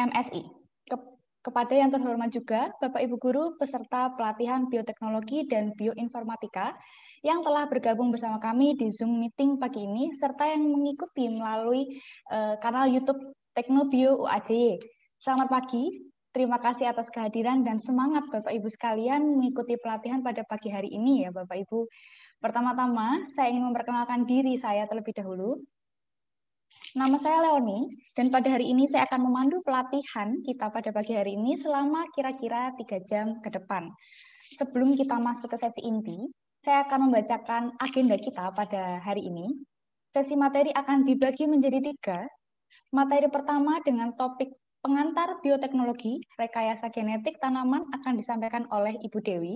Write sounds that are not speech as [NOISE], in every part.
MSI. kepada yang terhormat juga Bapak Ibu guru peserta pelatihan bioteknologi dan bioinformatika yang telah bergabung bersama kami di Zoom meeting pagi ini serta yang mengikuti melalui uh, kanal YouTube Teknobio UAC. Selamat pagi, Terima kasih atas kehadiran dan semangat Bapak Ibu sekalian mengikuti pelatihan pada pagi hari ini ya Bapak Ibu. Pertama-tama, saya ingin memperkenalkan diri saya terlebih dahulu. Nama saya Leoni, dan pada hari ini saya akan memandu pelatihan kita pada pagi hari ini selama kira-kira tiga -kira jam ke depan. Sebelum kita masuk ke sesi inti, saya akan membacakan agenda kita pada hari ini. Sesi materi akan dibagi menjadi tiga. Materi pertama dengan topik pengantar bioteknologi, rekayasa genetik tanaman akan disampaikan oleh Ibu Dewi.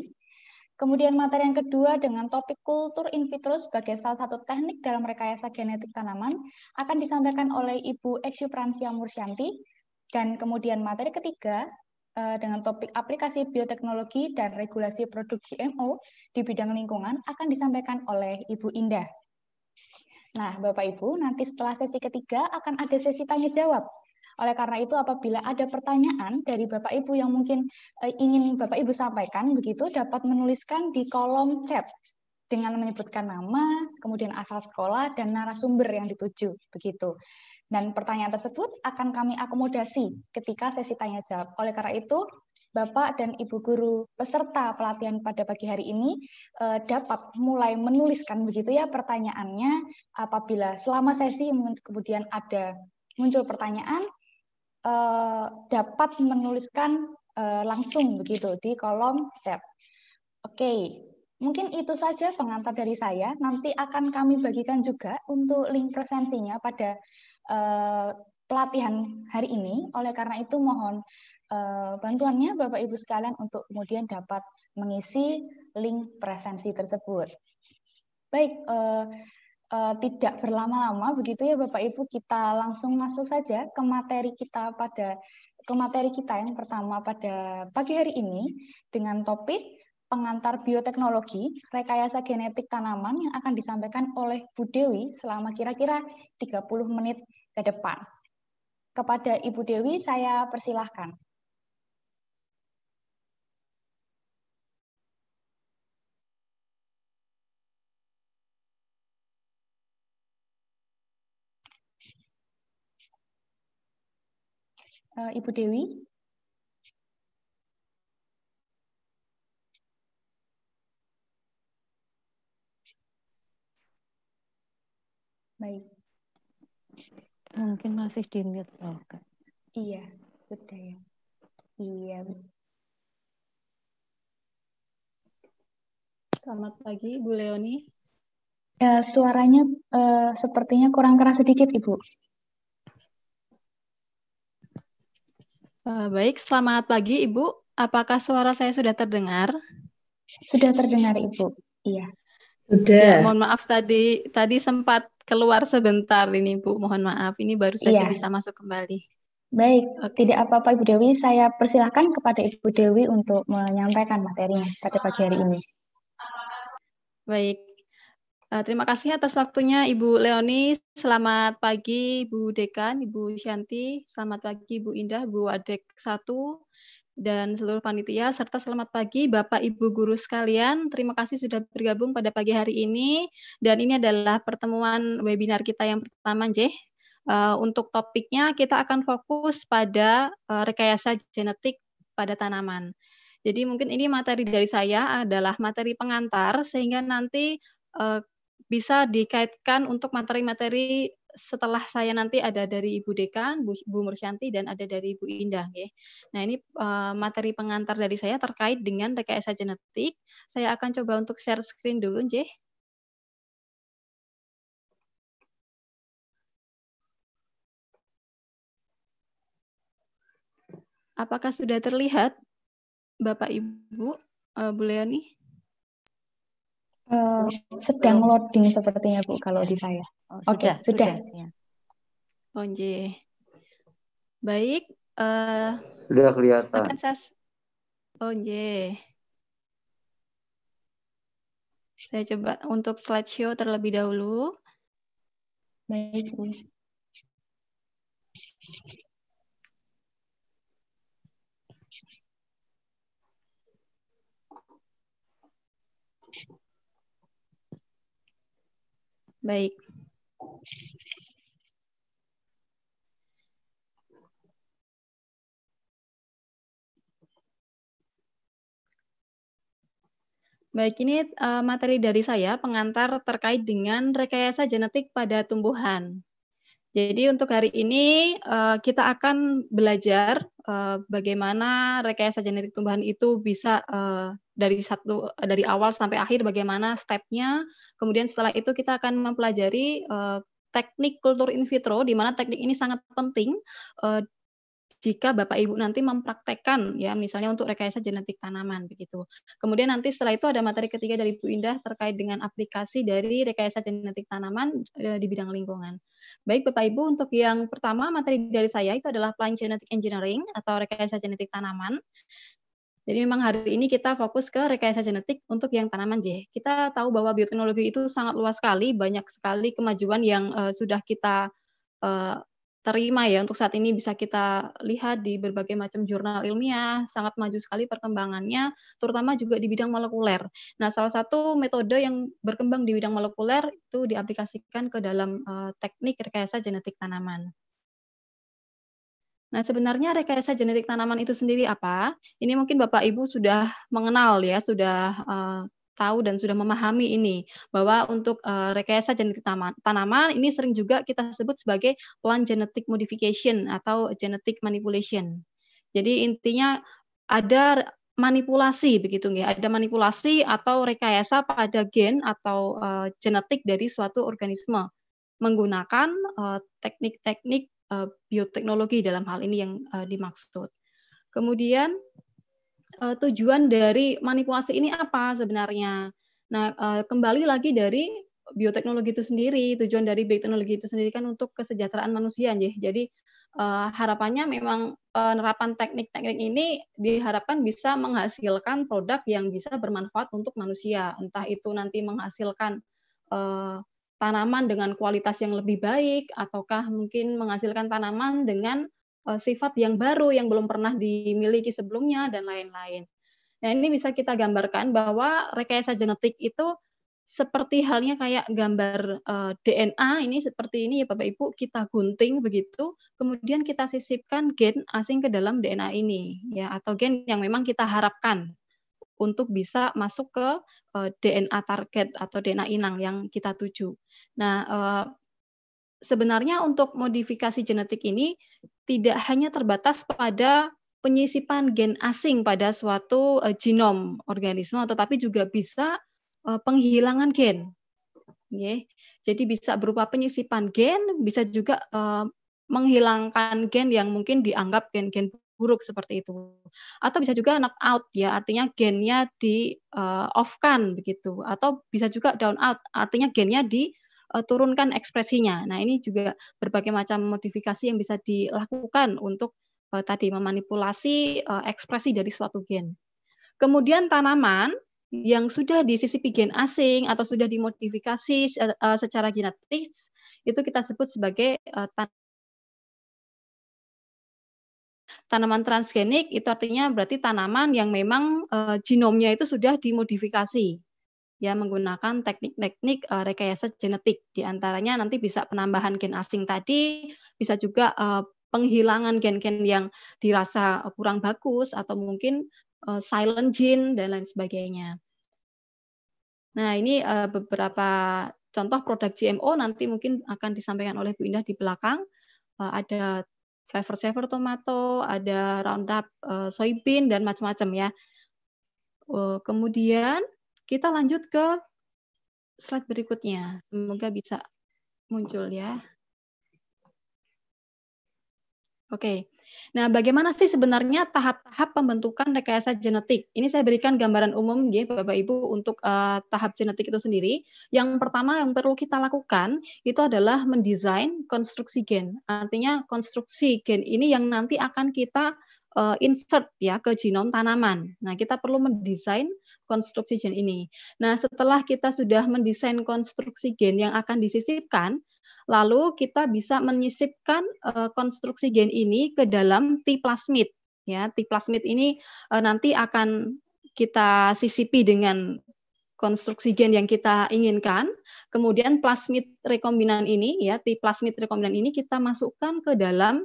Kemudian materi yang kedua dengan topik kultur in vitro sebagai salah satu teknik dalam rekayasa genetik tanaman akan disampaikan oleh Ibu Exupransia Mursyanti. Dan kemudian materi ketiga eh, dengan topik aplikasi bioteknologi dan regulasi produk GMO di bidang lingkungan akan disampaikan oleh Ibu Indah. Nah, Bapak Ibu, nanti setelah sesi ketiga akan ada sesi tanya jawab. Oleh karena itu, apabila ada pertanyaan dari Bapak Ibu yang mungkin eh, ingin Bapak Ibu sampaikan, begitu dapat menuliskan di kolom chat dengan menyebutkan nama, kemudian asal sekolah, dan narasumber yang dituju. Begitu. Dan pertanyaan tersebut akan kami akomodasi ketika sesi tanya jawab. Oleh karena itu, Bapak dan Ibu guru peserta pelatihan pada pagi hari ini eh, dapat mulai menuliskan begitu ya pertanyaannya apabila selama sesi kemudian ada muncul pertanyaan Eh, dapat menuliskan eh, langsung begitu di kolom chat. Oke, okay. mungkin itu saja pengantar dari saya. Nanti akan kami bagikan juga untuk link presensinya pada eh, pelatihan hari ini. Oleh karena itu mohon bantuannya Bapak Ibu sekalian untuk kemudian dapat mengisi link presensi tersebut. Baik, uh, tidak berlama-lama begitu ya Bapak Ibu kita langsung masuk saja ke materi kita pada ke materi kita yang pertama pada pagi hari ini dengan topik pengantar bioteknologi rekayasa genetik tanaman yang akan disampaikan oleh Bu Dewi selama kira-kira 30 menit ke depan. Kepada Ibu Dewi saya persilahkan. Eh, Ibu Dewi. Baik. Mungkin masih di mute, oh, kan? Iya, sudah ya. Iya. Selamat pagi, Bu Leoni. Ya, suaranya uh, sepertinya kurang keras sedikit, Ibu. Eh, baik, selamat pagi Ibu. Apakah suara saya sudah terdengar? Sudah terdengar Ibu. Iya. Sudah. Ya, mohon maaf tadi tadi sempat keluar sebentar ini ibu. Mohon maaf. Ini baru saja iya. bisa masuk kembali. Baik, Oke. tidak apa-apa Ibu Dewi. Saya persilakan kepada Ibu Dewi untuk menyampaikan materinya pada pagi hari ini. Baik, Eh, terima kasih atas waktunya Ibu Leoni. Selamat pagi Ibu Dekan, Ibu Shanti. Selamat pagi Ibu Indah, Bu Adek 1 dan seluruh panitia serta selamat pagi Bapak Ibu guru sekalian. Terima kasih sudah bergabung pada pagi hari ini dan ini adalah pertemuan webinar kita yang pertama, Jeh. Uh, eh, untuk topiknya kita akan fokus pada uh, rekayasa genetik pada tanaman. Jadi mungkin ini materi dari saya adalah materi pengantar sehingga nanti uh, bisa dikaitkan untuk materi-materi setelah saya nanti ada dari Ibu Dekan, Bu, Bu Mursyanti, dan ada dari Ibu Indah. Ya. Nah ini uh, materi pengantar dari saya terkait dengan rekayasa genetik. Saya akan coba untuk share screen dulu, Jeh. Apakah sudah terlihat Bapak Ibu uh, Bu Leoni? Uh, sedang loading sepertinya Bu kalau di saya. Oh, Oke, okay, sudah. sudah. Iya. Oh, Baik, uh, sudah kelihatan. Akan saya... Oh, Saya coba untuk slideshow terlebih dahulu. Baik, Bu. Baik. Baik, ini eh, materi dari saya, pengantar terkait dengan rekayasa genetik pada tumbuhan. Jadi untuk hari ini eh, kita akan belajar eh, bagaimana rekayasa genetik tumbuhan itu bisa eh, dari satu dari awal sampai akhir bagaimana stepnya. Kemudian setelah itu kita akan mempelajari teknik kultur in vitro, di mana teknik ini sangat penting jika Bapak Ibu nanti mempraktekkan ya misalnya untuk rekayasa genetik tanaman begitu. Kemudian nanti setelah itu ada materi ketiga dari Bu Indah terkait dengan aplikasi dari rekayasa genetik tanaman e, di bidang lingkungan. Baik Bapak Ibu untuk yang pertama materi dari saya itu adalah plant genetic engineering atau rekayasa genetik tanaman. Jadi memang hari ini kita fokus ke rekayasa genetik untuk yang tanaman J. Kita tahu bahwa bioteknologi itu sangat luas sekali, banyak sekali kemajuan yang uh, sudah kita e, terima ya untuk saat ini bisa kita lihat di berbagai macam jurnal ilmiah sangat maju sekali perkembangannya terutama juga di bidang molekuler. Nah, salah satu metode yang berkembang di bidang molekuler itu diaplikasikan ke dalam eh, teknik rekayasa genetik tanaman. Nah, sebenarnya rekayasa genetik tanaman itu sendiri apa? Ini mungkin Bapak Ibu sudah mengenal ya, sudah eh, tahu dan sudah memahami ini bahwa untuk uh, rekayasa genetik tanaman, tanaman ini sering juga kita sebut sebagai plant genetic modification atau genetic manipulation. Jadi intinya ada manipulasi begitu nggih, ada manipulasi atau rekayasa pada gen atau uh, genetik dari suatu organisme menggunakan teknik eh, teknik-teknik uh, bioteknologi dalam hal ini yang uh, dimaksud. Kemudian uh, tujuan dari manipulasi ini apa sebenarnya. Nah, uh, kembali lagi dari bioteknologi itu sendiri, tujuan dari bioteknologi itu sendiri kan untuk kesejahteraan manusia, ya. Jadi uh, harapannya memang penerapan teknik-teknik ini diharapkan bisa menghasilkan produk yang bisa bermanfaat untuk manusia. Entah itu nanti menghasilkan uh, tanaman dengan kualitas yang lebih baik, ataukah mungkin menghasilkan tanaman dengan uh, sifat yang baru yang belum pernah dimiliki sebelumnya dan lain-lain. Nah, ini bisa kita gambarkan bahwa rekayasa genetik itu seperti halnya kayak gambar uh, eh, DNA ini seperti ini ya Bapak Ibu, kita gunting begitu, kemudian kita sisipkan gen asing ke dalam DNA ini ya atau gen yang memang kita harapkan untuk bisa masuk ke uh, eh, DNA target atau DNA inang yang kita tuju. Nah, uh, sebenarnya untuk modifikasi genetik ini tidak hanya terbatas pada penyisipan gen asing pada suatu uh, genom organisme, tetapi juga bisa uh, penghilangan gen. Yeah. Jadi bisa berupa penyisipan gen, bisa juga uh, menghilangkan gen yang mungkin dianggap gen-gen buruk seperti itu. Atau bisa juga knock out ya, artinya gennya di off kan begitu. Atau bisa juga down out, artinya gennya di Eh, turunkan ekspresinya. Nah, ini juga berbagai macam modifikasi yang bisa dilakukan untuk eh, tadi memanipulasi eh, ekspresi dari suatu gen. Kemudian tanaman yang sudah di sisi gen asing atau sudah dimodifikasi secara genetis itu kita sebut sebagai tan tanaman transgenik itu artinya berarti tanaman yang memang genomnya itu sudah dimodifikasi ya menggunakan teknik-teknik uh, rekayasa genetik Di antaranya nanti bisa penambahan gen asing tadi bisa juga uh, penghilangan gen-gen yang dirasa kurang bagus atau mungkin uh, silent gene dan lain sebagainya. Nah ini uh, beberapa contoh produk GMO nanti mungkin akan disampaikan oleh Bu Indah di belakang uh, ada flavor saver tomato, ada Roundup uh, soybean dan macam-macam ya. Uh, kemudian kita lanjut ke slide berikutnya. Semoga bisa muncul ya. Oke. Nah, bagaimana sih sebenarnya tahap-tahap pembentukan rekayasa genetik? Ini saya berikan gambaran umum ya Bapak Ibu untuk uh, tahap genetik itu sendiri. Yang pertama yang perlu kita lakukan itu adalah mendesain konstruksi gen. Artinya konstruksi gen ini yang nanti akan kita uh, insert ya ke genom tanaman. Nah, kita perlu mendesain konstruksi gen ini. Nah, setelah kita sudah mendesain konstruksi gen yang akan disisipkan, lalu kita bisa menyisipkan uh, konstruksi gen ini ke dalam T plasmid. Ya, T plasmid ini uh, nanti akan kita sisipi dengan konstruksi gen yang kita inginkan. Kemudian plasmid rekombinan ini, ya, T plasmid rekombinan ini kita masukkan ke dalam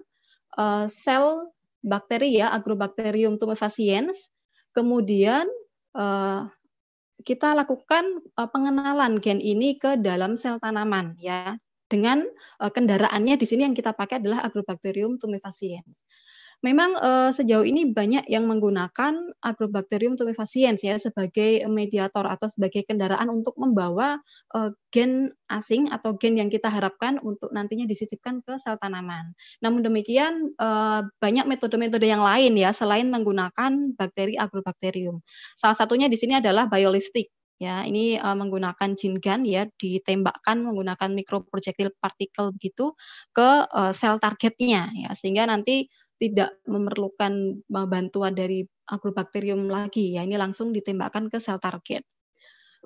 uh, sel bakteri ya, Agrobacterium tumefaciens. Kemudian Eh, kita lakukan eh, pengenalan gen ini ke dalam sel tanaman ya dengan eh, kendaraannya di sini yang kita pakai adalah Agrobacterium tumefaciens. Memang uh, sejauh ini banyak yang menggunakan Agrobacterium tumefaciens ya sebagai mediator atau sebagai kendaraan untuk membawa uh, gen asing atau gen yang kita harapkan untuk nantinya disisipkan ke sel tanaman. Namun demikian uh, banyak metode-metode yang lain ya selain menggunakan bakteri Agrobacterium. Salah satunya di sini adalah biolistik ya ini uh, menggunakan jin gun ya ditembakkan menggunakan mikroprojektil partikel begitu ke uh, sel targetnya ya sehingga nanti tidak memerlukan eh, bantuan dari agrobakterium lagi ya ini langsung ditembakkan ke sel target.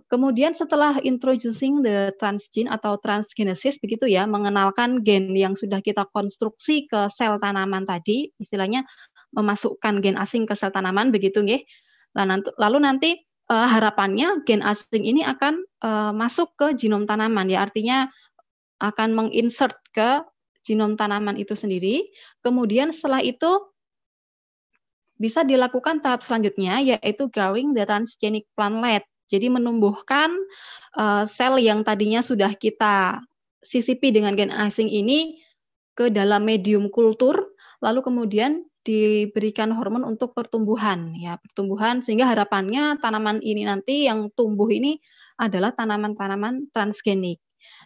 Kemudian setelah introducing the transgene atau transgenesis begitu ya, mengenalkan gen yang sudah kita konstruksi ke sel tanaman tadi, istilahnya memasukkan gen asing ke sel tanaman begitu nggih. Lalu nanti uh, harapannya gen asing ini akan uh, masuk ke genom tanaman ya, artinya akan menginsert ke genom tanaman itu sendiri. Kemudian setelah itu bisa dilakukan tahap selanjutnya yaitu growing the transgenic plantlet. Jadi menumbuhkan uh, sel yang tadinya sudah kita sisipi dengan gen asing ini ke dalam medium kultur lalu kemudian diberikan hormon untuk pertumbuhan ya pertumbuhan sehingga harapannya tanaman ini nanti yang tumbuh ini adalah tanaman-tanaman transgenik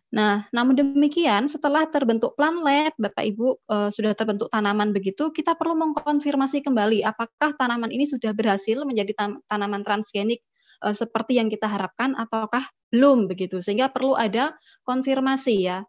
Nah, namun demikian setelah terbentuk planlet, Bapak Ibu e, sudah terbentuk tanaman begitu, kita perlu mengkonfirmasi kembali apakah tanaman ini sudah berhasil menjadi tan tanaman transgenik e, seperti yang kita harapkan ataukah belum begitu. Sehingga perlu ada konfirmasi ya.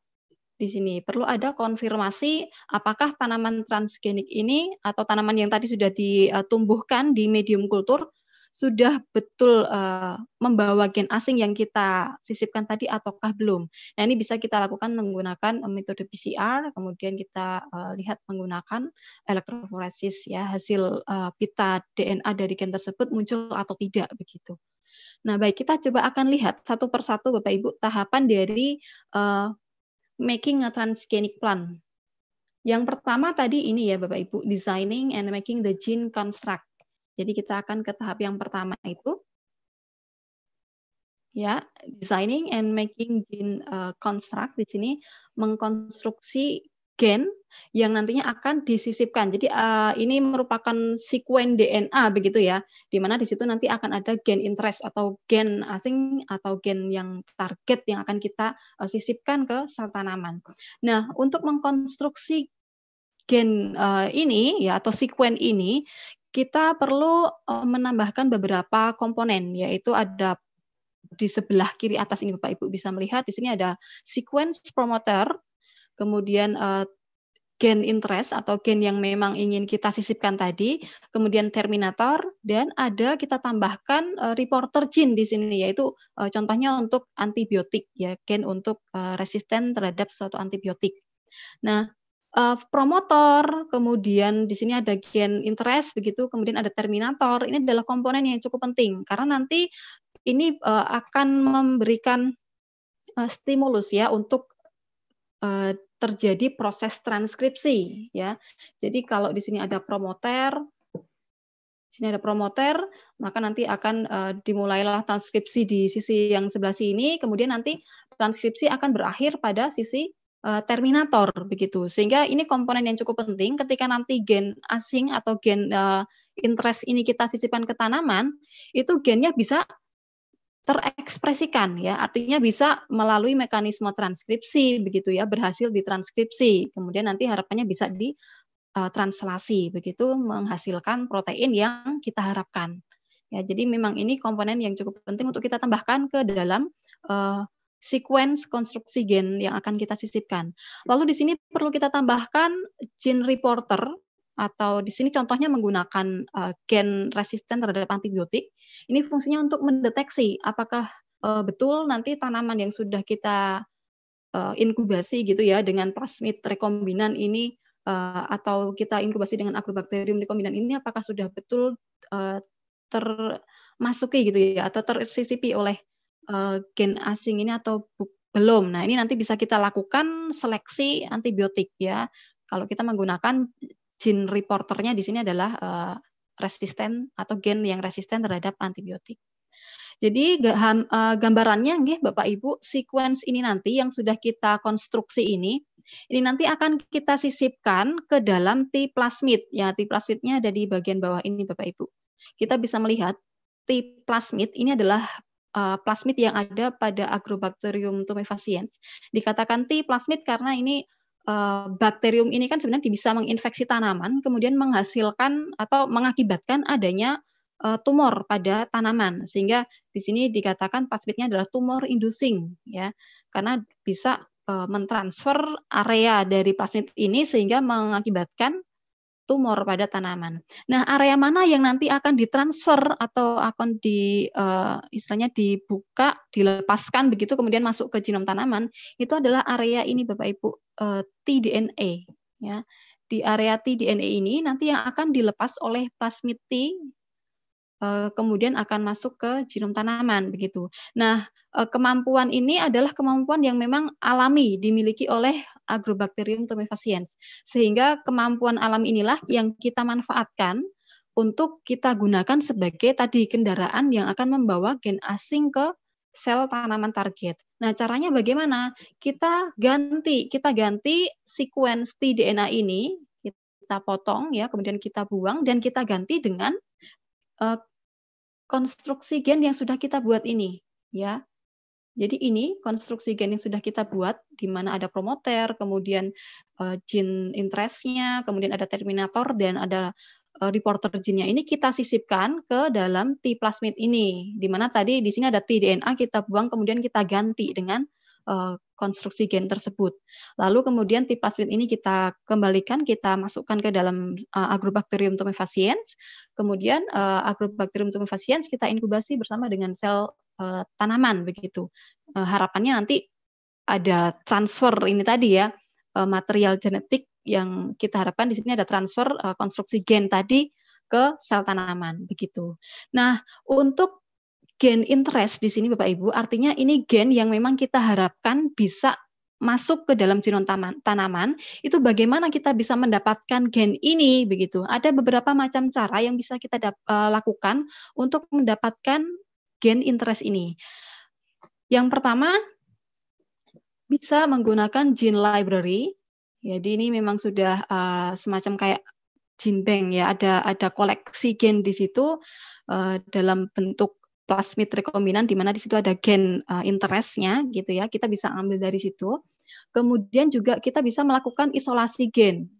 Di sini perlu ada konfirmasi apakah tanaman transgenik ini atau tanaman yang tadi sudah ditumbuhkan di medium kultur sudah betul uh, membawa gen asing yang kita sisipkan tadi ataukah belum. Nah, ini bisa kita lakukan menggunakan eh, metode PCR, kemudian kita uh, lihat menggunakan elektroforesis ya, hasil uh, pita DNA dari gen tersebut muncul atau tidak begitu. Nah, baik kita coba akan lihat satu persatu Bapak Ibu tahapan dari uh, making a transgenic plant. Yang pertama tadi ini ya Bapak Ibu, designing and making the gene construct. Jadi kita akan ke tahap yang pertama itu ya designing and making gene uh, construct di sini mengkonstruksi gen yang nantinya akan disisipkan. Jadi uh, ini merupakan sekuen DNA begitu ya, di mana di situ nanti akan ada gen interest atau gen asing atau gen yang target yang akan kita uh, sisipkan ke sel tanaman. Nah, untuk mengkonstruksi gen uh, ini ya atau sekuen ini kita perlu e, menambahkan beberapa komponen, yaitu ada di sebelah kiri atas ini Bapak Ibu bisa melihat di sini ada sequence promoter, kemudian e, gen interest atau gen yang memang ingin kita sisipkan tadi, kemudian terminator dan ada kita tambahkan e, reporter gene di sini yaitu contohnya untuk antibiotik ya gen untuk resisten terhadap suatu antibiotik. Nah, uh, promotor, kemudian di sini ada gen interest begitu, kemudian ada terminator. Ini adalah komponen yang cukup penting karena nanti ini uh, akan memberikan uh, stimulus ya untuk uh, terjadi proses transkripsi ya. Jadi kalau di sini ada promoter, di sini ada promoter, maka nanti akan uh, dimulailah transkripsi di sisi yang sebelah sini, kemudian nanti transkripsi akan berakhir pada sisi Eh, terminator begitu. Sehingga ini komponen yang cukup penting ketika nanti gen asing atau gen uh, interest ini kita sisipkan ke tanaman, itu gennya bisa terekspresikan ya. Artinya bisa melalui mekanisme transkripsi begitu ya, berhasil ditranskripsi. Kemudian nanti harapannya bisa di eh, translasi begitu menghasilkan protein yang kita harapkan. Ya, jadi memang ini komponen yang cukup penting untuk kita tambahkan ke dalam uh, sequence konstruksi gen yang akan kita sisipkan. Lalu di sini perlu kita tambahkan gene reporter atau di sini contohnya menggunakan uh, gen resisten terhadap antibiotik. Ini fungsinya untuk mendeteksi apakah uh, betul nanti tanaman yang sudah kita uh, inkubasi gitu ya dengan plasmid rekombinan ini uh, atau kita inkubasi dengan agrobakterium rekombinan ini apakah sudah betul uh, termasuki gitu ya atau tersisipi oleh uh, gen asing ini atau belum. Nah, ini nanti bisa kita lakukan seleksi antibiotik ya. Kalau kita menggunakan gene reporternya di sini adalah uh, resisten atau gen yang resisten terhadap antibiotik. Jadi eh, gambarannya nggih Bapak Ibu, sequence ini nanti yang sudah kita konstruksi ini ini nanti akan kita sisipkan ke dalam T plasmid. Ya, T plasmidnya ada di bagian bawah ini Bapak Ibu. Kita bisa melihat T plasmid ini adalah uh, plasmid yang ada pada Agrobacterium tumefaciens. Dikatakan T plasmid karena ini uh, bakterium ini kan sebenarnya bisa menginfeksi tanaman, kemudian menghasilkan atau mengakibatkan adanya eh, tumor pada tanaman. Sehingga di sini dikatakan plasmidnya adalah tumor inducing ya. Karena bisa mentransfer area dari plasmid ini sehingga mengakibatkan tumor pada tanaman. Nah, area mana yang nanti akan ditransfer atau akan di uh, istilahnya dibuka, dilepaskan begitu kemudian masuk ke genom tanaman, itu adalah area ini Bapak Ibu uh, eh, tDNA ya. Di area tDNA ini nanti yang akan dilepas oleh plasmid T Eh, kemudian akan masuk ke genom tanaman begitu. Nah, eh, kemampuan ini adalah kemampuan yang memang alami dimiliki oleh Agrobacterium tumefaciens. Sehingga kemampuan alam inilah yang kita manfaatkan untuk kita gunakan sebagai tadi kendaraan yang akan membawa gen asing ke sel tanaman target. Nah, caranya bagaimana? Kita ganti, kita ganti sequence T DNA ini, kita potong ya, kemudian kita buang dan kita ganti dengan Eh, konstruksi gen yang sudah kita buat ini, ya. Jadi ini konstruksi gen yang sudah kita buat, di mana ada promoter, kemudian uh, gene interestnya, kemudian ada terminator dan ada uh, reporter gennya ini kita sisipkan ke dalam T plasmid ini, di mana tadi di sini ada T DNA kita buang, kemudian kita ganti dengan Eh, konstruksi gen tersebut. Lalu kemudian plasmid ini kita kembalikan, kita masukkan ke dalam uh, Agrobacterium tumefaciens. Kemudian uh, Agrobacterium tumefaciens kita inkubasi bersama dengan sel uh, tanaman begitu. Uh, harapannya nanti ada transfer ini tadi ya, uh, material genetik yang kita harapkan di sini ada transfer uh, konstruksi gen tadi ke sel tanaman begitu. Nah, untuk gen interest di sini Bapak Ibu artinya ini gen yang memang kita harapkan bisa masuk ke dalam genom tanaman itu bagaimana kita bisa mendapatkan gen ini begitu ada beberapa macam cara yang bisa kita dap, uh, lakukan untuk mendapatkan gen interest ini yang pertama bisa menggunakan gene library jadi ini memang sudah uh, semacam kayak gene bank ya ada ada koleksi gen di situ uh, dalam bentuk plasmid rekombinan di mana di situ ada gen uh, interestnya gitu ya kita bisa ambil dari situ kemudian juga kita bisa melakukan isolasi gen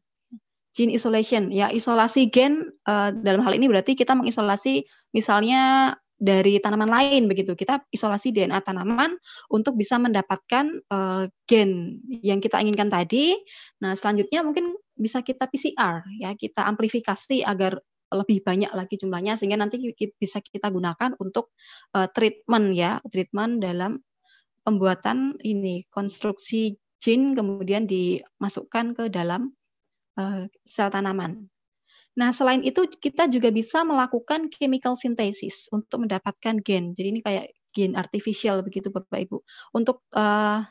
gene isolation ya isolasi gen uh, dalam hal ini berarti kita mengisolasi misalnya dari tanaman lain begitu kita isolasi DNA tanaman untuk bisa mendapatkan uh, gen yang kita inginkan tadi nah selanjutnya mungkin bisa kita PCR ya kita amplifikasi agar lebih banyak lagi jumlahnya sehingga nanti bisa kita gunakan untuk uh, treatment ya, treatment dalam pembuatan ini konstruksi jin kemudian dimasukkan ke dalam uh, sel tanaman. Nah, selain itu kita juga bisa melakukan chemical synthesis untuk mendapatkan gen. Jadi ini kayak gen artificial begitu Bapak Ibu. Untuk uh,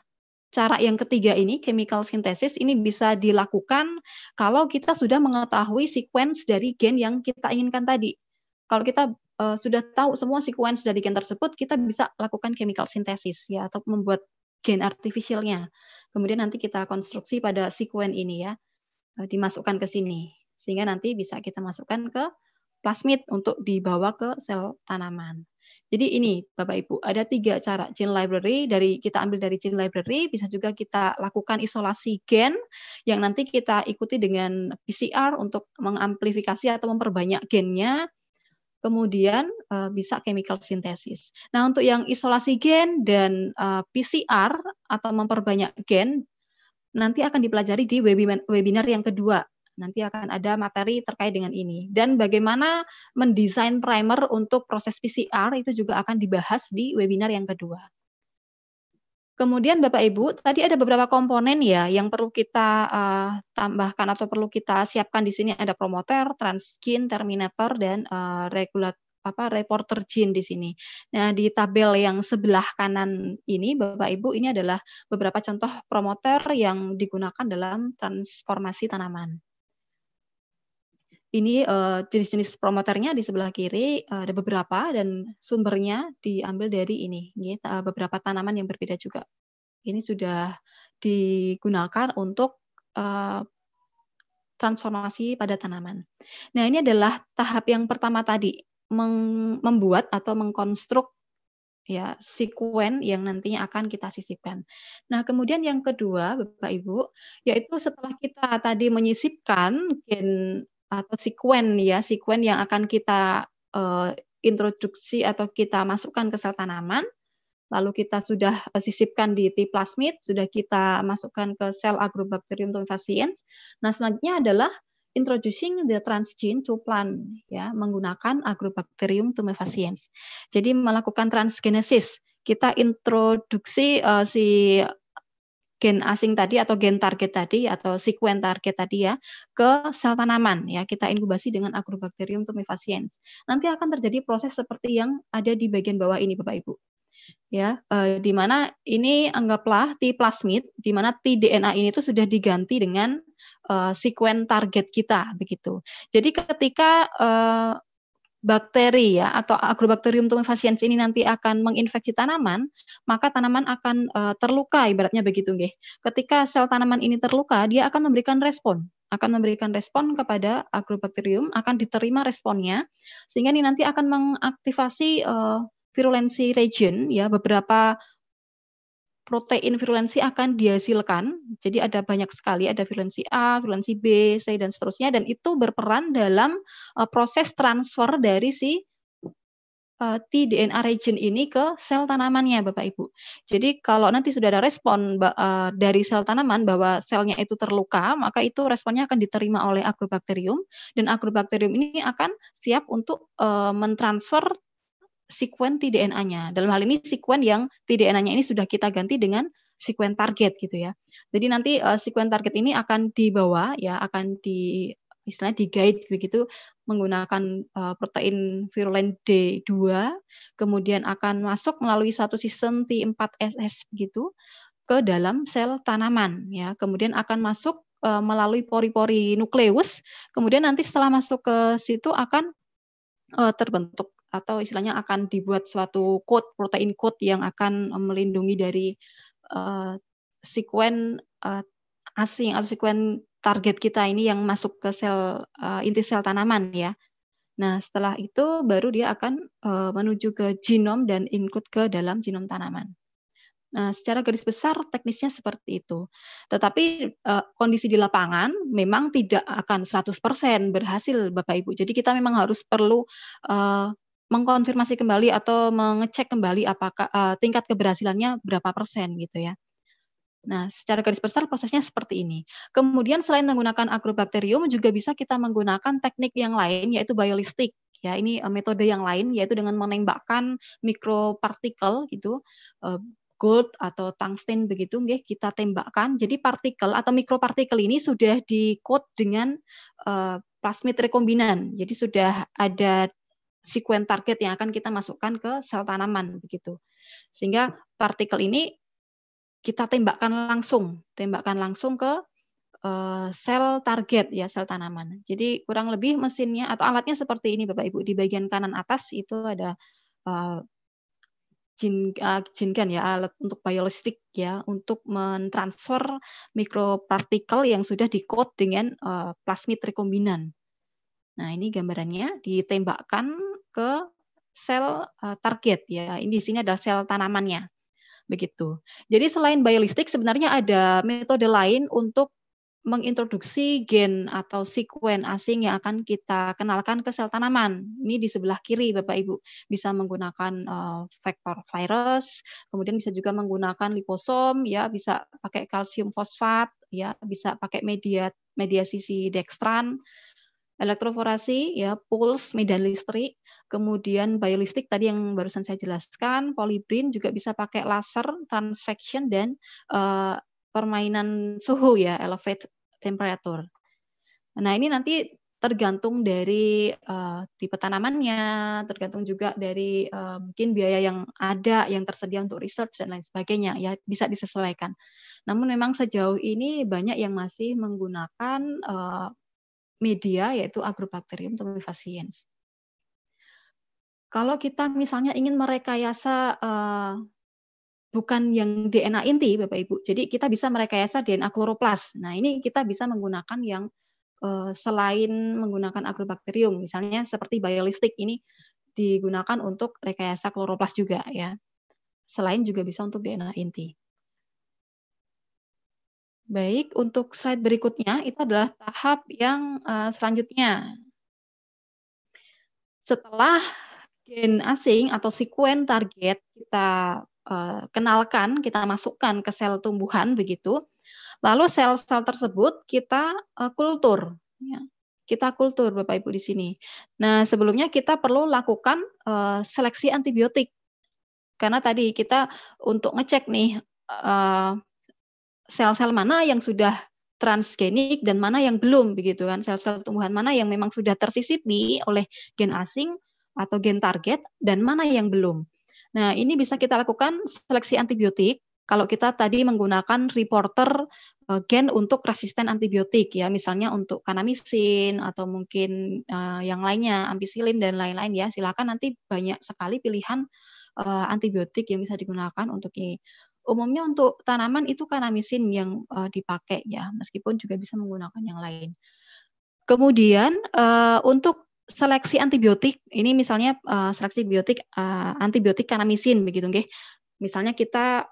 cara yang ketiga ini, chemical synthesis, ini bisa dilakukan kalau kita sudah mengetahui sequence dari gen yang kita inginkan tadi. Kalau kita uh, sudah tahu semua sequence dari gen tersebut, kita bisa lakukan chemical synthesis ya atau membuat gen artificialnya. Kemudian nanti kita konstruksi pada sequence ini ya, eh, dimasukkan ke sini sehingga nanti bisa kita masukkan ke plasmid untuk dibawa ke sel tanaman. Jadi ini Bapak Ibu, ada tiga cara gene library dari kita ambil dari gene library, bisa juga kita lakukan isolasi gen yang nanti kita ikuti dengan PCR untuk mengamplifikasi atau memperbanyak gennya. Kemudian eh, bisa chemical synthesis. Nah, untuk yang isolasi gen dan eh, PCR atau memperbanyak gen nanti akan dipelajari di webinar yang kedua nanti akan ada materi terkait dengan ini. Dan bagaimana mendesain primer untuk proses PCR itu juga akan dibahas di webinar yang kedua. Kemudian Bapak Ibu, tadi ada beberapa komponen ya yang perlu kita uh, tambahkan atau perlu kita siapkan di sini ada promoter, transkin, terminator dan uh, eh, regulator apa reporter gene di sini. Nah, di tabel yang sebelah kanan ini Bapak Ibu ini adalah beberapa contoh promoter yang digunakan dalam transformasi tanaman ini jenis eh, jenis-jenis promoternya di sebelah kiri uh, ada beberapa dan sumbernya diambil dari ini, gitu, uh, beberapa tanaman yang berbeda juga. Ini sudah digunakan untuk uh, transformasi pada tanaman. Nah, ini adalah tahap yang pertama tadi, membuat atau mengkonstruk ya sekuen yang nantinya akan kita sisipkan. Nah, kemudian yang kedua, Bapak Ibu, yaitu setelah kita tadi menyisipkan gen atau sekuen ya, sekuen yang akan kita uh, introduksi atau kita masukkan ke sel tanaman. Lalu kita sudah eh, sisipkan di T plasmid, sudah kita masukkan ke sel agrobakterium tumefaciens. Nah, selanjutnya adalah introducing the transgene to plant ya, menggunakan agrobakterium tumefaciens. Jadi melakukan transgenesis, kita introduksi uh, si gen asing tadi atau gen target tadi atau sekuen target tadi ya ke sel tanaman ya kita inkubasi dengan Agrobacterium tumefaciens. Nanti akan terjadi proses seperti yang ada di bagian bawah ini Bapak Ibu. Ya, eh, di mana ini anggaplah T plasmid di mana T DNA ini itu sudah diganti dengan eh, sequence sekuen target kita begitu. Jadi ketika eh, bakteri ya atau Agrobacterium tumefaciens ini nanti akan menginfeksi tanaman, maka tanaman akan uh, terluka ibaratnya begitu nggih. Ketika sel tanaman ini terluka, dia akan memberikan respon akan memberikan respon kepada Agrobacterium akan diterima responnya, sehingga ini nanti akan mengaktifasi uh, virulensi region, ya beberapa protein virulensi akan dihasilkan. Jadi ada banyak sekali, ada virulensi A, virulensi B, C, dan seterusnya. Dan itu berperan dalam eh, proses transfer dari si uh, eh, tDNA region ini ke sel tanamannya, Bapak Ibu. Jadi kalau nanti sudah ada respon eh, dari sel tanaman bahwa selnya itu terluka, maka itu responnya akan diterima oleh agrobakterium. Dan agrobakterium ini akan siap untuk mentransfer sekuen tDNA-nya. Dalam hal ini sekuen yang tDNA-nya ini sudah kita ganti dengan sekuen target gitu ya. Jadi nanti uh, eh, sekuen target ini akan dibawa ya akan di istilahnya di guide begitu menggunakan uh, protein virulen D2 kemudian akan masuk melalui suatu sistem T4SS gitu ke dalam sel tanaman ya. Kemudian akan masuk eh, melalui pori-pori nukleus, kemudian nanti setelah masuk ke situ akan terbentuk atau istilahnya akan dibuat suatu code protein code yang akan eh, melindungi dari uh, sekuen uh, asing atau sekuen target kita ini yang masuk ke sel uh, inti sel tanaman ya. Nah, setelah itu baru dia akan uh, menuju ke genom dan include ke dalam genom tanaman. Nah, secara garis besar teknisnya seperti itu. Tetapi uh, kondisi di lapangan memang tidak akan 100% berhasil Bapak Ibu. Jadi kita memang harus perlu uh, mengkonfirmasi kembali atau mengecek kembali apakah uh, tingkat keberhasilannya berapa persen gitu ya. Nah, secara garis besar prosesnya seperti ini. Kemudian selain menggunakan agrobakterium juga bisa kita menggunakan teknik yang lain yaitu biolistik. Ya, ini eh, metode yang lain yaitu dengan menembakkan mikropartikel gitu eh, gold atau tungsten begitu nggih kita tembakkan. Jadi partikel atau mikropartikel ini sudah di dengan plasmid rekombinan. Jadi sudah ada sekuen target yang akan kita masukkan ke sel tanaman begitu. Sehingga partikel ini kita tembakkan langsung, tembakkan langsung ke eh, sel target ya sel tanaman. Jadi kurang lebih mesinnya atau alatnya seperti ini Bapak Ibu di bagian kanan atas itu ada eh, jin uh, ya alat untuk biolistik ya untuk mentransfer mikropartikel yang sudah dikode dengan uh, plasmid rekombinan. Nah, ini gambarannya ditembakkan ke sel eh, target ya. Ini di sini adalah sel tanamannya. Begitu. Jadi selain biolistik sebenarnya ada metode lain untuk mengintroduksi gen atau sekuen asing yang akan kita kenalkan ke sel tanaman. Ini di sebelah kiri Bapak Ibu bisa menggunakan uh, vektor virus, kemudian bisa juga menggunakan liposom ya, bisa pakai kalsium fosfat ya, bisa pakai media media sisi dextran, elektroforasi ya, puls, medan listrik kemudian biolistik tadi yang barusan saya jelaskan, polibrin juga bisa pakai laser, transfection dan uh, permainan suhu ya, elevate temperature. Nah ini nanti tergantung dari uh, tipe tanamannya, tergantung juga dari uh, mungkin biaya yang ada yang tersedia untuk research dan lain sebagainya ya bisa disesuaikan. Namun memang sejauh ini banyak yang masih menggunakan uh, media yaitu agrobakterium tumefaciens. Kalau kita misalnya ingin merekayasa eh, bukan yang DNA inti, Bapak Ibu. Jadi kita bisa merekayasa DNA kloroplas. Nah ini kita bisa menggunakan yang eh, selain menggunakan agrobakterium, misalnya seperti biolistik ini digunakan untuk rekayasa kloroplas juga ya. Selain juga bisa untuk DNA inti. Baik, untuk slide berikutnya itu adalah tahap yang eh, selanjutnya. Setelah gen asing atau sekuen target kita uh, kenalkan, kita masukkan ke sel tumbuhan begitu. Lalu sel-sel tersebut kita uh, kultur, ya. kita kultur Bapak Ibu di sini. Nah sebelumnya kita perlu lakukan uh, seleksi antibiotik karena tadi kita untuk ngecek nih sel-sel uh, mana yang sudah transgenik dan mana yang belum begitu kan sel-sel tumbuhan mana yang memang sudah tersisipi oleh gen asing atau gen target dan mana yang belum. Nah, ini bisa kita lakukan seleksi antibiotik kalau kita tadi menggunakan reporter eh, gen untuk resisten antibiotik ya misalnya untuk kanamisin atau mungkin eh, yang lainnya ampicillin dan lain-lain ya silakan nanti banyak sekali pilihan eh, antibiotik yang bisa digunakan untuk ini umumnya untuk tanaman itu kanamisin yang dipakai ya meskipun juga bisa menggunakan yang lain kemudian untuk seleksi antibiotik ini misalnya uh, seleksi biotik uh, antibiotik kanamisin begitu nggih. Misalnya kita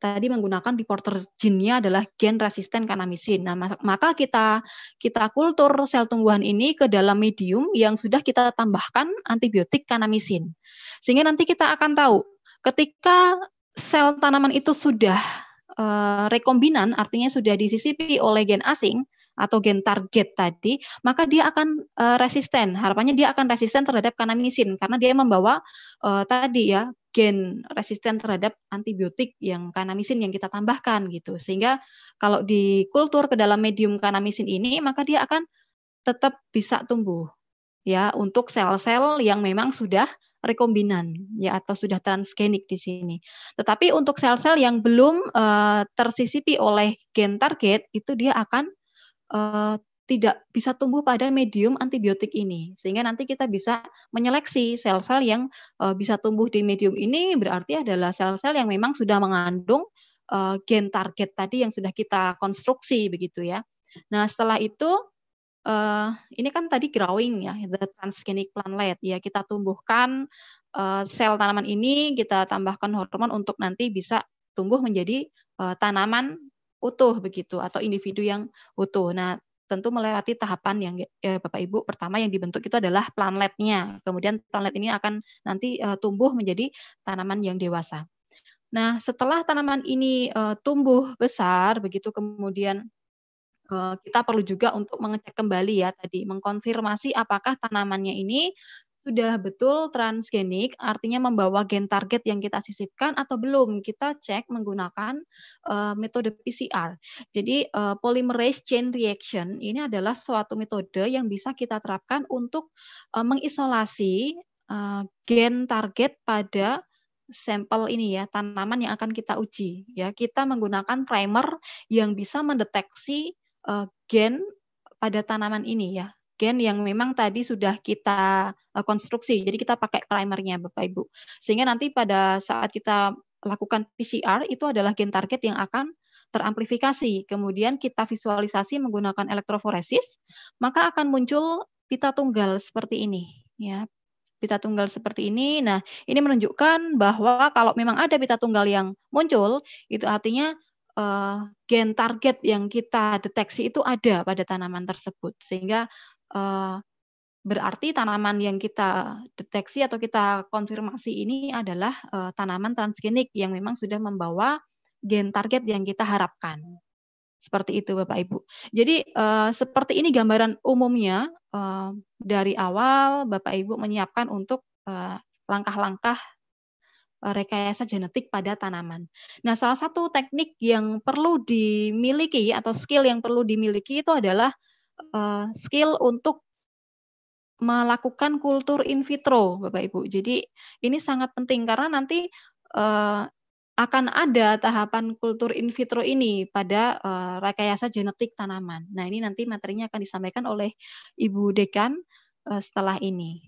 tadi menggunakan reporter jinnya adalah gen resisten kanamisin. Nah, maka kita kita kultur sel tumbuhan ini ke dalam medium yang sudah kita tambahkan antibiotik kanamisin. Sehingga nanti kita akan tahu ketika sel tanaman itu sudah uh, rekombinan artinya sudah disisipi oleh gen asing, atau gen target tadi, maka dia akan uh, resisten. Harapannya dia akan resisten terhadap kanamisin karena dia membawa uh, tadi ya gen resisten terhadap antibiotik yang kanamisin yang kita tambahkan gitu. Sehingga kalau di kultur ke dalam medium kanamisin ini, maka dia akan tetap bisa tumbuh ya untuk sel-sel yang memang sudah rekombinan ya atau sudah transgenik di sini. Tetapi untuk sel-sel yang belum uh, tersisipi oleh gen target itu dia akan uh, tidak bisa tumbuh pada medium antibiotik ini sehingga nanti kita bisa menyeleksi sel-sel yang uh, bisa tumbuh di medium ini berarti adalah sel-sel yang memang sudah mengandung uh, gen target tadi yang sudah kita konstruksi begitu ya. Nah, setelah itu uh, ini kan tadi growing ya, the transgenic plantlet ya kita tumbuhkan uh, sel tanaman ini kita tambahkan hormon untuk nanti bisa tumbuh menjadi uh, tanaman utuh begitu atau individu yang utuh. Nah, tentu melewati tahapan yang ya, Bapak Ibu pertama yang dibentuk itu adalah planletnya. Kemudian planlet ini akan nanti uh, tumbuh menjadi tanaman yang dewasa. Nah, setelah tanaman ini uh, tumbuh besar begitu kemudian kita perlu juga untuk mengecek kembali ya tadi mengkonfirmasi apakah tanamannya ini sudah betul transgenik, artinya membawa gen target yang kita sisipkan atau belum, kita cek menggunakan uh, metode PCR. Jadi uh, polymerase chain reaction ini adalah suatu metode yang bisa kita terapkan untuk uh, mengisolasi uh, gen target pada sampel ini ya tanaman yang akan kita uji ya kita menggunakan primer yang bisa mendeteksi uh, gen pada tanaman ini ya gen yang memang tadi sudah kita eh, konstruksi. Jadi kita pakai primernya Bapak Ibu. Sehingga nanti pada saat kita lakukan PCR itu adalah gen target yang akan teramplifikasi. Kemudian kita visualisasi menggunakan elektroforesis, maka akan muncul pita tunggal seperti ini ya. Pita tunggal seperti ini. Nah, ini menunjukkan bahwa kalau memang ada pita tunggal yang muncul, itu artinya eh, gen target yang kita deteksi itu ada pada tanaman tersebut sehingga uh, berarti tanaman yang kita deteksi atau kita konfirmasi ini adalah uh, tanaman transgenik yang memang sudah membawa gen target yang kita harapkan. Seperti itu Bapak Ibu. Jadi uh, seperti ini gambaran umumnya uh, dari awal Bapak Ibu menyiapkan untuk langkah-langkah rekayasa genetik pada tanaman. Nah, salah satu teknik yang perlu dimiliki atau skill yang perlu dimiliki itu adalah uh, skill untuk melakukan kultur in vitro, Bapak Ibu. Jadi ini sangat penting karena nanti uh, akan ada tahapan kultur in vitro ini pada uh, rekayasa genetik tanaman. Nah, ini nanti materinya akan disampaikan oleh Ibu Dekan uh, setelah ini.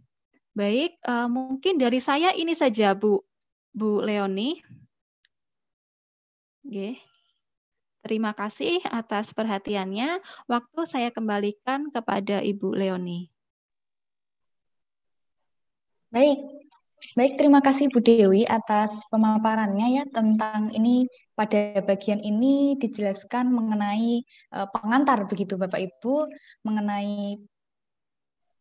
Baik, uh, mungkin dari saya ini saja, Bu Bu Leoni. Okay. Terima kasih atas perhatiannya. Waktu saya kembalikan kepada Ibu Leoni. Baik, baik terima kasih Bu Dewi atas pemaparannya ya tentang ini pada bagian ini dijelaskan mengenai eh, pengantar begitu Bapak Ibu mengenai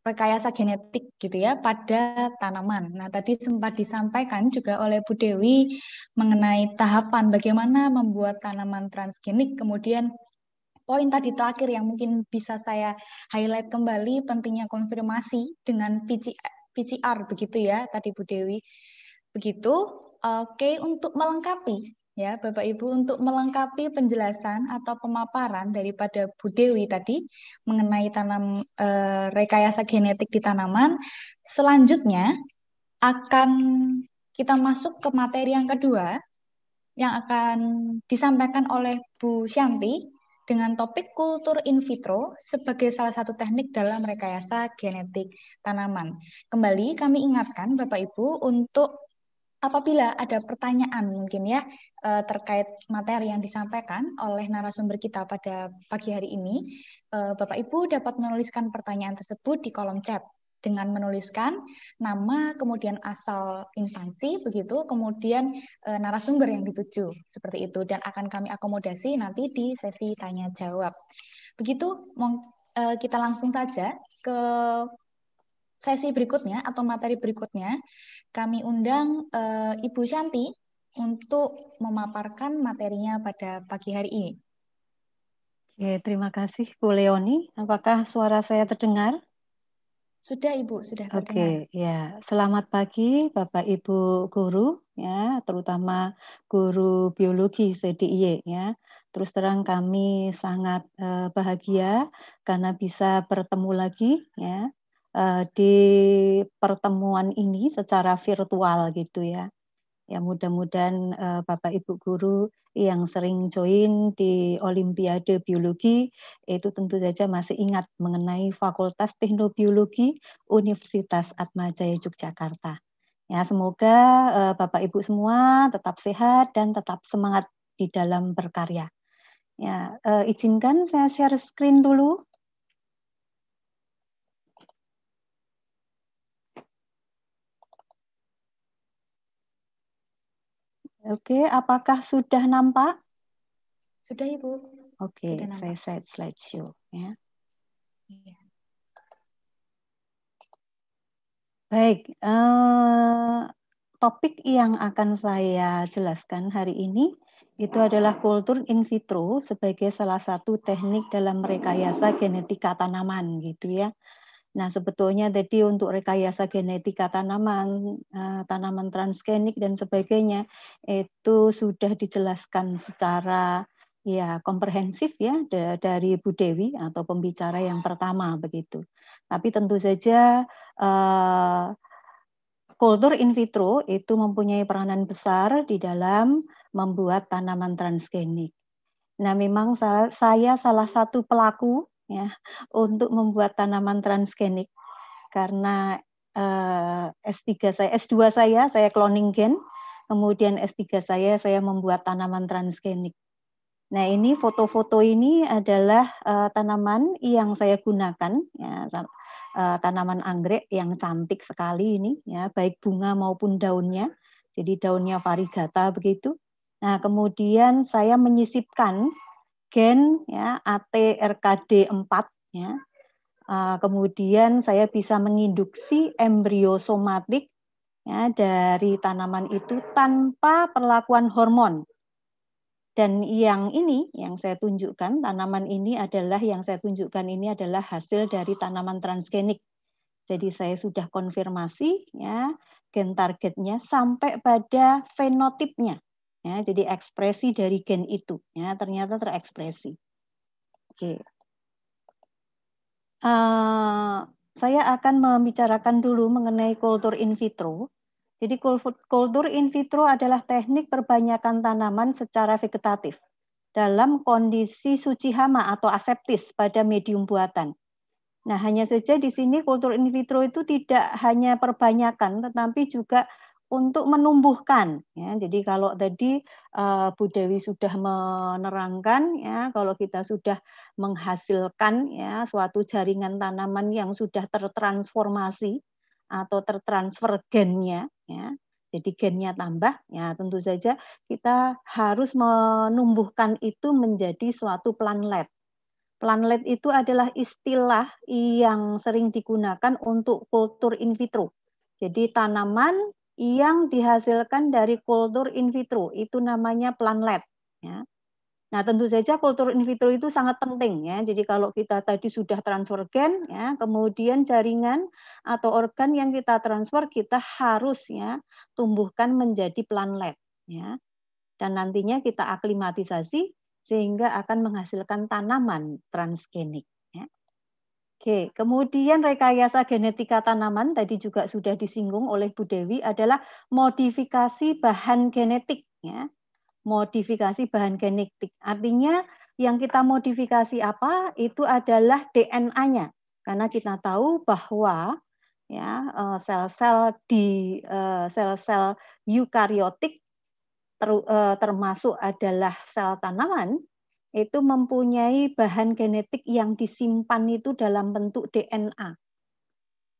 rekayasa genetik gitu ya pada tanaman. Nah, tadi sempat disampaikan juga oleh Bu Dewi mengenai tahapan bagaimana membuat tanaman transgenik kemudian poin tadi terakhir yang mungkin bisa saya highlight kembali pentingnya konfirmasi dengan PCR begitu ya tadi Bu Dewi. Begitu. Oke, untuk melengkapi ya Bapak Ibu untuk melengkapi penjelasan atau pemaparan daripada Bu Dewi tadi mengenai tanam e, rekayasa genetik di tanaman. Selanjutnya akan kita masuk ke materi yang kedua yang akan disampaikan oleh Bu Shanti dengan topik kultur in vitro sebagai salah satu teknik dalam rekayasa genetik tanaman. Kembali kami ingatkan Bapak Ibu untuk apabila ada pertanyaan mungkin ya uh, terkait materi yang disampaikan oleh narasumber kita pada pagi hari ini, uh, Bapak Ibu dapat menuliskan pertanyaan tersebut di kolom chat dengan menuliskan nama kemudian asal instansi begitu kemudian e, narasumber yang dituju seperti itu dan akan kami akomodasi nanti di sesi tanya jawab begitu e, kita langsung saja ke sesi berikutnya atau materi berikutnya kami undang e, Ibu Shanti untuk memaparkan materinya pada pagi hari ini. Oke, terima kasih Bu Leoni. Apakah suara saya terdengar? Sudah Ibu, sudah terdengar. Oke, ya. Selamat pagi Bapak Ibu guru ya, terutama guru biologi CDIY e, ya. Terus terang kami sangat eh, bahagia karena bisa bertemu lagi ya eh, di pertemuan ini secara virtual gitu ya Ya mudah-mudahan uh, Bapak Ibu guru yang sering join di Olimpiade Biologi itu tentu saja masih ingat mengenai Fakultas Teknobiologi Universitas Atmajaya Yogyakarta. Ya, semoga uh, Bapak Ibu semua tetap sehat dan tetap semangat di dalam berkarya. Ya, uh, izinkan saya share screen dulu. Oke, apakah sudah nampak? Sudah, Ibu. Oke, sudah saya set slideshow ya. Iya. Baik, uh, topik yang akan saya jelaskan hari ini itu adalah kultur in vitro sebagai salah satu teknik dalam rekayasa genetika tanaman gitu ya. Nah, sebetulnya tadi untuk rekayasa genetika tanaman, eh, tanaman transgenik dan sebagainya itu sudah dijelaskan secara ya komprehensif ya dari Bu Dewi atau pembicara yang pertama begitu. Tapi tentu saja eh, kultur in vitro itu mempunyai peranan besar di dalam membuat tanaman transgenik. Nah, memang saya salah satu pelaku ya untuk membuat tanaman transgenik karena eh, S3 saya S2 saya saya cloning gen, kemudian S3 saya saya membuat tanaman transgenik. Nah, ini foto-foto ini adalah uh, tanaman yang saya gunakan ya uh, tanaman anggrek yang cantik sekali ini ya baik bunga maupun daunnya. Jadi daunnya varigata begitu. Nah, kemudian saya menyisipkan gen ya ATRKD4 ya. kemudian saya bisa menginduksi embrio somatik ya dari tanaman itu tanpa perlakuan hormon. Dan yang ini yang saya tunjukkan tanaman ini adalah yang saya tunjukkan ini adalah hasil dari tanaman transgenik. Jadi saya sudah konfirmasi ya gen targetnya sampai pada fenotipnya Ya, jadi ekspresi dari gen itu ya ternyata terekspresi. Oke. Uh, saya akan membicarakan dulu mengenai kultur in vitro. Jadi kultur in vitro adalah teknik perbanyakan tanaman secara vegetatif dalam kondisi suci hama atau aseptis pada medium buatan. Nah, hanya saja di sini kultur in vitro itu tidak hanya perbanyakan, tetapi juga untuk menumbuhkan ya. Jadi kalau tadi uh, Bu Dewi sudah menerangkan ya kalau kita sudah menghasilkan ya suatu jaringan tanaman yang sudah tertransformasi atau tertransfer gennya ya. Jadi gennya tambah ya tentu saja kita harus menumbuhkan itu menjadi suatu planlet. Planlet itu adalah istilah yang sering digunakan untuk kultur in vitro. Jadi tanaman yang dihasilkan dari kultur in vitro itu namanya planlet ya. Nah, tentu saja kultur in vitro itu sangat penting ya. Jadi kalau kita tadi sudah transfer gen ya, kemudian jaringan atau organ yang kita transfer kita harus ya tumbuhkan menjadi planlet ya. Dan nantinya kita aklimatisasi sehingga akan menghasilkan tanaman transgenik. Oke, kemudian rekayasa genetika tanaman tadi juga sudah disinggung oleh Bu Dewi adalah modifikasi bahan genetik ya. Modifikasi bahan genetik. Artinya yang kita modifikasi apa itu adalah DNA-nya. Karena kita tahu bahwa ya eh, sel-sel di eh, sel-sel eukariotik eh, termasuk adalah sel tanaman itu mempunyai bahan genetik yang disimpan itu dalam bentuk DNA.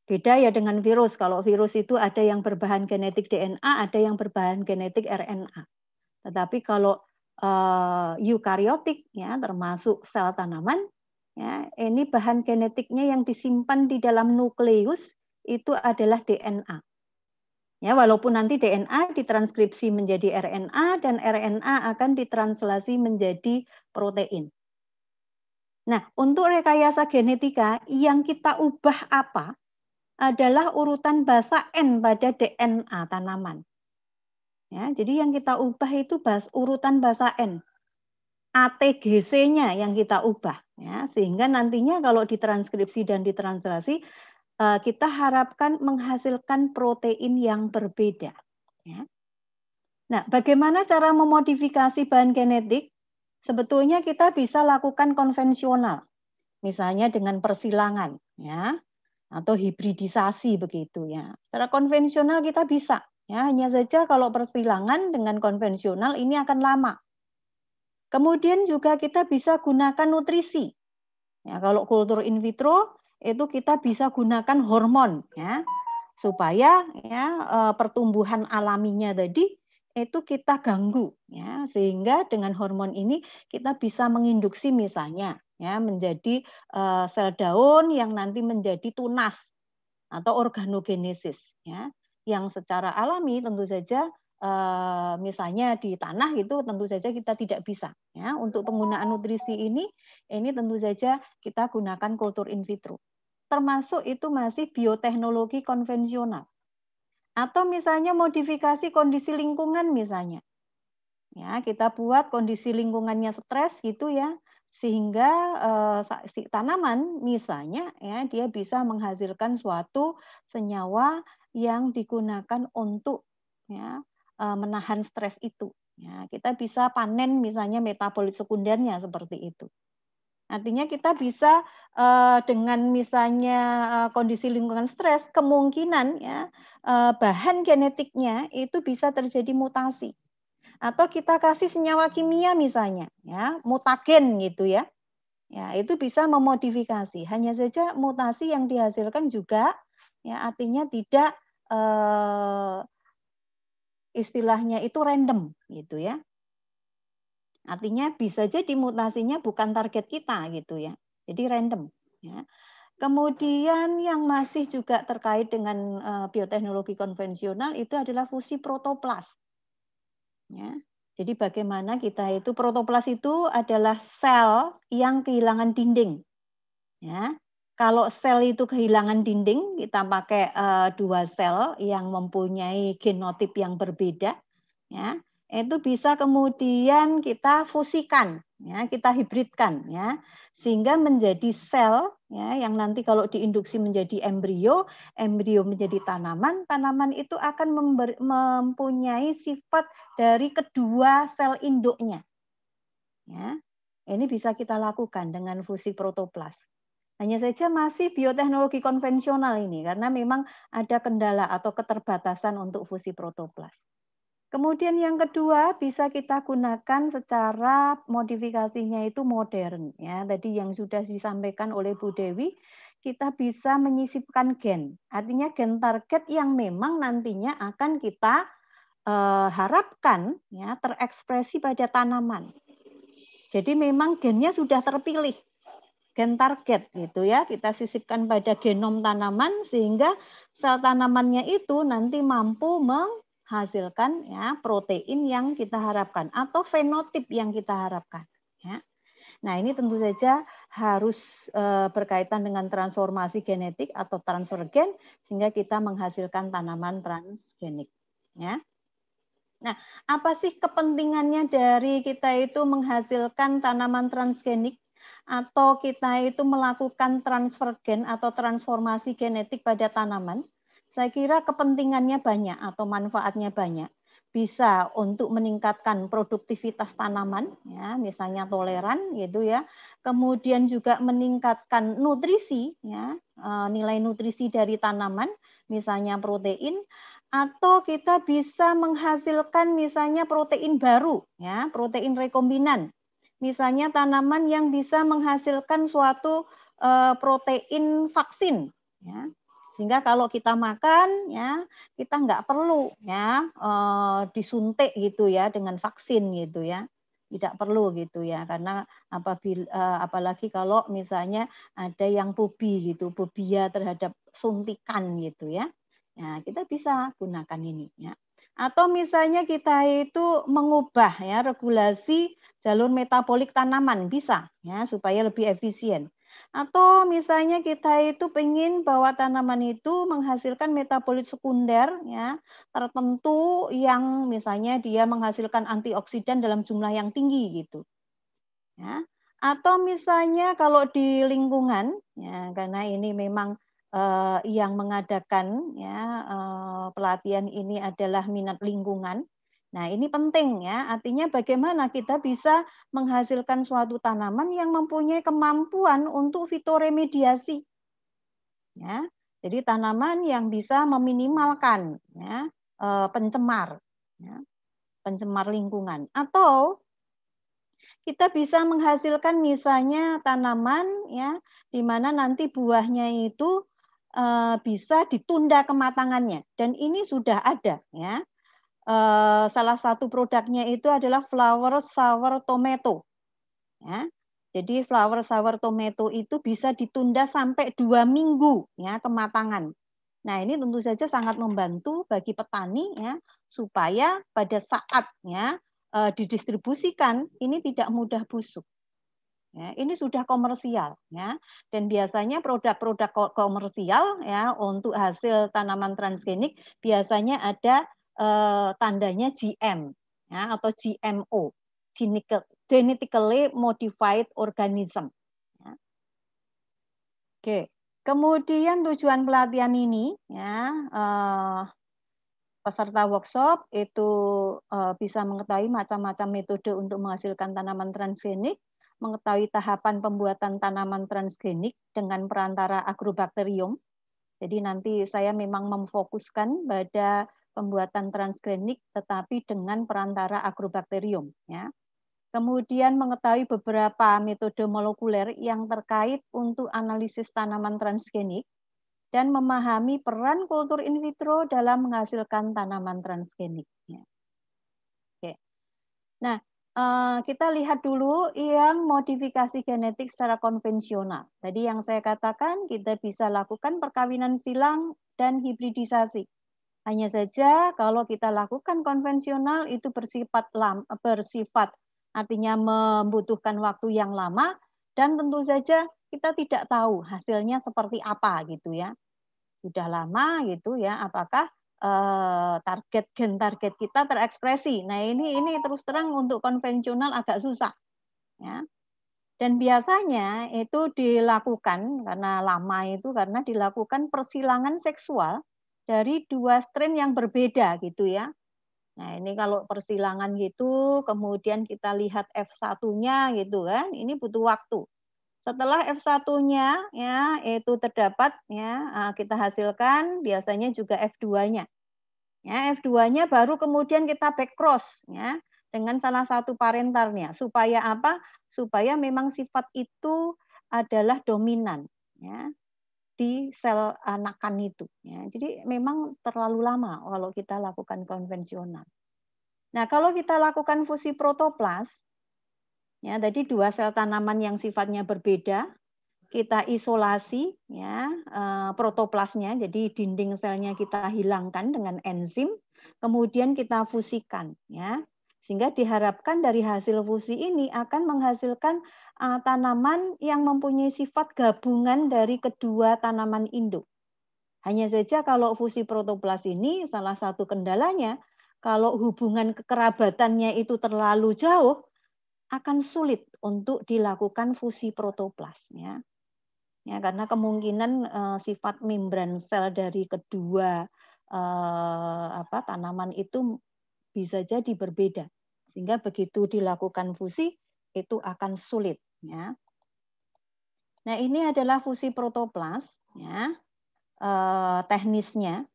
Beda ya dengan virus. Kalau virus itu ada yang berbahan genetik DNA, ada yang berbahan genetik RNA. Tetapi kalau uh, eukariotik ya termasuk sel tanaman ya ini bahan genetiknya yang disimpan di dalam nukleus itu adalah DNA Ya, walaupun nanti DNA ditranskripsi menjadi RNA dan RNA akan ditranslasi menjadi protein. Nah, untuk rekayasa genetika yang kita ubah apa adalah urutan basa N pada DNA tanaman. Ya, jadi yang kita ubah itu bas, urutan basa N. ATGC-nya yang kita ubah ya, sehingga nantinya kalau ditranskripsi dan ditranslasi Eh, kita harapkan menghasilkan protein yang berbeda. Ya. Nah, bagaimana cara memodifikasi bahan genetik? Sebetulnya kita bisa lakukan konvensional, misalnya dengan persilangan, ya, atau hibridisasi begitu ya. Secara konvensional kita bisa, ya, hanya saja kalau persilangan dengan konvensional ini akan lama. Kemudian juga kita bisa gunakan nutrisi. Ya, kalau kultur in vitro itu kita bisa gunakan hormon ya supaya ya eh, pertumbuhan alaminya tadi itu kita ganggu ya sehingga dengan hormon ini kita bisa menginduksi misalnya ya menjadi uh, sel daun yang nanti menjadi tunas atau organogenesis ya yang secara alami tentu saja Eh, misalnya di tanah itu tentu saja kita tidak bisa ya untuk penggunaan nutrisi ini ini tentu saja kita gunakan kultur in vitro termasuk itu masih bioteknologi konvensional atau misalnya modifikasi kondisi lingkungan misalnya ya kita buat kondisi lingkungannya stres gitu ya sehingga eh, si tanaman misalnya ya dia bisa menghasilkan suatu senyawa yang digunakan untuk ya Eh, menahan stres itu. Ya, kita bisa panen misalnya metabolit sekundernya seperti itu. Artinya kita bisa eh, dengan misalnya eh, kondisi lingkungan stres, kemungkinan ya bahan genetiknya itu bisa terjadi mutasi. Atau kita kasih senyawa kimia misalnya, ya mutagen gitu ya. Ya, itu bisa memodifikasi. Hanya saja mutasi yang dihasilkan juga ya artinya tidak eh, istilahnya itu random gitu ya. Artinya bisa jadi mutasinya bukan target kita gitu ya. Jadi random ya. Kemudian yang masih juga terkait dengan eh, bioteknologi konvensional itu adalah fusi protoplas. Ya. Jadi bagaimana kita itu protoplas itu adalah sel yang kehilangan dinding. Ya. Kalau sel itu kehilangan dinding, kita pakai uh, dua sel yang mempunyai genotip yang berbeda, ya. Itu bisa kemudian kita fusikan, ya, kita hibridkan, ya, sehingga menjadi sel, ya, yang nanti kalau diinduksi menjadi embrio, embrio menjadi tanaman, tanaman itu akan mempunyai sifat dari kedua sel induknya, ya. Ini bisa kita lakukan dengan fusi protoplas. Hanya saja masih bioteknologi konvensional ini karena memang ada kendala atau keterbatasan untuk fusi protoplas. Kemudian yang kedua bisa kita gunakan secara modifikasinya itu modern ya. Tadi yang sudah disampaikan oleh Bu Dewi, kita bisa menyisipkan gen. Artinya gen target yang memang nantinya akan kita uh, harapkan ya terekspresi pada tanaman. Jadi memang gennya sudah terpilih gen target gitu ya. Kita sisipkan pada genom tanaman sehingga sel tanamannya itu nanti mampu menghasilkan ya protein yang kita harapkan atau fenotip yang kita harapkan ya. Nah, ini tentu saja harus eh, berkaitan dengan transformasi genetik atau transfer gen sehingga kita menghasilkan tanaman transgenik ya. Nah, apa sih kepentingannya dari kita itu menghasilkan tanaman transgenik? atau kita itu melakukan transfer gen atau transformasi genetik pada tanaman, saya kira kepentingannya banyak atau manfaatnya banyak. Bisa untuk meningkatkan produktivitas tanaman, ya, misalnya toleran, gitu ya. Kemudian juga meningkatkan nutrisi, ya, e, nilai nutrisi dari tanaman, misalnya protein, atau kita bisa menghasilkan misalnya protein baru ya protein rekombinan Misalnya tanaman yang bisa menghasilkan suatu eh, protein vaksin, ya. sehingga kalau kita makan, ya kita nggak perlu ya eh, disuntik gitu ya dengan vaksin gitu ya tidak perlu gitu ya karena apabila eh, apalagi kalau misalnya ada yang fobi gitu pobia terhadap suntikan gitu ya nah kita bisa gunakan ini ya atau misalnya kita itu mengubah ya regulasi jalur metabolik tanaman bisa ya supaya lebih efisien. Atau misalnya kita itu pengen bahwa tanaman itu menghasilkan metabolit sekunder ya tertentu yang misalnya dia menghasilkan antioksidan dalam jumlah yang tinggi gitu. Ya. Atau misalnya kalau di lingkungan ya karena ini memang Eh, yang mengadakan ya eh, pelatihan ini adalah minat lingkungan. Nah, ini penting ya. Artinya bagaimana kita bisa menghasilkan suatu tanaman yang mempunyai kemampuan untuk fitoremediasi. Ya. Jadi tanaman yang bisa meminimalkan ya, eh, pencemar, ya, pencemar lingkungan atau kita bisa menghasilkan misalnya tanaman ya di mana nanti buahnya itu Eh, bisa ditunda kematangannya dan ini sudah ada ya eh, salah satu produknya itu adalah flower sour tomato ya jadi flower sour tomato itu bisa ditunda sampai dua minggu ya kematangan nah ini tentu saja sangat membantu bagi petani ya supaya pada saatnya eh, didistribusikan ini tidak mudah busuk Ya, ini sudah komersial ya dan biasanya produk-produk komersial ya untuk hasil tanaman transgenik biasanya ada eh, tandanya GM ya atau GMO genetically modified organism. Ya. Oke, kemudian tujuan pelatihan ini ya eh, peserta workshop itu eh, bisa mengetahui macam-macam metode untuk menghasilkan tanaman transgenik mengetahui tahapan pembuatan tanaman transgenik dengan perantara agrobakterium. Jadi nanti saya memang memfokuskan pada pembuatan transgenik tetapi dengan perantara agrobakterium ya. Kemudian mengetahui beberapa metode molekuler yang terkait untuk analisis tanaman transgenik dan memahami peran kultur in vitro dalam menghasilkan tanaman transgenik. Ya. Oke. Nah, Eh, kita lihat dulu yang modifikasi genetik secara konvensional. Tadi yang saya katakan kita bisa lakukan perkawinan silang dan hibridisasi. Hanya saja kalau kita lakukan konvensional itu bersifat lam, eh, bersifat artinya membutuhkan waktu yang lama dan tentu saja kita tidak tahu hasilnya seperti apa gitu ya. Sudah lama gitu ya apakah Eh, target gen target kita terekspresi. Nah ini ini terus terang untuk konvensional agak susah, ya. Dan biasanya itu dilakukan karena lama itu karena dilakukan persilangan seksual dari dua strain yang berbeda gitu ya. Nah ini kalau persilangan gitu, kemudian kita lihat F1-nya gitu kan, ini butuh waktu. Setelah F1-nya ya itu terdapat ya e, kita hasilkan biasanya juga F2-nya. Ya, F2-nya baru kemudian kita back cross ya dengan salah satu parentalnya supaya apa? Supaya memang sifat itu adalah dominan ya di sel anakan itu. Ya. Jadi memang terlalu lama kalau kita lakukan konvensional. Nah, kalau kita lakukan fusi protoplas, Ya, tadi dua sel tanaman yang sifatnya berbeda kita isolasi ya eh, protoplasnya jadi dinding selnya kita hilangkan dengan enzim kemudian kita fusikan ya sehingga diharapkan dari hasil fusi ini akan menghasilkan uh, tanaman yang mempunyai sifat gabungan dari kedua tanaman induk. Hanya saja kalau fusi protoplas ini salah satu kendalanya kalau hubungan kekerabatannya itu terlalu jauh akan sulit untuk dilakukan fusi protoplas ya. Ya, karena kemungkinan uh, sifat membran sel dari kedua uh, apa tanaman itu bisa jadi berbeda. Sehingga begitu dilakukan fusi itu akan sulit ya. Nah, ini adalah fusi protoplas ya. Uh, teknisnya.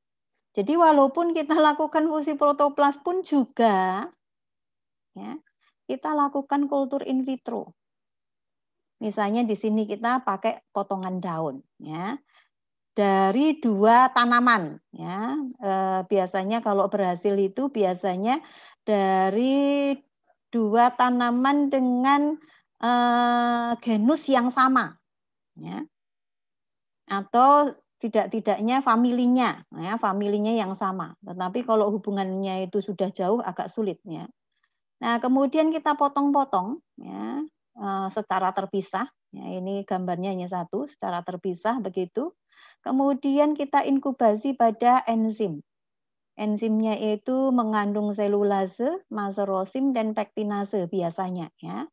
Jadi walaupun kita lakukan fusi protoplas pun juga ya, kita lakukan kultur in vitro. Misalnya di sini kita pakai potongan daun ya. Dari dua tanaman ya. E, biasanya kalau berhasil itu biasanya dari dua tanaman dengan e, genus yang sama ya. Atau tidak-tidaknya familinya, ya, familinya yang sama. Tetapi kalau hubungannya itu sudah jauh agak sulit ya. Nah, kemudian kita potong-potong ya, eh, secara terpisah. Ya, ini gambarnya hanya satu, secara terpisah begitu. Kemudian kita inkubasi pada enzim. Enzimnya itu mengandung selulase, maserosim, dan pektinase biasanya. ya.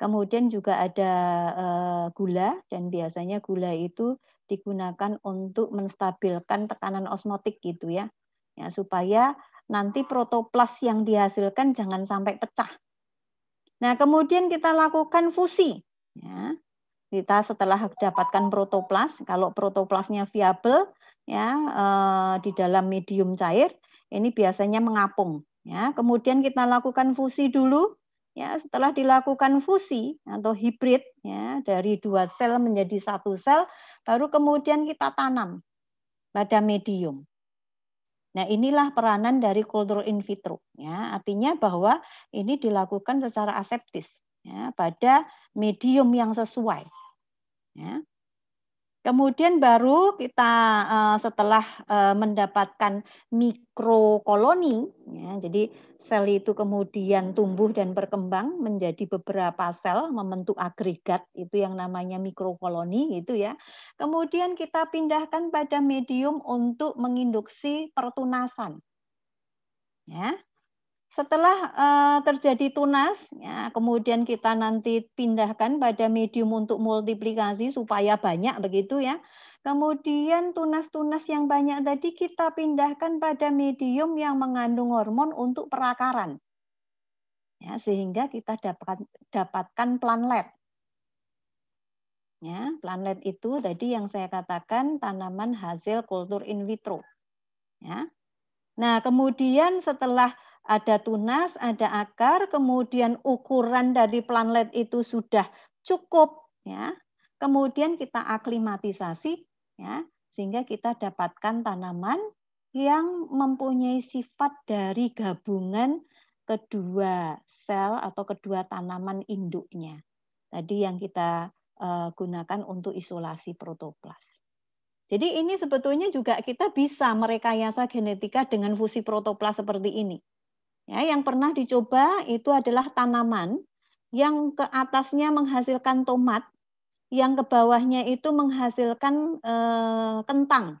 Kemudian juga ada eh, gula, dan biasanya gula itu digunakan untuk menstabilkan tekanan osmotik gitu ya. ya supaya nanti protoplas yang dihasilkan jangan sampai pecah. Nah, kemudian kita lakukan fusi. Ya. Kita setelah dapatkan protoplas, kalau protoplasnya viable ya eh, di dalam medium cair, ini biasanya mengapung. Ya. Kemudian kita lakukan fusi dulu. Ya, setelah dilakukan fusi atau hibrid ya, dari dua sel menjadi satu sel, baru kemudian kita tanam pada medium. Nah, inilah peranan dari kultur in vitro. Ya, artinya bahwa ini dilakukan secara aseptis ya, pada medium yang sesuai. Ya. Kemudian baru kita eh, setelah eh, mendapatkan mikrokoloni, ya, jadi sel itu kemudian tumbuh dan berkembang menjadi beberapa sel membentuk agregat itu yang namanya mikrokoloni gitu ya. Kemudian kita pindahkan pada medium untuk menginduksi pertunasan. Ya. Setelah uh, terjadi tunas, ya, kemudian kita nanti pindahkan pada medium untuk multiplikasi supaya banyak begitu ya. Kemudian tunas-tunas yang banyak tadi kita pindahkan pada medium yang mengandung hormon untuk perakaran. Ya, sehingga kita dapat, dapatkan planlet. Ya, planlet itu tadi yang saya katakan tanaman hasil kultur in vitro. Ya. Nah, kemudian setelah ada tunas, ada akar, kemudian ukuran dari planlet itu sudah cukup ya. Kemudian kita aklimatisasi ya sehingga kita dapatkan tanaman yang mempunyai sifat dari gabungan kedua sel atau kedua tanaman induknya tadi yang kita eh, gunakan untuk isolasi protoplas. Jadi ini sebetulnya juga kita bisa merekayasa genetika dengan fusi protoplas seperti ini. Ya, yang pernah dicoba itu adalah tanaman yang ke atasnya menghasilkan tomat yang ke bawahnya itu menghasilkan e, kentang.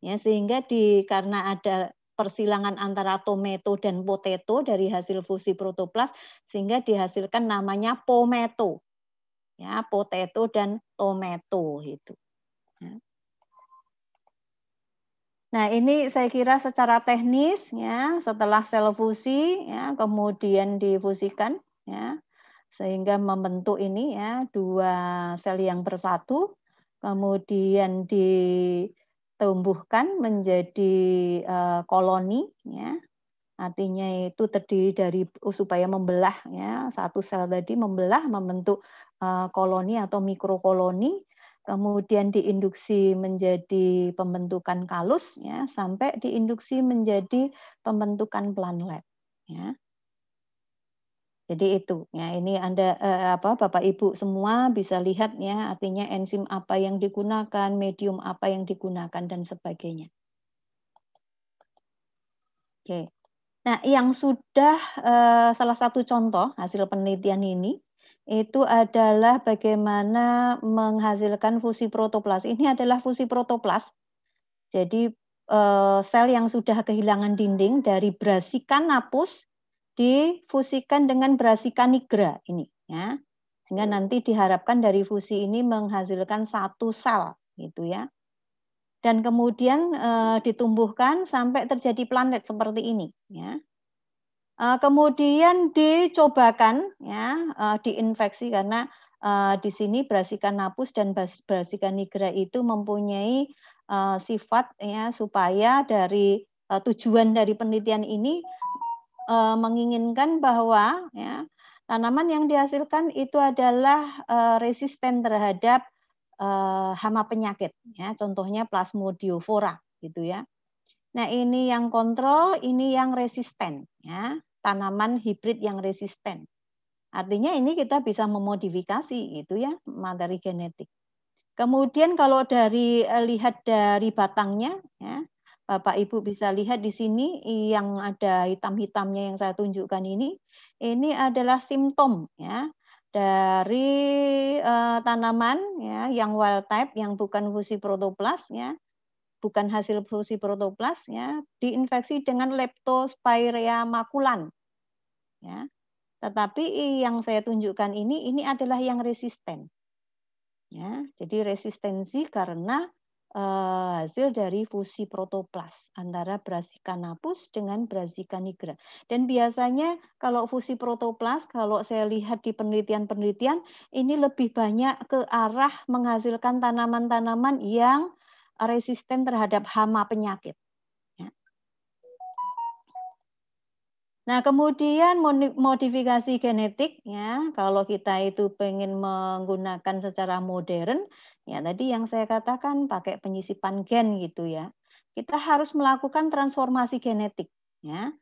Ya, sehingga di karena ada persilangan antara tomato dan potato dari hasil fusi protoplas sehingga dihasilkan namanya pometo. Ya, potato dan tomato itu. Ya. Nah, ini saya kira secara teknis ya, setelah sel fusi ya, kemudian difusikan ya sehingga membentuk ini ya dua sel yang bersatu kemudian ditumbuhkan menjadi eh, koloni ya artinya itu terdiri dari oh, supaya membelah ya satu sel tadi membelah membentuk eh, koloni atau mikrokoloni kemudian diinduksi menjadi pembentukan kalus ya sampai diinduksi menjadi pembentukan planlet ya jadi itu ya ini Anda eh, apa Bapak Ibu semua bisa lihat ya artinya enzim apa yang digunakan, medium apa yang digunakan dan sebagainya. Oke. Nah, yang sudah eh, salah satu contoh hasil penelitian ini itu adalah bagaimana menghasilkan fusi protoplas. Ini adalah fusi protoplas. Jadi eh, sel yang sudah kehilangan dinding dari brasikan napus difusikan dengan Brassica nigra ini ya. Sehingga ya. nanti diharapkan dari fusi ini menghasilkan satu sel gitu ya. Dan kemudian e, ditumbuhkan sampai terjadi planet seperti ini ya. E, kemudian dicobakan ya e, diinfeksi karena e, di sini Brassica napus dan Brassica nigra itu mempunyai e, sifat ya supaya dari e, tujuan dari penelitian ini e, menginginkan bahwa ya, tanaman yang dihasilkan itu adalah e, resisten terhadap e, hama penyakit, ya, contohnya Plasmodiophora, gitu ya. Nah ini yang kontrol, ini yang resisten, ya, tanaman hibrid yang resisten. Artinya ini kita bisa memodifikasi gitu ya materi genetik. Kemudian kalau dari lihat dari batangnya, ya, Bapak Ibu bisa lihat di sini yang ada hitam-hitamnya yang saya tunjukkan ini, ini adalah simptom ya dari uh, tanaman ya yang wild type yang bukan fusi protoplas ya bukan hasil fusi protoplas ya diinfeksi dengan Leptospirea maculan ya tetapi yang saya tunjukkan ini ini adalah yang resisten ya jadi resistensi karena uh, hasil dari fusi protoplas antara Brassica napus dengan Brassica nigra. Dan biasanya kalau fusi protoplas, kalau saya lihat di penelitian-penelitian, ini lebih banyak ke arah menghasilkan tanaman-tanaman yang resisten terhadap hama penyakit. Ya. Nah, kemudian modifikasi genetik ya, kalau kita itu pengen menggunakan secara modern, Ya, tadi yang saya katakan pakai penyisipan gen gitu ya. Kita harus melakukan transformasi genetik ya.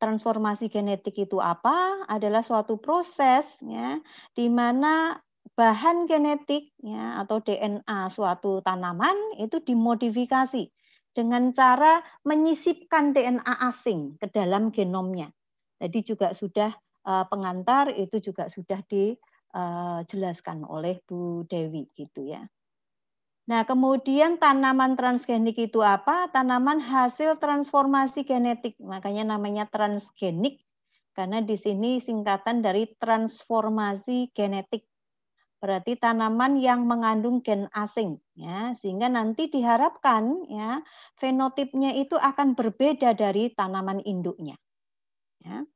Transformasi genetik itu apa? Adalah suatu proses ya di mana bahan genetik ya atau DNA suatu tanaman itu dimodifikasi dengan cara menyisipkan DNA asing ke dalam genomnya. Jadi juga sudah eh, pengantar itu juga sudah dijelaskan eh, oleh Bu Dewi gitu ya. Nah, kemudian tanaman transgenik itu apa? Tanaman hasil transformasi genetik. Makanya namanya transgenik karena di sini singkatan dari transformasi genetik. Berarti tanaman yang mengandung gen asing ya, sehingga nanti diharapkan ya fenotipnya itu akan berbeda dari tanaman induknya. Ya.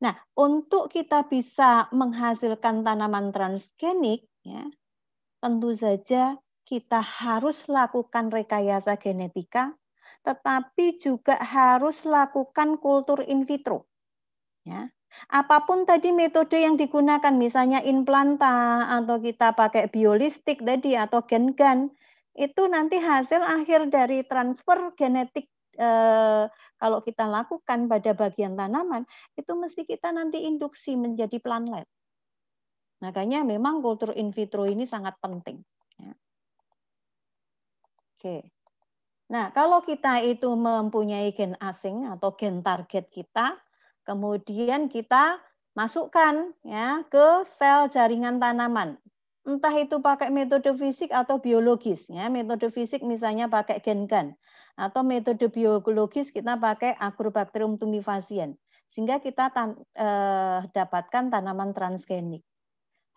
Nah, untuk kita bisa menghasilkan tanaman transgenik ya, tentu saja kita harus lakukan rekayasa genetika, tetapi juga harus lakukan kultur in vitro. Ya. Apapun tadi metode yang digunakan, misalnya implanta atau kita pakai biolistik tadi atau gen-gen, itu nanti hasil akhir dari transfer genetik eh, kalau kita lakukan pada bagian tanaman, itu mesti kita nanti induksi menjadi planlet. Makanya memang kultur in vitro ini sangat penting. Oke. Nah, kalau kita itu mempunyai gen asing atau gen target kita, kemudian kita masukkan ya ke sel jaringan tanaman. Entah itu pakai metode fisik atau biologis ya. Metode fisik misalnya pakai gen gen, atau metode biologis kita pakai Agrobacterium tumefaciens sehingga kita tan eh, dapatkan tanaman transgenik.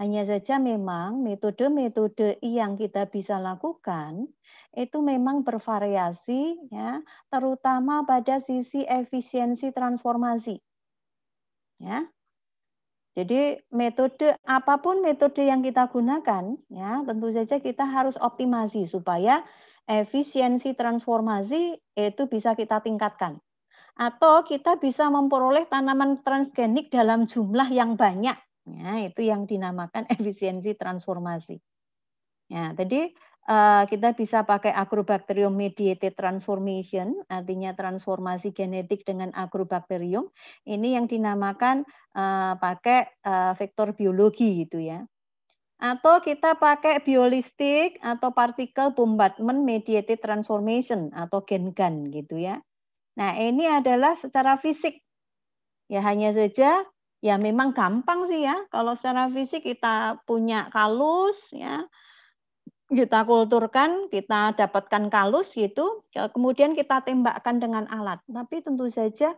Hanya saja memang metode-metode yang kita bisa lakukan itu memang bervariasi ya, terutama pada sisi efisiensi transformasi. Ya. Jadi metode apapun metode yang kita gunakan ya, tentu saja kita harus optimasi supaya efisiensi transformasi itu bisa kita tingkatkan. Atau kita bisa memperoleh tanaman transgenik dalam jumlah yang banyak Ya, itu yang dinamakan efisiensi transformasi. Ya, jadi eh, kita bisa pakai agrobacterium mediated transformation, artinya transformasi genetik dengan agrobacterium. Ini yang dinamakan eh, pakai eh, vektor biologi gitu ya. Atau kita pakai biolistik atau partikel bombardment mediated transformation atau gen gun gitu ya. Nah ini adalah secara fisik. Ya hanya saja ya memang gampang sih ya kalau secara fisik kita punya kalus ya kita kulturkan, kita dapatkan kalus gitu, kemudian kita tembakkan dengan alat. Tapi tentu saja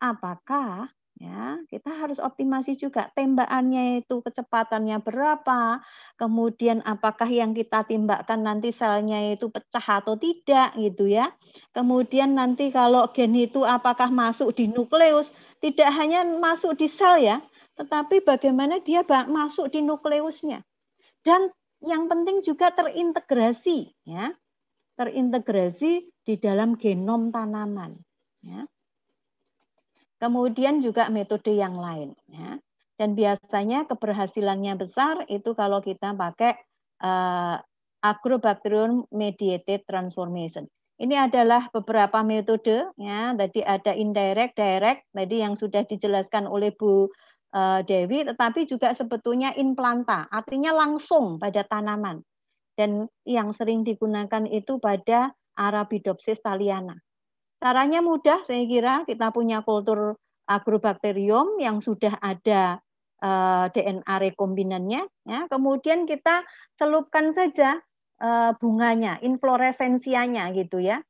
apakah ya kita harus optimasi juga tembakannya itu kecepatannya berapa kemudian apakah yang kita timbakkan nanti selnya itu pecah atau tidak gitu ya kemudian nanti kalau gen itu apakah masuk di nukleus tidak hanya masuk di sel ya tetapi bagaimana dia masuk di nukleusnya dan yang penting juga terintegrasi ya terintegrasi di dalam genom tanaman ya Kemudian juga metode yang lain. Ya. Dan biasanya keberhasilannya besar itu kalau kita pakai uh, agrobacterium mediated transformation. Ini adalah beberapa metode ya. Tadi ada indirect, direct, tadi yang sudah dijelaskan oleh Bu eh, Dewi, tetapi juga sebetulnya implanta, artinya langsung pada tanaman. Dan yang sering digunakan itu pada Arabidopsis thaliana. Caranya mudah, saya kira kita punya kultur agrobakterium yang sudah ada uh, eh, DNA rekombinannya. Ya. Kemudian kita celupkan saja uh, bunganya, inflorescensianya gitu ya,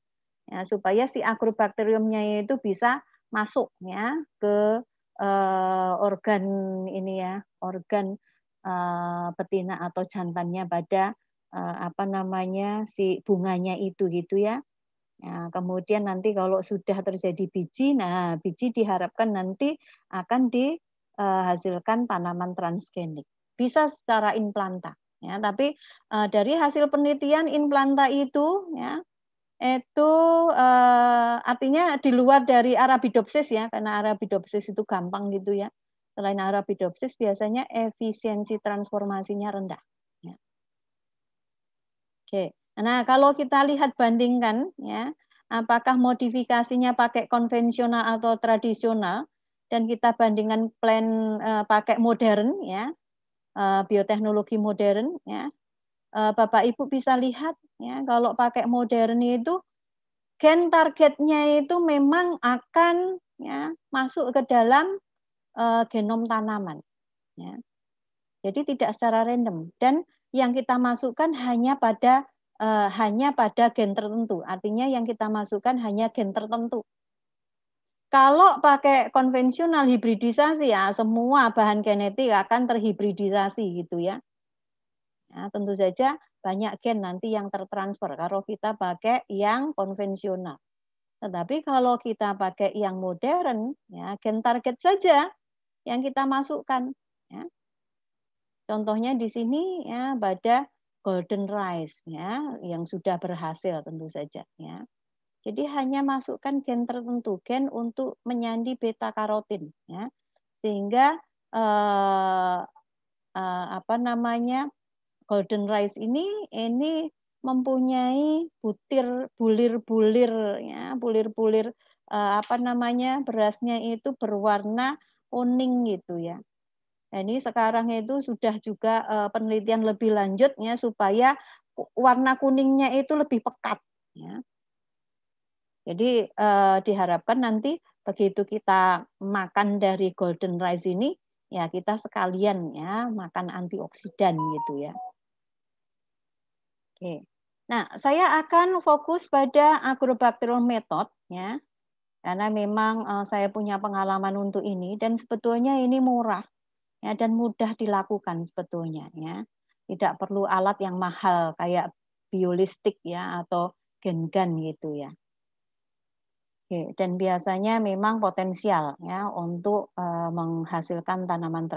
ya supaya si agrobakteriumnya itu bisa masuk ya ke uh, organ ini ya, organ uh, betina atau jantannya pada uh, apa namanya si bunganya itu gitu ya. Nah, kemudian nanti kalau sudah terjadi biji, nah biji diharapkan nanti akan dihasilkan e, tanaman transgenik. Bisa secara implanta. Ya, tapi uh, dari hasil penelitian implanta itu, ya, itu uh, artinya di luar dari arabidopsis ya, karena arabidopsis itu gampang gitu ya. Selain arabidopsis, biasanya efisiensi transformasinya rendah. Ya. Oke. Okay. Nah, kalau kita lihat bandingkan ya, apakah modifikasinya pakai konvensional atau tradisional dan kita bandingkan plan uh, pakai modern ya, uh, bioteknologi modern ya. Uh, Bapak Ibu bisa lihat ya, kalau pakai modern itu gen targetnya itu memang akan ya masuk ke dalam uh, genom tanaman ya. Jadi tidak secara random dan yang kita masukkan hanya pada Eh, hanya pada gen tertentu. Artinya yang kita masukkan hanya gen tertentu. Kalau pakai konvensional hibridisasi ya semua bahan genetik akan terhibridisasi gitu ya. ya tentu saja banyak gen nanti yang tertransfer kalau kita pakai yang konvensional. Tetapi kalau kita pakai yang modern ya gen target saja yang kita masukkan ya. Contohnya di sini ya pada golden rice ya yang sudah berhasil tentu saja ya. Jadi hanya masukkan gen tertentu gen untuk menyandi beta karotin ya. Sehingga eh, eh, apa namanya golden rice ini ini mempunyai butir bulir-bulir ya, bulir-bulir eh, apa namanya berasnya itu berwarna kuning gitu ya. Nah, ini sekarang itu sudah juga uh, penelitian lebih lanjutnya supaya warna kuningnya itu lebih pekat. Ya. Jadi uh, diharapkan nanti begitu kita makan dari golden rice ini, ya kita sekalian ya makan antioksidan gitu ya. Oke. Nah, saya akan fokus pada agrobacterial method ya. Karena memang eh, saya punya pengalaman untuk ini dan sebetulnya ini murah ya dan mudah dilakukan sebetulnya ya tidak perlu alat yang mahal kayak biolistik ya atau gen-gen gitu ya Oke, dan biasanya memang potensial ya untuk e, menghasilkan tanaman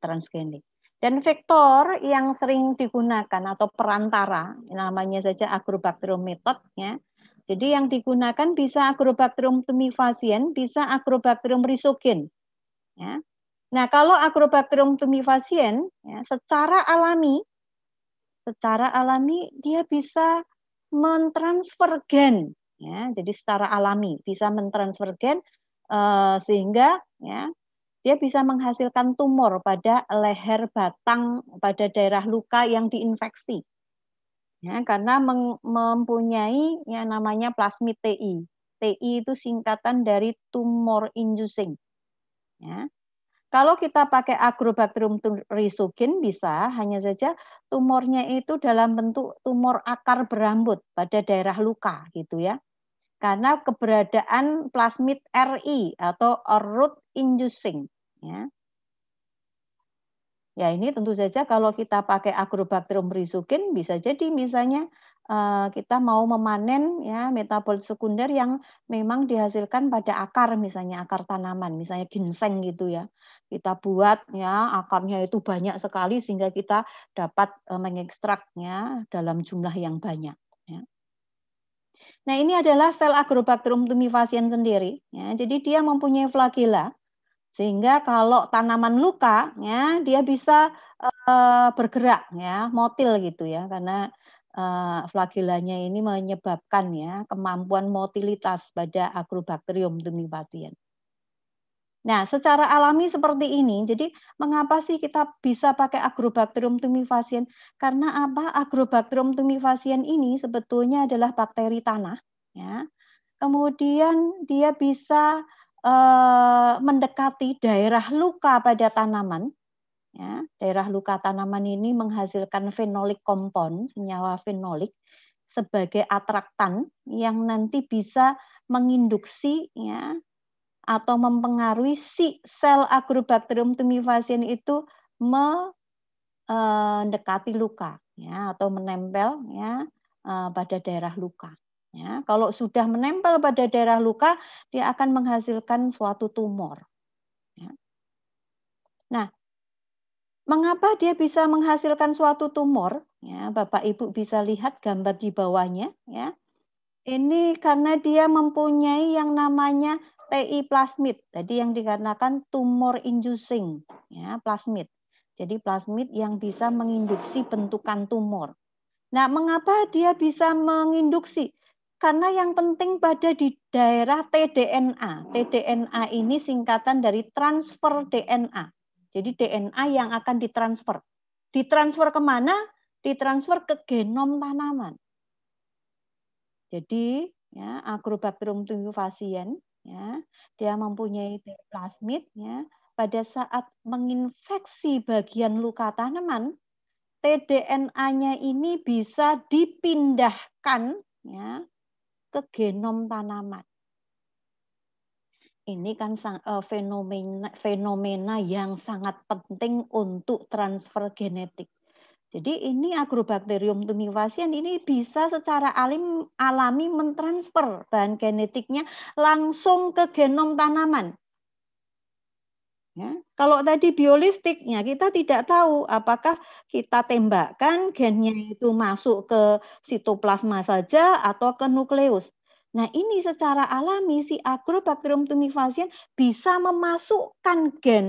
transgenik dan vektor yang sering digunakan atau perantara namanya saja agrobacterium method ya jadi yang digunakan bisa Agrobacterium tumifacien, bisa Agrobacterium rhizogen. Ya. Nah, kalau Agrobacterium tumefaciens, ya, secara alami secara alami dia bisa mentransfer gen ya. Jadi secara alami bisa mentransfer gen uh, sehingga ya dia bisa menghasilkan tumor pada leher batang pada daerah luka yang diinfeksi ya karena mempunyai yang namanya plasmid TI. TI itu singkatan dari tumor inducing. Ya. Kalau kita pakai Agrobacterium risugin bisa, hanya saja tumornya itu dalam bentuk tumor akar berambut pada daerah luka gitu ya. Karena keberadaan plasmid RI atau root inducing ya. Ya ini tentu saja kalau kita pakai Agrobacterium risugin bisa jadi misalnya eh, kita mau memanen ya metabolit sekunder yang memang dihasilkan pada akar misalnya akar tanaman misalnya ginseng gitu ya kita buat ya, akarnya itu banyak sekali sehingga kita dapat eh, mengekstraknya dalam jumlah yang banyak. Ya. Nah ini adalah sel agrobacterium tumefaciens sendiri. Ya. Jadi dia mempunyai flagela sehingga kalau tanaman luka ya dia bisa uh, bergerak ya motil gitu ya karena uh, flagelanya ini menyebabkan ya kemampuan motilitas pada agrobacterium tumefaciens. Nah, secara alami seperti ini. Jadi, mengapa sih kita bisa pakai Agrobacterium tumifacien Karena apa? Agrobacterium tumifacien ini sebetulnya adalah bakteri tanah, ya. Kemudian dia bisa eh, mendekati daerah luka pada tanaman, ya, daerah luka tanaman ini menghasilkan fenolik kompon, senyawa fenolik sebagai atraktan yang nanti bisa menginduksi ya atau mempengaruhi si sel agrobacterium tumifacien itu eh, mendekati luka ya atau menempel ya eh, pada daerah luka. Ya, kalau sudah menempel pada daerah luka, dia akan menghasilkan suatu tumor. Ya. Nah, mengapa dia bisa menghasilkan suatu tumor? Ya, Bapak Ibu bisa lihat gambar di bawahnya. Ya. Ini karena dia mempunyai yang namanya TI plasmid, tadi yang dikarenakan tumor inducing, ya plasmid. Jadi plasmid yang bisa menginduksi bentukan tumor. Nah, mengapa dia bisa menginduksi? Karena yang penting pada di daerah tDNA. tDNA ini singkatan dari transfer DNA. Jadi DNA yang akan ditransfer. Ditransfer kemana? Ditransfer ke genom tanaman. Jadi ya, Agrobacterium tumefaciens ya dia mempunyai plasmid ya pada saat menginfeksi bagian luka tanaman tDNA-nya ini bisa dipindahkan ya ke genom tanaman ini kan eh, fenomena fenomena yang sangat penting untuk transfer genetik jadi ini agrobakterium tumefaciens ini bisa secara alim, alami mentransfer bahan genetiknya langsung ke genom tanaman. Ya, kalau tadi biolistiknya kita tidak tahu apakah kita tembakkan gennya itu masuk ke sitoplasma saja atau ke nukleus. Nah ini secara alami si agrobakterium tumefaciens bisa memasukkan gen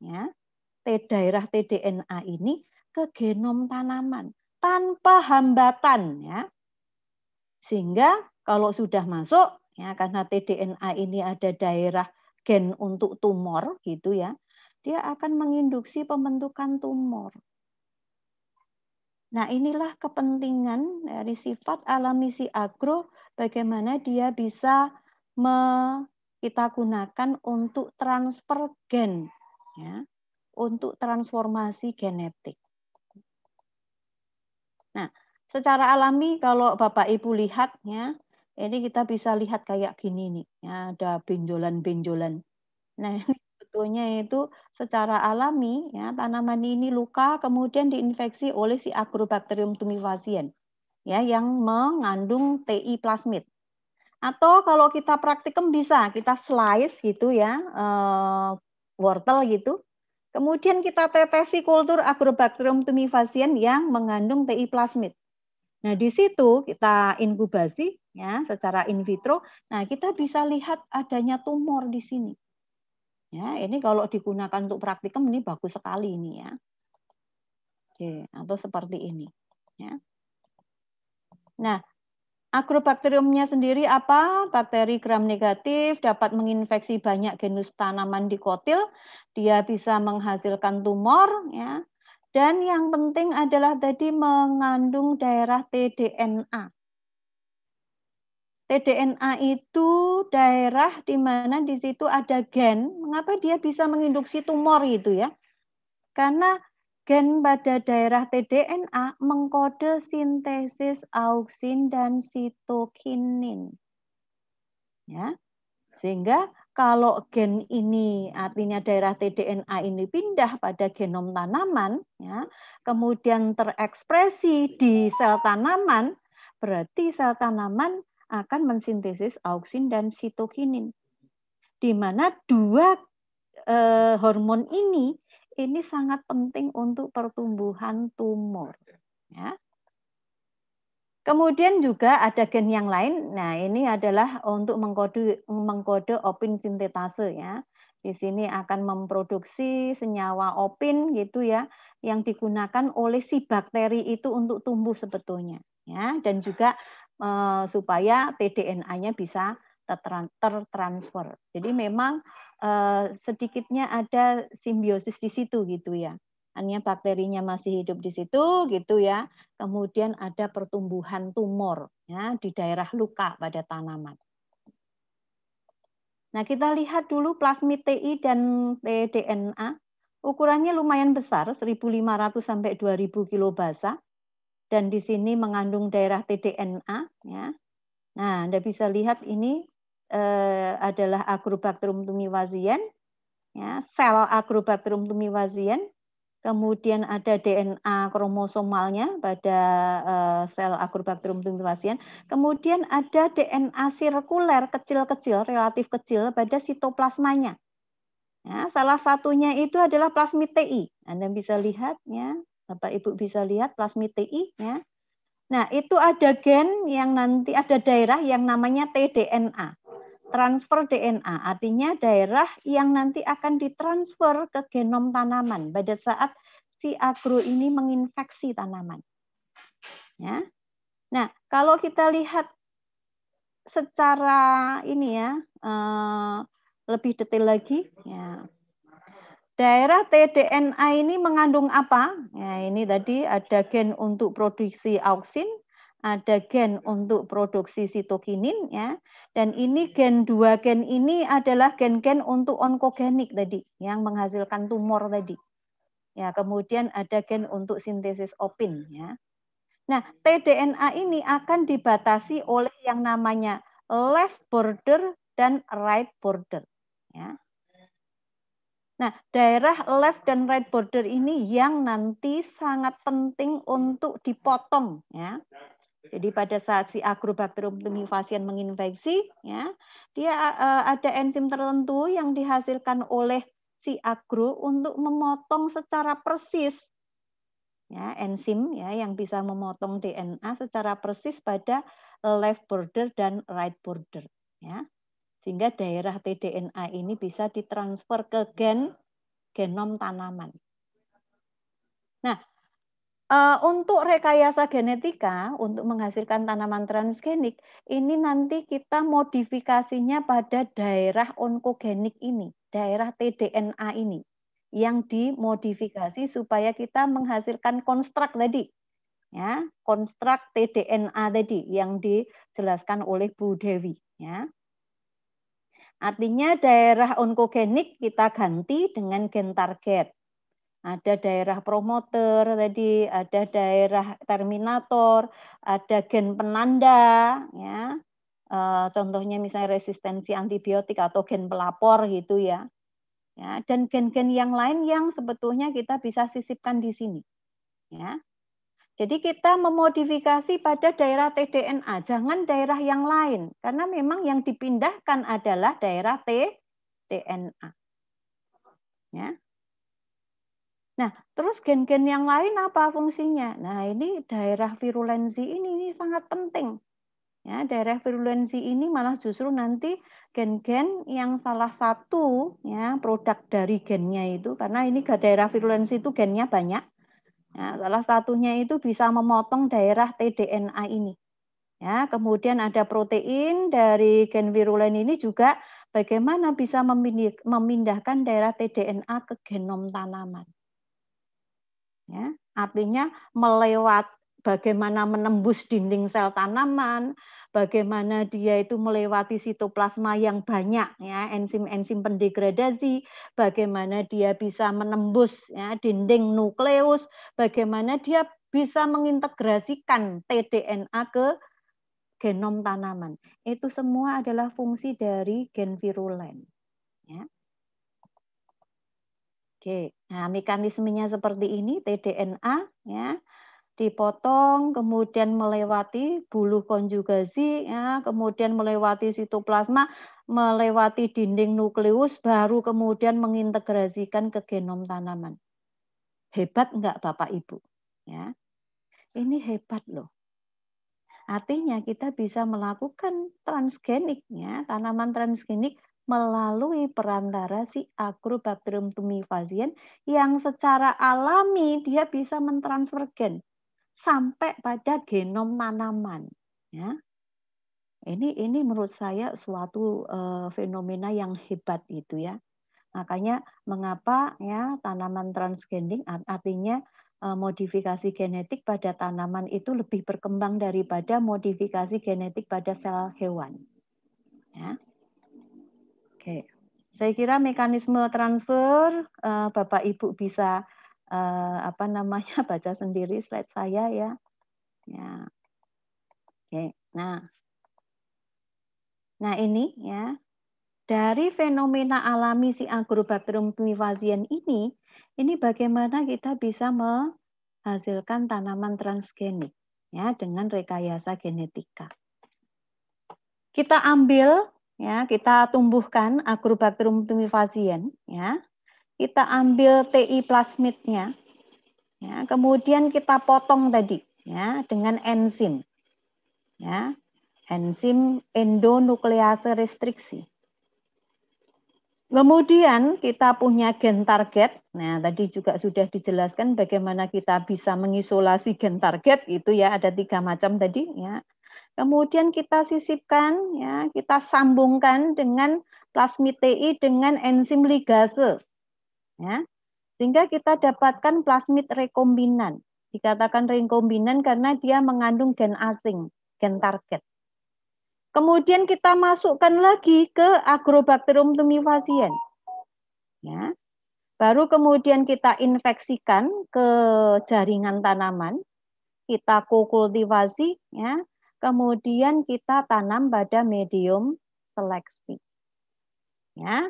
ya, T daerah tDNA ini ke genom tanaman tanpa hambatan ya. Sehingga kalau sudah masuk ya karena tDNA ini ada daerah gen untuk tumor gitu ya, dia akan menginduksi pembentukan tumor. Nah, inilah kepentingan dari sifat alami si agro bagaimana dia bisa me, kita gunakan untuk transfer gen ya, untuk transformasi genetik. Nah, secara alami kalau Bapak Ibu lihat ya, ini kita bisa lihat kayak gini nih, ya, ada benjolan-benjolan. Nah, ini sebetulnya itu secara alami ya tanaman ini luka kemudian diinfeksi oleh si Agrobacterium tumefaciens ya yang mengandung TI plasmid. Atau kalau kita praktikum bisa kita slice gitu ya eh, wortel gitu Kemudian kita tetesi kultur Agrobacterium tumefaciens yang mengandung TI plasmid. Nah, di situ kita inkubasi ya secara in vitro. Nah, kita bisa lihat adanya tumor di sini. Ya, ini kalau digunakan untuk praktikum ini bagus sekali ini ya. Oke, atau seperti ini ya. Nah, Agrobakteriumnya sendiri apa? Bakteri gram negatif dapat menginfeksi banyak genus tanaman di dikotil. Dia bisa menghasilkan tumor, ya. Dan yang penting adalah tadi mengandung daerah tDNA. tDNA itu daerah di mana di situ ada gen. Mengapa dia bisa menginduksi tumor itu ya? Karena gen pada daerah tDNA mengkode sintesis auksin dan sitokinin. Ya. Sehingga kalau gen ini artinya daerah tDNA ini pindah pada genom tanaman, ya, kemudian terekspresi di sel tanaman, berarti sel tanaman akan mensintesis auksin dan sitokinin. Di mana dua eh, hormon ini ini sangat penting untuk pertumbuhan tumor. Ya. Kemudian juga ada gen yang lain. Nah, ini adalah untuk mengkode mengkode opin sintetase ya. Di sini akan memproduksi senyawa opin gitu ya yang digunakan oleh si bakteri itu untuk tumbuh sebetulnya ya dan juga eh, supaya tDNA-nya bisa tertransfer. Jadi memang eh, sedikitnya ada simbiosis di situ gitu ya. Hanya bakterinya masih hidup di situ gitu ya. Kemudian ada pertumbuhan tumor ya di daerah luka pada tanaman. Nah, kita lihat dulu plasmid TI dan tdna. Ukurannya lumayan besar, 1.500 sampai 2.000 kilo basa. Dan di sini mengandung daerah tDNA. Ya. Nah, Anda bisa lihat ini eh, adalah Agrobacterium tumiwazian, ya, sel Agrobacterium tumiwazian, kemudian ada DNA kromosomalnya pada eh, sel Agrobacterium tumiwazian, kemudian ada DNA sirkuler kecil-kecil, relatif kecil pada sitoplasmanya. Ya, salah satunya itu adalah plasmid TI. Anda bisa lihat ya, Bapak Ibu bisa lihat plasmid TI ya. Nah, itu ada gen yang nanti ada daerah yang namanya tDNA transfer DNA, artinya daerah yang nanti akan ditransfer ke genom tanaman pada saat si agro ini menginfeksi tanaman. Ya. Nah, kalau kita lihat secara ini ya, eh, lebih detail lagi, ya. Daerah tDNA ini mengandung apa? Ya, ini tadi ada gen untuk produksi auksin, ada gen untuk produksi sitokinin ya. Dan ini iya. gen 2 gen ini adalah gen-gen untuk onkogenik tadi yang menghasilkan tumor tadi. Ya, kemudian ada gen untuk sintesis opin ya. Nah, hmm. tDNA ini akan dibatasi oleh yang namanya left border dan right border ya. Nah, daerah left dan right border ini yang nanti sangat penting untuk dipotong ya jadi pada saat si Agrobacterium tumefaciens menginfeksi, ya, dia eh, ada enzim tertentu yang dihasilkan oleh si agro untuk memotong secara persis ya enzim ya yang bisa memotong DNA secara persis pada left border dan right border ya sehingga daerah tDNA ini bisa ditransfer ke gen genom tanaman. Nah, Uh, untuk rekayasa genetika, untuk menghasilkan tanaman transgenik, ini nanti kita modifikasinya pada daerah onkogenik ini, daerah tDNA ini, yang dimodifikasi supaya kita menghasilkan konstrak tadi, ya konstrak tDNA tadi yang dijelaskan oleh Bu Dewi, ya. Artinya daerah onkogenik kita ganti dengan gen target ada daerah promoter tadi, ada daerah terminator, ada gen penanda, ya. Eh, contohnya misalnya resistensi antibiotik atau gen pelapor gitu ya. Ya, dan gen-gen yang lain yang sebetulnya kita bisa sisipkan di sini. Ya. Jadi kita memodifikasi pada daerah tDNA, jangan daerah yang lain karena memang yang dipindahkan adalah daerah tDNA. Ya. Nah, terus gen-gen yang lain apa fungsinya? Nah, ini daerah virulensi ini, ini sangat penting. Ya, daerah virulensi ini malah justru nanti gen-gen yang salah satu ya produk dari gennya itu karena ini daerah virulensi itu gennya banyak. Ya, salah satunya itu bisa memotong daerah tDNA ini. Ya, kemudian ada protein dari gen virulen ini juga bagaimana bisa memindahkan daerah tDNA ke genom tanaman. Ya, artinya melewat bagaimana menembus dinding sel tanaman, bagaimana dia itu melewati sitoplasma yang banyak ya enzim-enzim pendegradasi bagaimana dia bisa menembus ya dinding nukleus bagaimana dia bisa mengintegrasikan tDNA ke genom tanaman itu semua adalah fungsi dari gen virulen ya Oke, nah mekanismenya seperti ini tDNA ya dipotong kemudian melewati bulu konjugasi ya kemudian melewati sitoplasma melewati dinding nukleus baru kemudian mengintegrasikan ke genom tanaman hebat enggak Bapak Ibu ya ini hebat loh artinya kita bisa melakukan transgeniknya tanaman transgenik melalui perantara si Agrobacterium tumefaciens yang secara alami dia bisa mentransfer gen sampai pada genom tanaman. Ya. Ini ini menurut saya suatu uh, fenomena yang hebat itu ya. Makanya mengapa ya tanaman transgending artinya eh, modifikasi genetik pada tanaman itu lebih berkembang daripada modifikasi genetik pada sel hewan. Ya. Oke. Saya kira mekanisme transfer eh, Bapak Ibu bisa eh, apa namanya [LAUGHS] baca sendiri slide saya ya. Ya. Oke. Nah. Nah, ini ya. Dari fenomena alami si Agrobacterium tumefaciens ini, ini bagaimana kita bisa menghasilkan tanaman transgenik ya dengan rekayasa genetika. Kita ambil ya kita tumbuhkan Agrobacterium tumefaciens ya kita ambil TI plasmidnya ya kemudian kita potong tadi ya dengan enzim ya enzim endonuklease restriksi Kemudian kita punya gen target. Nah, tadi juga sudah dijelaskan bagaimana kita bisa mengisolasi gen target itu ya ada tiga macam tadi ya. Kemudian kita sisipkan, ya, kita sambungkan dengan plasmid TI dengan enzim ligase. Ya. Sehingga kita dapatkan plasmid rekombinan. Dikatakan rekombinan karena dia mengandung gen asing, gen target. Kemudian kita masukkan lagi ke agrobakterium tumifasien. Ya. Baru kemudian kita infeksikan ke jaringan tanaman, kita kokultivasi ya, kemudian kita tanam pada medium seleksi. Ya,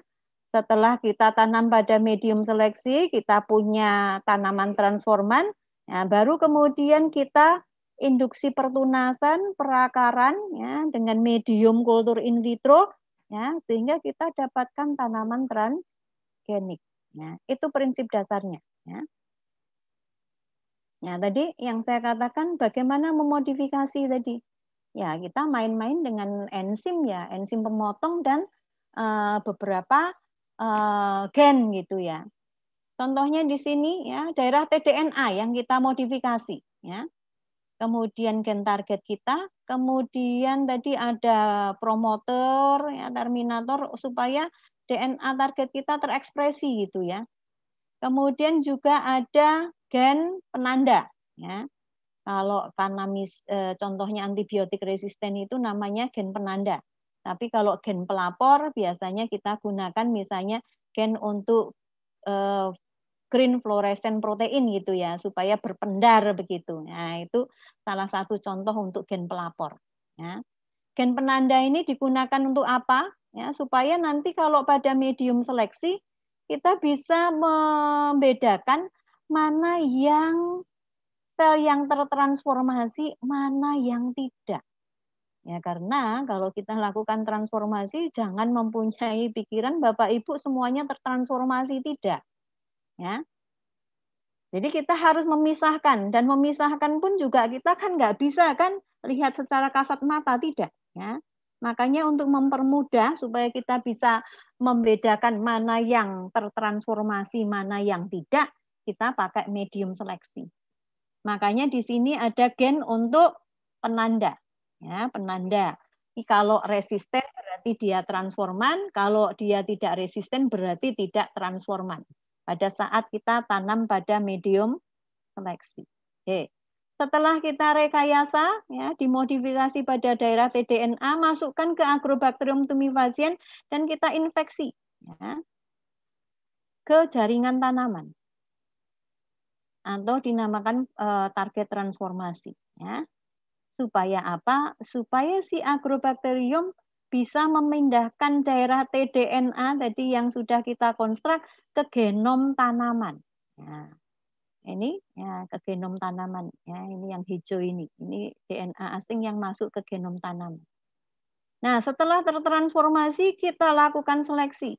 setelah kita tanam pada medium seleksi, kita punya tanaman transforman, ya, baru kemudian kita induksi pertunasan, perakaran ya, dengan medium kultur in vitro, ya, sehingga kita dapatkan tanaman transgenik. Ya, itu prinsip dasarnya. Ya. Ya, tadi yang saya katakan bagaimana memodifikasi tadi ya kita main-main dengan enzim ya, enzim pemotong dan eh, beberapa eh, gen gitu ya. Contohnya di sini ya daerah tDNA yang kita modifikasi ya. Kemudian gen target kita, kemudian tadi ada promotor ya terminator supaya DNA target kita terekspresi gitu ya. Kemudian juga ada gen penanda ya. Kalau tanamis, eh, contohnya antibiotik resisten itu namanya gen penanda. Tapi kalau gen pelapor biasanya kita gunakan misalnya gen untuk eh, green fluorescent protein gitu ya supaya berpendar begitu. Nah, itu salah satu contoh untuk gen pelapor ya. Gen penanda ini digunakan untuk apa? Ya, supaya nanti kalau pada medium seleksi kita bisa membedakan mana yang lifestyle yang tertransformasi, mana yang tidak. Ya, karena kalau kita lakukan transformasi, jangan mempunyai pikiran Bapak Ibu semuanya tertransformasi tidak. Ya. Jadi kita harus memisahkan dan memisahkan pun juga kita kan nggak bisa kan lihat secara kasat mata tidak. Ya. Makanya untuk mempermudah supaya kita bisa membedakan mana yang tertransformasi, mana yang tidak, kita pakai medium seleksi. Makanya di sini ada gen untuk penanda. Ya, penanda. Ini kalau resisten berarti dia transforman, kalau dia tidak resisten berarti tidak transforman. Pada saat kita tanam pada medium seleksi. Oke. Setelah kita rekayasa, ya, dimodifikasi pada daerah TDNA, masukkan ke agrobakterium tumifasien dan kita infeksi ya, ke jaringan tanaman atau dinamakan eh, target transformasi ya. Supaya apa? Supaya si agrobakterium bisa memindahkan daerah tDNA tadi yang sudah kita konstruk ke genom tanaman. Nah, ini ya, ke genom tanaman. Ya, ini yang hijau ini. Ini DNA asing yang masuk ke genom tanaman. Nah, setelah tertransformasi kita lakukan seleksi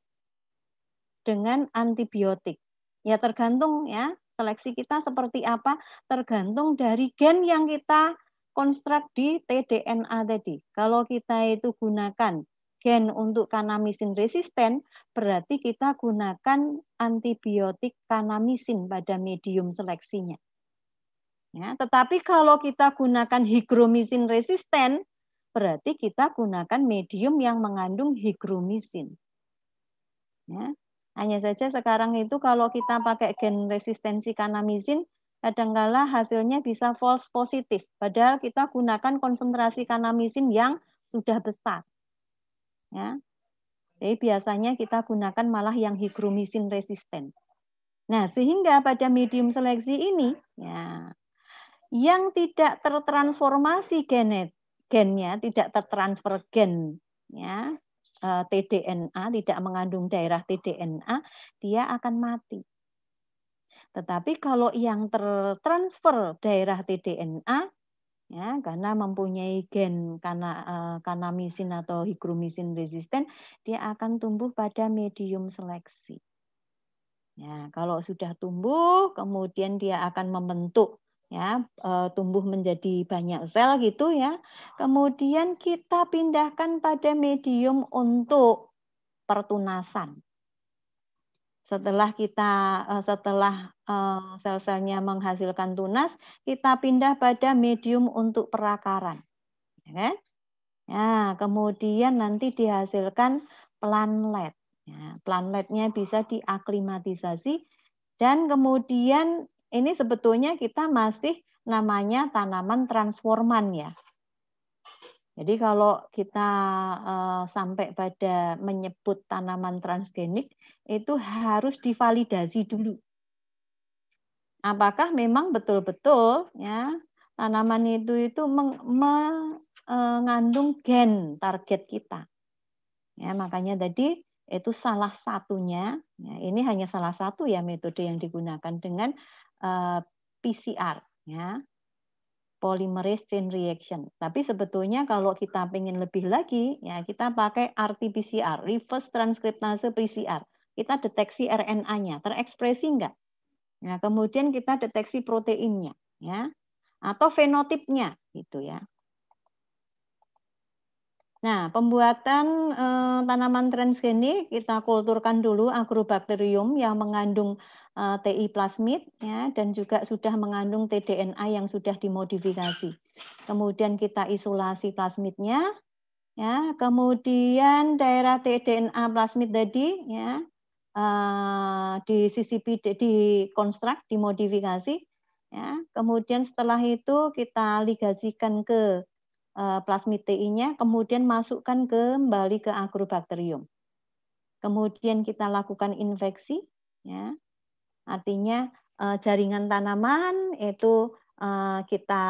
dengan antibiotik. Ya tergantung ya seleksi kita seperti apa tergantung dari gen yang kita konstruk di tDNA tadi. Kalau kita itu gunakan gen untuk kanamisin resisten, berarti kita gunakan antibiotik kanamisin pada medium seleksinya. Ya, tetapi kalau kita gunakan higromisin resisten, berarti kita gunakan medium yang mengandung higromisin. Ya, hanya saja sekarang itu kalau kita pakai gen resistensi kanamizin, kadangkala hasilnya bisa false positif. Padahal kita gunakan konsentrasi kanamizin yang sudah besar. Ya. Jadi biasanya kita gunakan malah yang higromisin resisten. Nah, sehingga pada medium seleksi ini, ya, yang tidak tertransformasi genet, gennya tidak tertransfer gen, ya, Eh, tDNA, tidak mengandung daerah tDNA, dia akan mati. Tetapi kalau yang tertransfer daerah tDNA, ya, karena mempunyai gen karena eh, kanamisin atau hikromisin resisten, dia akan tumbuh pada medium seleksi. Ya, kalau sudah tumbuh, kemudian dia akan membentuk ya eh, tumbuh menjadi banyak sel gitu ya. Kemudian kita pindahkan pada medium untuk pertunasan. Setelah kita eh, setelah eh, sel-selnya menghasilkan tunas, kita pindah pada medium untuk perakaran. Ya, kan? ya kemudian nanti dihasilkan planlet. Ya. planletnya bisa diaklimatisasi dan kemudian ini sebetulnya kita masih namanya tanaman transforman ya. Jadi kalau kita eh, sampai pada menyebut tanaman transgenik itu harus divalidasi dulu. Apakah memang betul-betul ya tanaman itu itu mengandung e, gen target kita. Ya, makanya tadi itu salah satunya. Ya, ini hanya salah satu ya metode yang digunakan dengan Eh, PCR ya polymerase chain reaction. Tapi sebetulnya kalau kita ingin lebih lagi, ya kita pakai RT-PCR, reverse transcriptase PCR. Kita deteksi RNA-nya, terekspresi enggak? Nah, kemudian kita deteksi proteinnya, ya atau fenotipnya, gitu ya. Nah, pembuatan eh, tanaman transgenik kita kulturkan dulu agrobakterium yang mengandung Eh, TI plasmid ya dan juga sudah mengandung tDNA yang sudah dimodifikasi. Kemudian kita isolasi plasmidnya ya, kemudian daerah tDNA plasmid tadi ya eh, di CCP konstruk dimodifikasi ya. Kemudian setelah itu kita ligasikan ke eh, plasmid TI-nya, kemudian masukkan kembali ke agrobakterium. Kemudian kita lakukan infeksi ya Artinya eh, jaringan tanaman itu eh, kita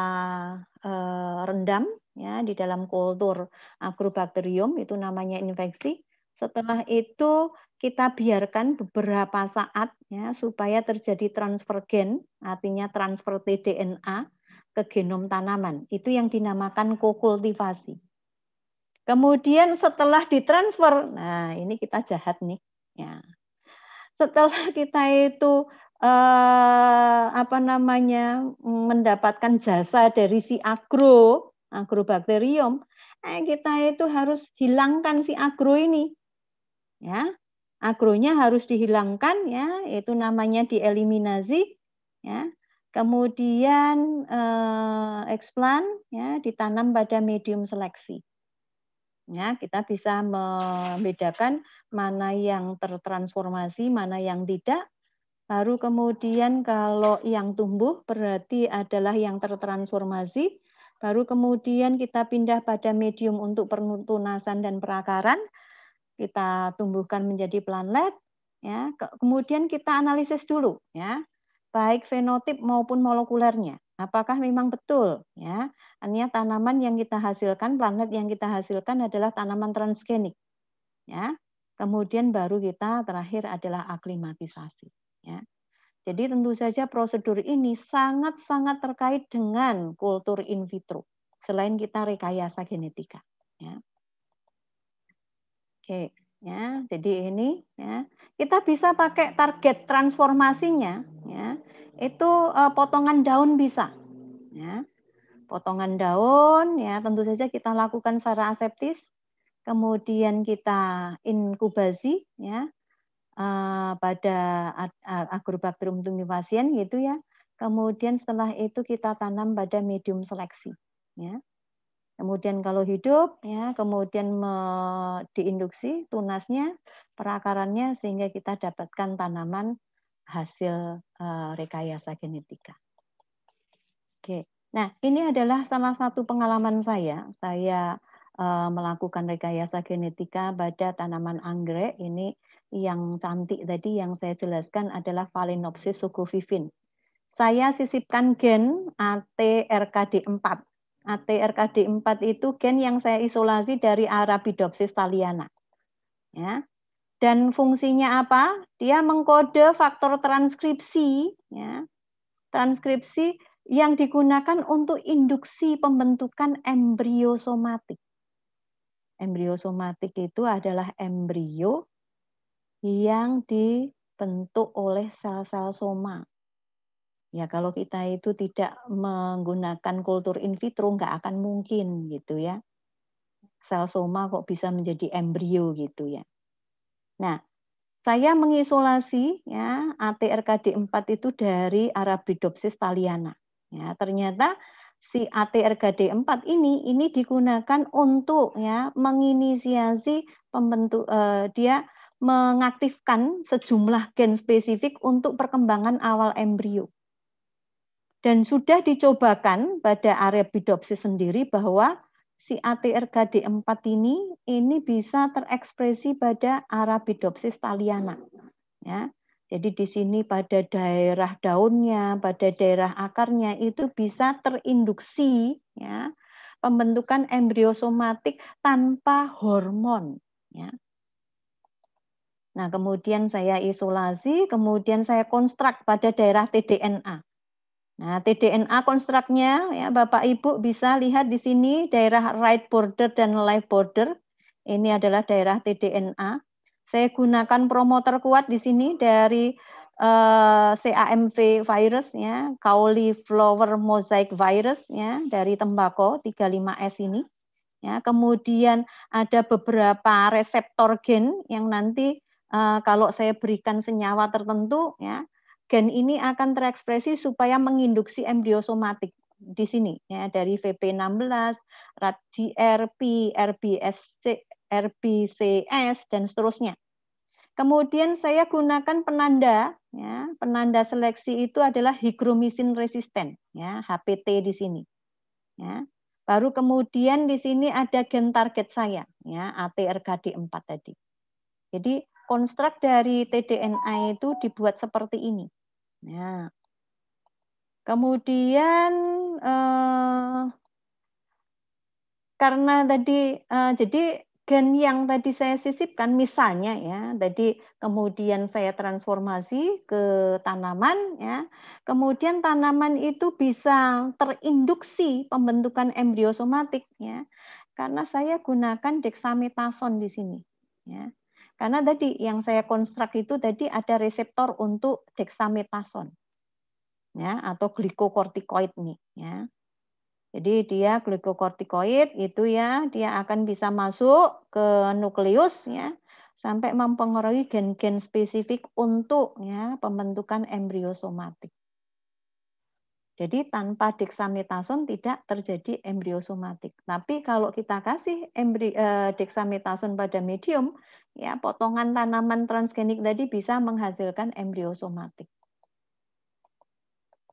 eh, rendam ya di dalam kultur agrobakterium itu namanya infeksi. Setelah itu kita biarkan beberapa saat ya supaya terjadi transfer gen, artinya transfer tDNA ke genom tanaman. Itu yang dinamakan kokultivasi. Kemudian setelah ditransfer, nah ini kita jahat nih. Ya, setelah [LAUGHS] kita itu eh, apa namanya mendapatkan jasa dari si agro agrobakterium, eh, kita itu harus hilangkan si agro ini, ya agronya harus dihilangkan ya itu namanya dieliminasi ya kemudian eh, eksplan ya ditanam pada medium seleksi Ya, kita bisa membedakan mana yang tertransformasi, mana yang tidak. Baru kemudian kalau yang tumbuh berarti adalah yang tertransformasi. Baru kemudian kita pindah pada medium untuk penutunasan dan perakaran. Kita tumbuhkan menjadi planlet. Ya, kemudian kita analisis dulu, ya, baik fenotip maupun molekulernya. Apakah memang betul ya? Artinya tanaman yang kita hasilkan, planet yang kita hasilkan adalah tanaman transgenik. Ya. Kemudian baru kita terakhir adalah aklimatisasi, ya. Jadi tentu saja prosedur ini sangat-sangat terkait dengan kultur in vitro selain kita rekayasa genetika, ya. Oke, ya. Jadi ini ya, kita bisa pakai target transformasinya, ya itu uh, potongan daun bisa. Ya. Potongan daun ya tentu saja kita lakukan secara aseptis, kemudian kita inkubasi ya uh, pada agrobakterium tumefaciens gitu ya. Kemudian setelah itu kita tanam pada medium seleksi ya. Kemudian kalau hidup ya, kemudian diinduksi tunasnya, perakarannya sehingga kita dapatkan tanaman hasil eh, rekayasa genetika. Oke, nah ini adalah salah satu pengalaman saya. Saya eh, melakukan rekayasa genetika pada tanaman anggrek ini yang cantik tadi yang saya jelaskan adalah Phalaenopsis suku Saya sisipkan gen ATRKD4. ATRKD4 itu gen yang saya isolasi dari Arabidopsis thaliana. Ya, dan fungsinya apa? Dia mengkode faktor transkripsi, ya. transkripsi yang digunakan untuk induksi pembentukan embrio somatik. Embrio somatik itu adalah embrio yang dibentuk oleh sel-sel soma. Ya kalau kita itu tidak menggunakan kultur in vitro nggak akan mungkin gitu ya. Sel soma kok bisa menjadi embrio gitu ya. Nah, saya mengisolasi ya ATRKD 4 itu dari Arabidopsis thaliana. Ya, ternyata si ATRKD 4 ini ini digunakan untuk ya menginisiasi pembentuk eh, dia mengaktifkan sejumlah gen spesifik untuk perkembangan awal embrio. Dan sudah dicobakan pada Arabidopsis sendiri bahwa si kd 4 ini ini bisa terekspresi pada Arabidopsis thaliana. Ya. Jadi di sini pada daerah daunnya, pada daerah akarnya itu bisa terinduksi ya, pembentukan somatik tanpa hormon. Ya. Nah kemudian saya isolasi, kemudian saya konstruk pada daerah tDNA. Nah, TDNA konstruknya ya Bapak Ibu bisa lihat di sini daerah right border dan left border. Ini adalah daerah TDNA. Saya gunakan promotor kuat di sini dari eh, CAMV virus ya, cauliflower mosaic virus ya dari tembakau 35S ini. Ya, kemudian ada beberapa reseptor gen yang nanti eh, kalau saya berikan senyawa tertentu ya gen ini akan terekspresi supaya menginduksi embriosomatik di sini ya dari VP16, RADGRP, RBSC, RBCS dan seterusnya. Kemudian saya gunakan penanda ya, penanda seleksi itu adalah higromisin resisten ya, HPT di sini. Ya. Baru kemudian di sini ada gen target saya ya, ATRKD4 tadi. Jadi konstruk dari tDNA itu dibuat seperti ini Ya. Kemudian eh, karena tadi eh, jadi gen yang tadi saya sisipkan misalnya ya tadi kemudian saya transformasi ke tanaman ya kemudian tanaman itu bisa terinduksi pembentukan embriosomatik ya karena saya gunakan dexamethasone di sini ya karena tadi yang saya konstruk itu tadi ada reseptor untuk dexamethasone ya atau glikokortikoid nih ya. Jadi dia glikokortikoid itu ya dia akan bisa masuk ke nukleus ya sampai mempengaruhi gen-gen spesifik untuk ya pembentukan embrio somatik. Jadi tanpa dexamethasone tidak terjadi embrio somatik. Tapi kalau kita kasih eh, dexamethason pada medium, ya potongan tanaman transgenik tadi bisa menghasilkan embrio somatik.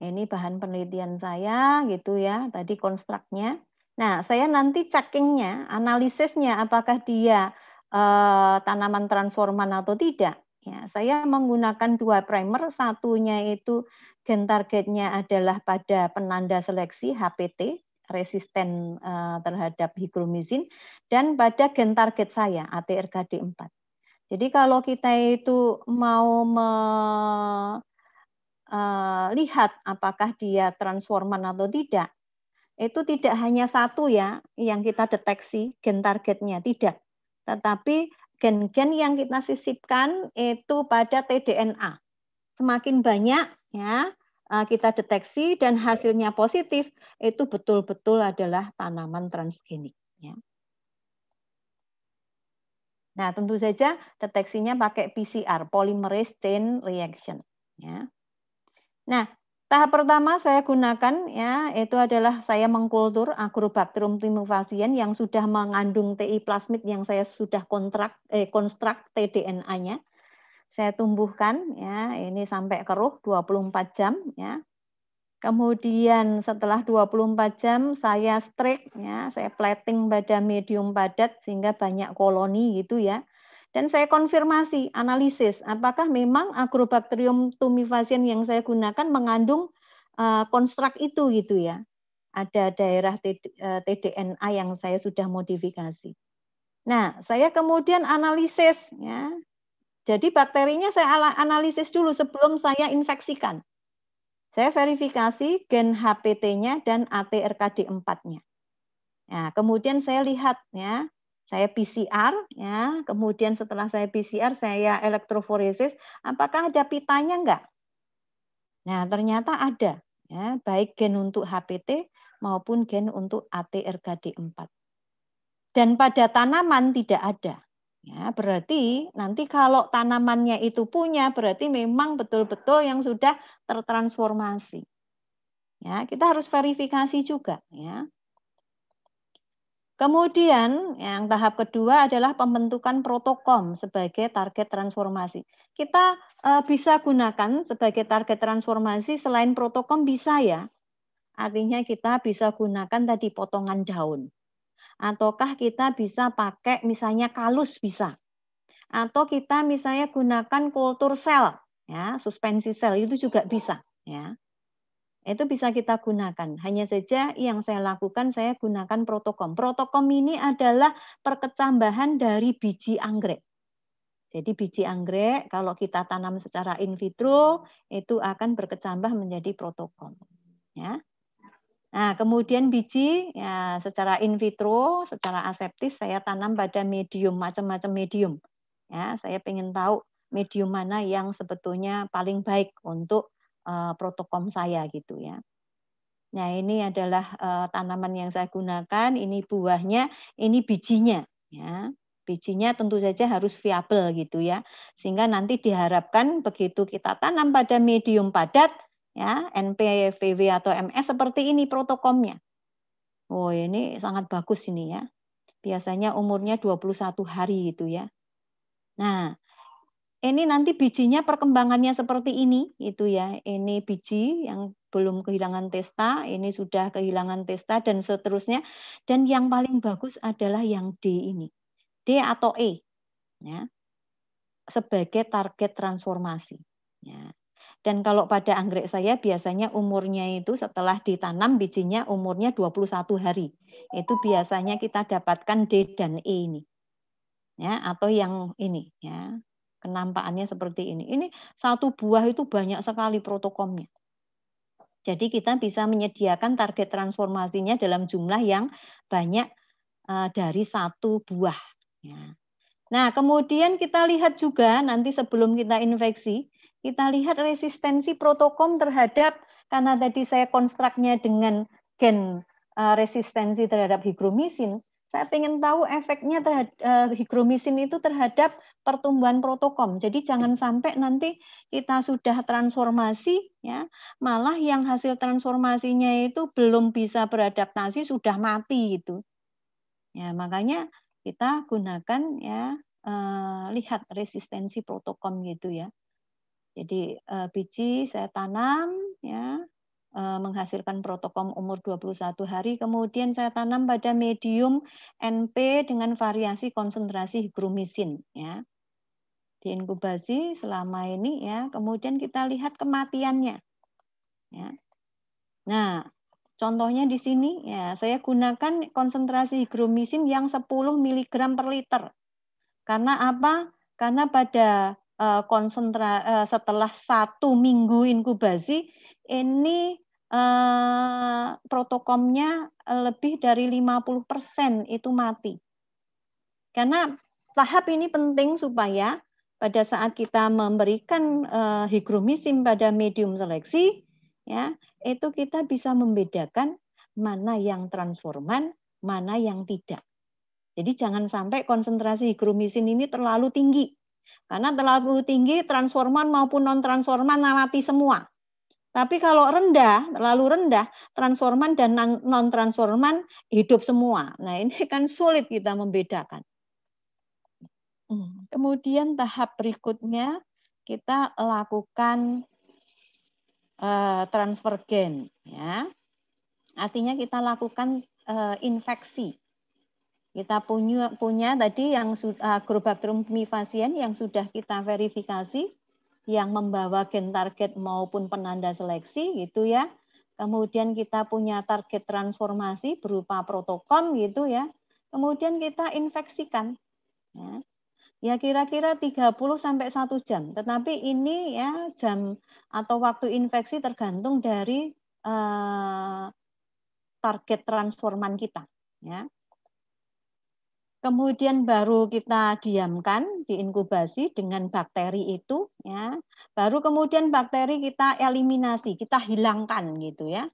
Ini bahan penelitian saya gitu ya, tadi konstruknya. Nah, saya nanti checkingnya, analisisnya apakah dia eh, tanaman transforman atau tidak. Ya, saya menggunakan dua primer, satunya itu gen targetnya adalah pada penanda seleksi HPT, resisten uh, terhadap higromizin, dan pada gen target saya, ATRKD4. Jadi kalau kita itu mau melihat eh, apakah dia transforman atau tidak, itu tidak hanya satu ya yang kita deteksi gen targetnya, tidak. Tetapi gen-gen yang kita sisipkan itu pada tDNA. Semakin banyak ya e, kita deteksi dan hasilnya positif itu betul-betul adalah tanaman transgenik. Ya. Nah tentu saja deteksinya pakai PCR (polymerase chain reaction). Ya. Nah Tahap pertama saya gunakan ya itu adalah saya mengkultur Agrobacterium timofasien yang sudah mengandung TI plasmid yang saya sudah kontrak eh konstrak tDNA-nya. Saya tumbuhkan ya ini sampai keruh 24 jam ya. Kemudian setelah 24 jam saya strik ya, saya plating pada medium padat sehingga banyak koloni gitu ya. Dan saya konfirmasi, analisis, apakah memang agrobacterium tumifasien yang saya gunakan mengandung eh, konstruk itu gitu ya. Ada daerah TDNA eh, yang saya sudah modifikasi. Nah, saya kemudian analisis ya. Jadi bakterinya saya analisis dulu sebelum saya infeksikan. Saya verifikasi gen HPT-nya dan ATRKD4-nya. Nah, kemudian saya lihat ya, saya PCR ya, kemudian setelah saya PCR saya elektroforesis, apakah ada pitanya enggak? Nah, ternyata ada ya, baik gen untuk HPT maupun gen untuk ATRKD4. Dan pada tanaman tidak ada. Ya, berarti nanti kalau tanamannya itu punya berarti memang betul-betul yang sudah tertransformasi. Ya, kita harus verifikasi juga ya. Kemudian yang tahap kedua adalah pembentukan protokom sebagai target transformasi. Kita eh, bisa gunakan sebagai target transformasi selain protokom bisa ya. Artinya kita bisa gunakan tadi potongan daun. Ataukah kita bisa pakai misalnya kalus bisa. Atau kita misalnya gunakan kultur sel, ya, suspensi sel itu juga bisa, ya. Itu bisa kita gunakan. Hanya saja yang saya lakukan saya gunakan protokom. Protokom ini adalah perkecambahan dari biji anggrek. Jadi biji anggrek kalau kita tanam secara in vitro itu akan berkecambah menjadi protokom. Ya. Nah, kemudian biji ya, secara in vitro, secara aseptis saya tanam pada medium macam-macam medium. Ya, saya ingin tahu medium mana yang sebetulnya paling baik untuk uh, eh, protokom saya gitu ya. Nah ini adalah eh, tanaman yang saya gunakan, ini buahnya, ini bijinya ya. Bijinya tentu saja harus viable gitu ya, sehingga nanti diharapkan begitu kita tanam pada medium padat ya NPVW atau MS seperti ini protokomnya. Oh ini sangat bagus ini ya. Biasanya umurnya 21 hari gitu ya. Nah, ini nanti bijinya perkembangannya seperti ini itu ya ini biji yang belum kehilangan testa ini sudah kehilangan testa dan seterusnya dan yang paling bagus adalah yang D ini D atau E ya sebagai target transformasi ya dan kalau pada anggrek saya biasanya umurnya itu setelah ditanam bijinya umurnya 21 hari. Itu biasanya kita dapatkan D dan E ini. Ya, atau yang ini ya. Kenampakannya seperti ini. Ini satu buah itu banyak sekali protokomnya. Jadi kita bisa menyediakan target transformasinya dalam jumlah yang banyak eh, dari satu buah. Ya. Nah, kemudian kita lihat juga nanti sebelum kita infeksi, kita lihat resistensi protokom terhadap karena tadi saya konstruknya dengan gen eh, resistensi terhadap higromisin, saya ingin tahu efeknya terhadap eh, higromisin itu terhadap pertumbuhan protokom. Jadi jangan sampai nanti kita sudah transformasi ya, malah yang hasil transformasinya itu belum bisa beradaptasi sudah mati itu. Ya, makanya kita gunakan ya eh, lihat resistensi protokom gitu ya. Jadi eh, biji saya tanam ya, Eh, menghasilkan protokom umur 21 hari. Kemudian saya tanam pada medium NP dengan variasi konsentrasi higrumisin ya. inkubasi selama ini ya. Kemudian kita lihat kematiannya. Ya. Nah, contohnya di sini ya saya gunakan konsentrasi higrumisin yang 10 mg per liter. Karena apa? Karena pada eh, konsentra eh, setelah satu minggu inkubasi ini eh, protokomnya eh, lebih dari 50% itu mati. Karena tahap ini penting supaya pada saat kita memberikan eh, higromisim pada medium seleksi, ya itu kita bisa membedakan mana yang transforman, mana yang tidak. Jadi jangan sampai konsentrasi higromisin ini terlalu tinggi. Karena terlalu tinggi transforman maupun non transforman mati semua. Tapi kalau rendah, terlalu rendah, transforman dan non-transforman hidup semua. Nah ini [LAUGHS] kan sulit kita membedakan. Hmm, kemudian tahap berikutnya kita lakukan uh, transfer gen, ya. Artinya kita lakukan uh, infeksi. Kita punya punya tadi yang uh, Agrobacterium pasien yang sudah kita verifikasi yang membawa gen target maupun penanda seleksi gitu ya. Kemudian kita punya target transformasi berupa protokol gitu ya. Kemudian kita infeksikan. Ya. ya kira-kira 30 sampai 1 jam. Tetapi ini ya jam atau waktu infeksi tergantung dari uh, target transforman kita, ya kemudian baru kita diamkan diinkubasi dengan bakteri itu ya baru kemudian bakteri kita eliminasi kita hilangkan gitu ya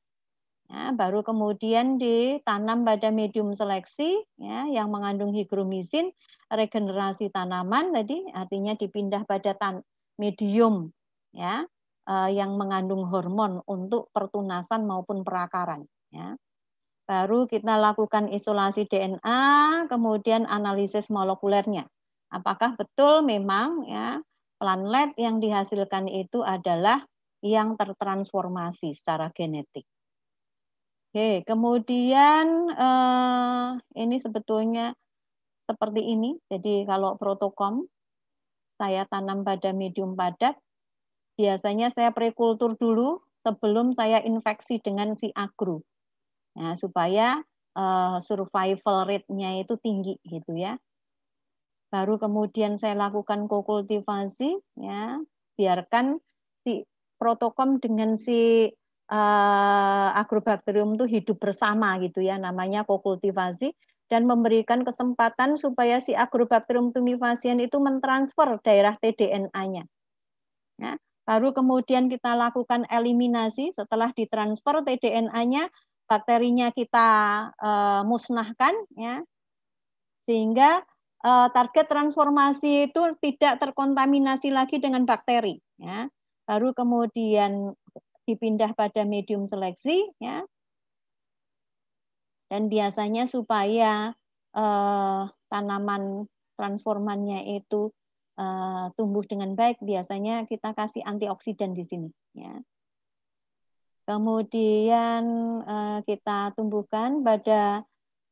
ya baru kemudian ditanam pada medium seleksi ya yang mengandung higromisin regenerasi tanaman tadi artinya dipindah pada tan medium ya eh, yang mengandung hormon untuk pertunasan maupun perakaran ya Baru kita lakukan isolasi DNA, kemudian analisis molekulernya. Apakah betul memang ya planet yang dihasilkan itu adalah yang tertransformasi secara genetik. Oke, kemudian eh, ini sebetulnya seperti ini. Jadi kalau protokom saya tanam pada medium padat, biasanya saya prekultur dulu sebelum saya infeksi dengan si agro. Nah, supaya uh, survival rate-nya itu tinggi gitu ya. Baru kemudian saya lakukan kokultivasi ya, biarkan si protokom dengan si uh, agrobakterium itu hidup bersama gitu ya, namanya kokultivasi dan memberikan kesempatan supaya si agrobakterium tumifasien itu mentransfer daerah tDNA-nya. Ya, baru kemudian kita lakukan eliminasi setelah ditransfer tDNA-nya bakterinya kita uh, musnahkan ya sehingga uh, target transformasi itu tidak terkontaminasi lagi dengan bakteri ya baru kemudian dipindah pada medium seleksi ya dan biasanya supaya uh, tanaman transformannya itu uh, tumbuh dengan baik biasanya kita kasih antioksidan di sini ya Kemudian eh, kita tumbuhkan pada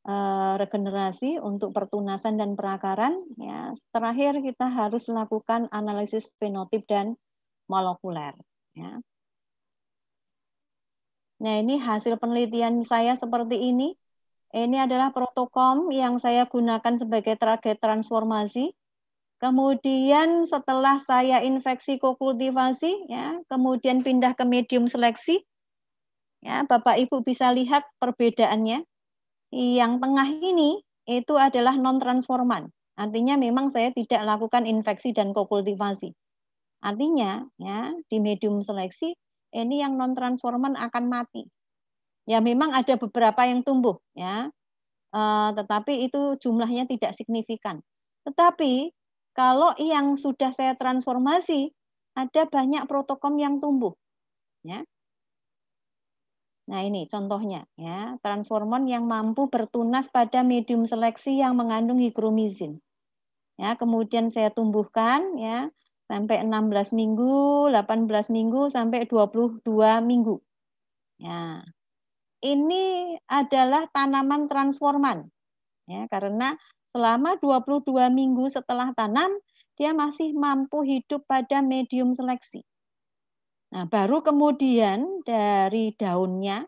eh, regenerasi untuk pertunasan dan perakaran. Ya. Terakhir kita harus lakukan analisis fenotip dan molekuler. Ya. Nah ini hasil penelitian saya seperti ini. Ini adalah protokol yang saya gunakan sebagai target transformasi. Kemudian setelah saya infeksi kokultivasi, ya, kemudian pindah ke medium seleksi, Ya, Bapak Ibu bisa lihat perbedaannya. Yang tengah ini itu adalah non transforman. Artinya memang saya tidak lakukan infeksi dan kokultivasi. Artinya ya di medium seleksi ini yang non transforman akan mati. Ya memang ada beberapa yang tumbuh ya. E, tetapi itu jumlahnya tidak signifikan. Tetapi kalau yang sudah saya transformasi ada banyak protokom yang tumbuh. Ya. Nah, ini contohnya ya, transformon yang mampu bertunas pada medium seleksi yang mengandung higromizin. Ya, kemudian saya tumbuhkan ya sampai 16 minggu, 18 minggu sampai 22 minggu. Ya. Ini adalah tanaman transforman. Ya, karena selama 22 minggu setelah tanam dia masih mampu hidup pada medium seleksi. Nah, baru kemudian dari daunnya,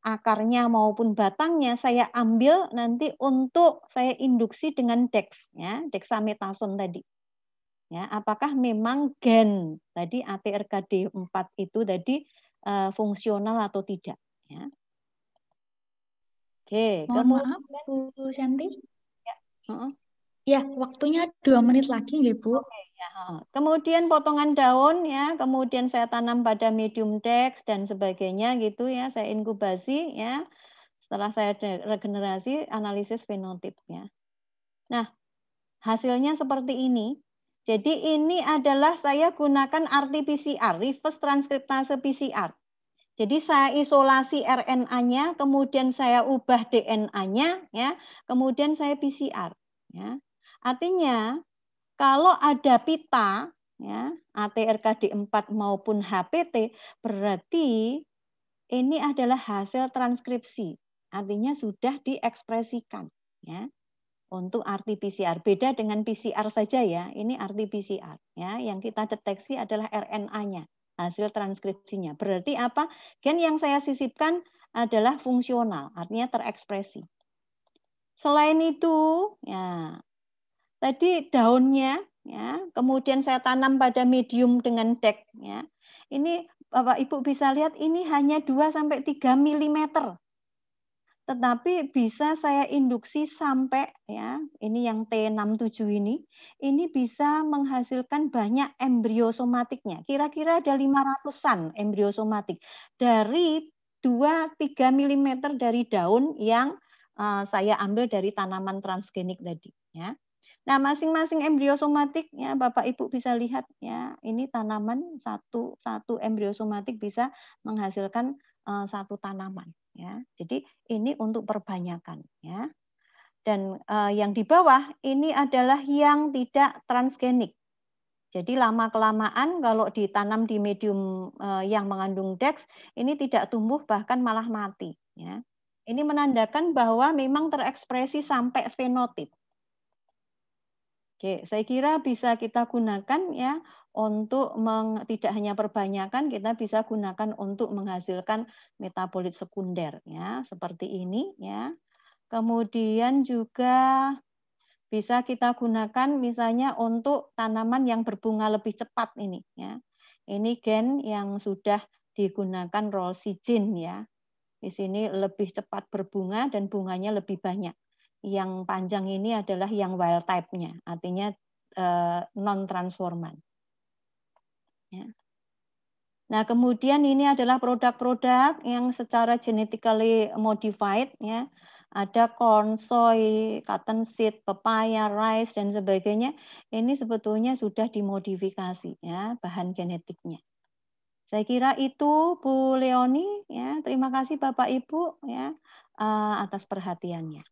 akarnya maupun batangnya saya ambil nanti untuk saya induksi dengan dex ya, dexametason tadi. Ya, apakah memang gen tadi ATRKD4 itu tadi uh, fungsional atau tidak ya. Oke, okay, kemudian, maaf Bu Shanti. Ya. Uh -uh. Ya, waktunya dua menit lagi, ya, Bu. Oke, ya. Kemudian potongan daun ya, kemudian saya tanam pada medium dex dan sebagainya gitu ya, saya inkubasi ya. Setelah saya regenerasi, analisis fenotipnya. Nah, hasilnya seperti ini. Jadi ini adalah saya gunakan RT-PCR, reverse transcriptase PCR. Jadi saya isolasi RNA-nya, kemudian saya ubah DNA-nya, ya, kemudian saya PCR. Ya. Artinya, kalau ada pita, ya, ATRKD 4 maupun HPT, berarti ini adalah hasil transkripsi. Artinya sudah diekspresikan. Ya. Untuk RT-PCR. Beda dengan PCR saja ya. Ini RT-PCR. Ya. Yang kita deteksi adalah RNA-nya. Hasil transkripsinya. Berarti apa? Gen yang saya sisipkan adalah fungsional. Artinya terekspresi. Selain itu, ya, tadi daunnya ya kemudian saya tanam pada medium dengan deck, ya ini Bapak Ibu bisa lihat ini hanya 2 sampai tiga mm. Tetapi bisa saya induksi sampai ya, ini yang T67 ini, ini bisa menghasilkan banyak embrio somatiknya. Kira-kira ada 500-an embrio somatik dari 2 3 mm dari daun yang eh, saya ambil dari tanaman transgenik tadi ya. Nah, masing-masing embrio somatik ya Bapak Ibu bisa lihat ya, ini tanaman satu satu embrio somatik bisa menghasilkan uh, satu tanaman ya. Jadi ini untuk perbanyakan ya. Dan uh, yang di bawah ini adalah yang tidak transgenik. Jadi lama kelamaan kalau ditanam di medium uh, yang mengandung DEX ini tidak tumbuh bahkan malah mati ya. Ini menandakan bahwa memang terekspresi sampai fenotip Oke, saya kira bisa kita gunakan ya untuk meng, tidak hanya perbanyakan, kita bisa gunakan untuk menghasilkan metabolit sekunder ya, seperti ini ya. Kemudian juga bisa kita gunakan misalnya untuk tanaman yang berbunga lebih cepat ini ya. Ini gen yang sudah digunakan rolsigin ya. Di sini lebih cepat berbunga dan bunganya lebih banyak yang panjang ini adalah yang wild type-nya, artinya eh, non transforman. Ya. Nah, kemudian ini adalah produk-produk yang secara genetically modified ya. Ada corn, soy, cotton seed, pepaya, rice dan sebagainya. Ini sebetulnya sudah dimodifikasi ya bahan genetiknya. Saya kira itu Bu Leoni ya. Terima kasih Bapak Ibu ya eh, atas perhatiannya.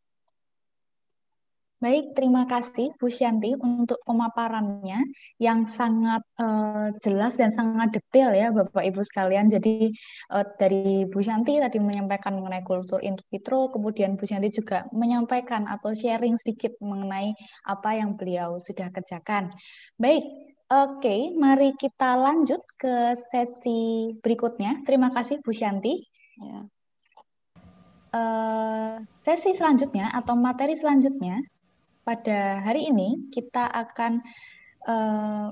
Baik, terima kasih Bu Shanti untuk pemaparannya yang sangat uh, jelas dan sangat detail ya Bapak Ibu sekalian. Jadi uh, dari Bu Shanti tadi menyampaikan mengenai kultur in vitro, kemudian Bu Shanti juga menyampaikan atau sharing sedikit mengenai apa yang beliau sudah kerjakan. Baik, oke, okay, mari kita lanjut ke sesi berikutnya. Terima kasih Bu Shanti. Ya. Uh, sesi selanjutnya atau materi selanjutnya pada hari ini kita akan eh,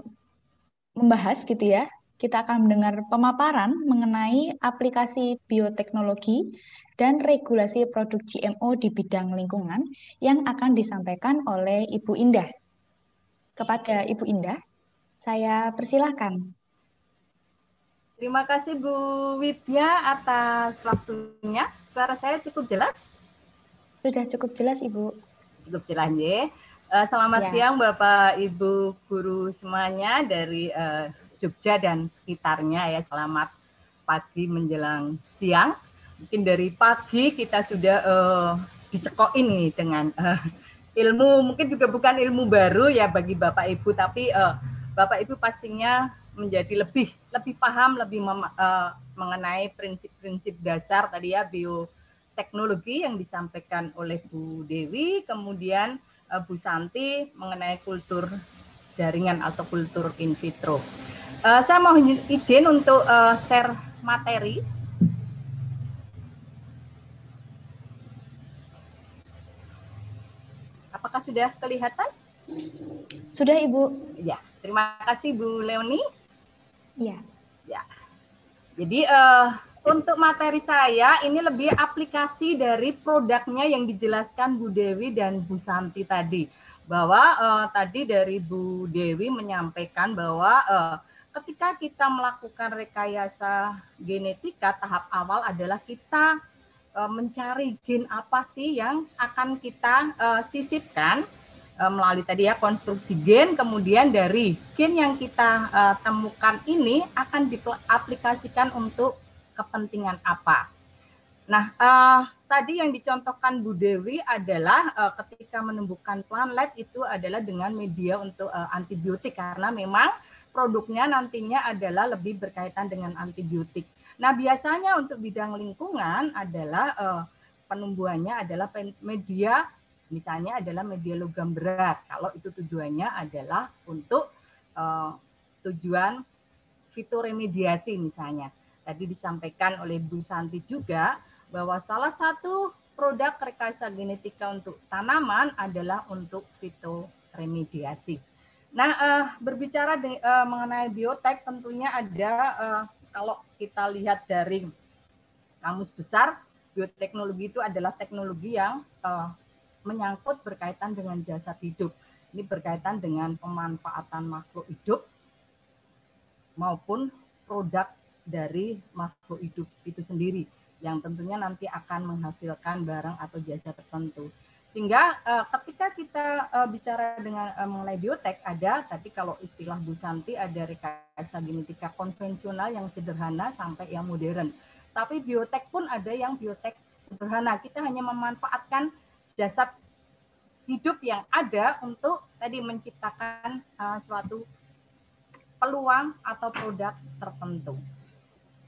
membahas gitu ya. Kita akan mendengar pemaparan mengenai aplikasi bioteknologi dan regulasi produk GMO di bidang lingkungan yang akan disampaikan oleh Ibu Indah. Kepada Ibu Indah, saya persilahkan. Terima kasih Bu Widya atas waktunya. Suara saya cukup jelas? Sudah cukup jelas, Ibu. Zubtilan ya. Uh, eh, selamat ya. siang Bapak Ibu guru semuanya dari uh, Jogja dan sekitarnya ya. Selamat pagi menjelang siang. Mungkin dari pagi kita sudah uh, dicekokin nih dengan uh, ilmu mungkin juga bukan ilmu baru ya bagi Bapak Ibu tapi uh, Bapak Ibu pastinya menjadi lebih lebih paham lebih mem, uh, mengenai prinsip-prinsip dasar tadi ya bio teknologi yang disampaikan oleh Bu Dewi, kemudian uh, Bu Santi mengenai kultur jaringan atau kultur in vitro. Uh, saya mau izin untuk uh, share materi. Apakah sudah kelihatan? Sudah, Ibu. Ya, terima kasih Bu Leoni. Iya. Ya. Jadi uh, untuk materi saya ini lebih aplikasi dari produknya yang dijelaskan Bu Dewi dan Bu Santi tadi bahwa uh, tadi dari Bu Dewi menyampaikan bahwa uh, ketika kita melakukan rekayasa genetika tahap awal adalah kita uh, mencari gen apa sih yang akan kita uh, sisipkan uh, melalui tadi ya konstruksi gen kemudian dari gen yang kita uh, temukan ini akan diaplikasikan untuk kepentingan apa. Nah, uh, tadi yang dicontohkan Bu Dewi adalah uh, ketika menumbuhkan planlet itu adalah dengan media untuk uh, antibiotik karena memang produknya nantinya adalah lebih berkaitan dengan antibiotik. Nah, biasanya untuk bidang lingkungan adalah uh, penumbuhannya adalah media misalnya adalah media logam berat. Kalau itu tujuannya adalah untuk uh, tujuan fituremediasi misalnya. Tadi disampaikan oleh Bu Santi juga bahwa salah satu produk rekayasa genetika untuk tanaman adalah untuk fitoremediasi. Nah, uh, berbicara de, uh, mengenai biotek tentunya ada uh, kalau kita lihat dari kamus besar, bioteknologi itu adalah teknologi yang uh, menyangkut berkaitan dengan jasa hidup. Ini berkaitan dengan pemanfaatan makhluk hidup maupun produk dari makhluk hidup itu sendiri yang tentunya nanti akan menghasilkan barang atau jasa tertentu. Sehingga uh, ketika kita uh, bicara dengan uh, mengenai biotek ada tapi kalau istilah Bu Santi ada rekayasa genetika konvensional yang sederhana sampai yang modern. Tapi biotek pun ada yang biotek sederhana. Kita hanya memanfaatkan jasad hidup yang ada untuk tadi menciptakan uh, suatu peluang atau produk tertentu.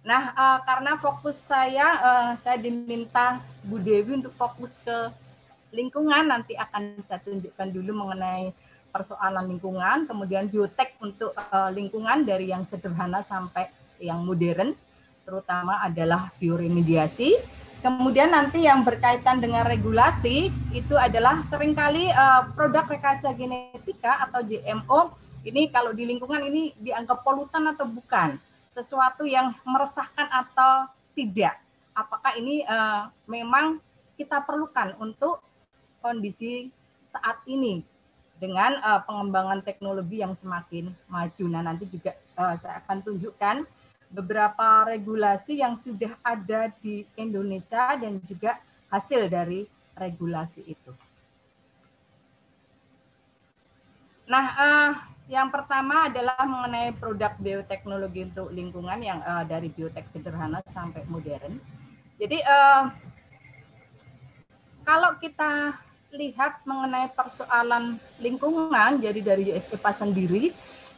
Nah, uh, karena fokus saya, uh, saya diminta Bu Dewi untuk fokus ke lingkungan. Nanti akan saya tunjukkan dulu mengenai persoalan lingkungan, kemudian biotek untuk uh, lingkungan dari yang sederhana sampai yang modern, terutama adalah bioremediasi. Kemudian nanti yang berkaitan dengan regulasi itu adalah seringkali uh, produk rekayasa genetika atau GMO ini kalau di lingkungan ini dianggap polutan atau bukan sesuatu yang meresahkan atau tidak. Apakah ini uh, memang kita perlukan untuk kondisi saat ini dengan uh, pengembangan teknologi yang semakin maju. Nah, nanti juga uh, saya akan tunjukkan beberapa regulasi yang sudah ada di Indonesia dan juga hasil dari regulasi itu. Nah, uh, yang pertama adalah mengenai produk bioteknologi untuk lingkungan yang uh, dari biotek sederhana sampai modern. Jadi uh, kalau kita lihat mengenai persoalan lingkungan, jadi dari USP sendiri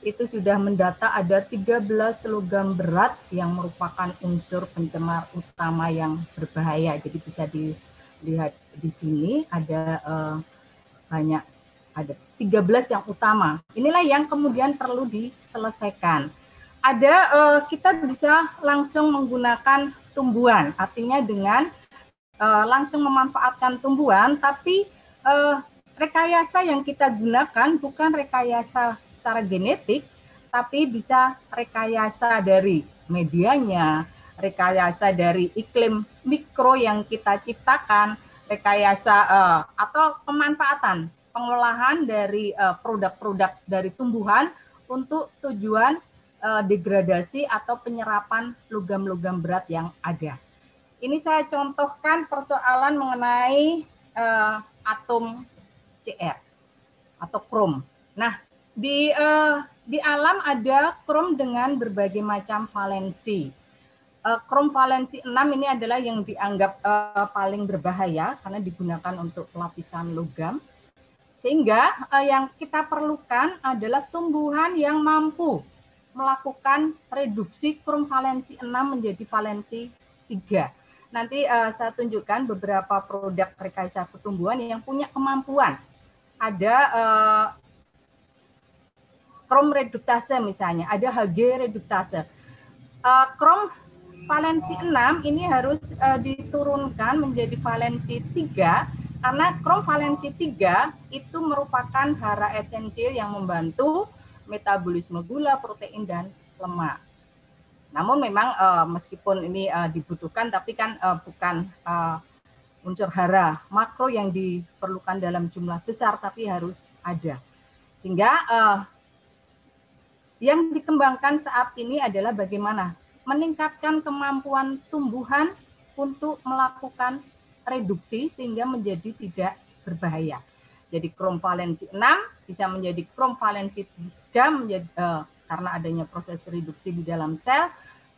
itu sudah mendata ada 13 logam berat yang merupakan unsur pencemar utama yang berbahaya. Jadi bisa dilihat di sini ada uh, banyak ada 13 yang utama. Inilah yang kemudian perlu diselesaikan. Ada uh, kita bisa langsung menggunakan tumbuhan, artinya dengan uh, langsung memanfaatkan tumbuhan, tapi uh, rekayasa yang kita gunakan bukan rekayasa secara genetik, tapi bisa rekayasa dari medianya, rekayasa dari iklim mikro yang kita ciptakan, rekayasa uh, atau pemanfaatan pengolahan dari eh, produk-produk dari tumbuhan untuk tujuan eh, degradasi atau penyerapan logam-logam berat yang ada. Ini saya contohkan persoalan mengenai uh, atom CR atau krom. Nah, di uh, di alam ada krom dengan berbagai macam valensi. Uh, krom valensi 6 ini adalah yang dianggap uh, paling berbahaya karena digunakan untuk lapisan logam sehingga eh, yang kita perlukan adalah tumbuhan yang mampu melakukan reduksi krom valensi 6 menjadi valensi 3. Nanti eh, saya tunjukkan beberapa produk rekayasa pertumbuhan yang punya kemampuan. Ada eh, krom reduktase misalnya, ada Hg reduktase. Eh, krom valensi 6 ini harus uh, diturunkan menjadi valensi 3 karena krom valensi 3 itu merupakan hara esensial yang membantu metabolisme gula, protein, dan lemak. Namun memang uh, meskipun ini uh, dibutuhkan, tapi kan uh, bukan uh, unsur hara makro yang diperlukan dalam jumlah besar, tapi harus ada. Sehingga uh, yang dikembangkan saat ini adalah bagaimana meningkatkan kemampuan tumbuhan untuk melakukan reduksi sehingga menjadi tidak berbahaya. Jadi krom valensi 6 bisa menjadi krom valensi 3 menjadi, eh, karena adanya proses reduksi di dalam sel,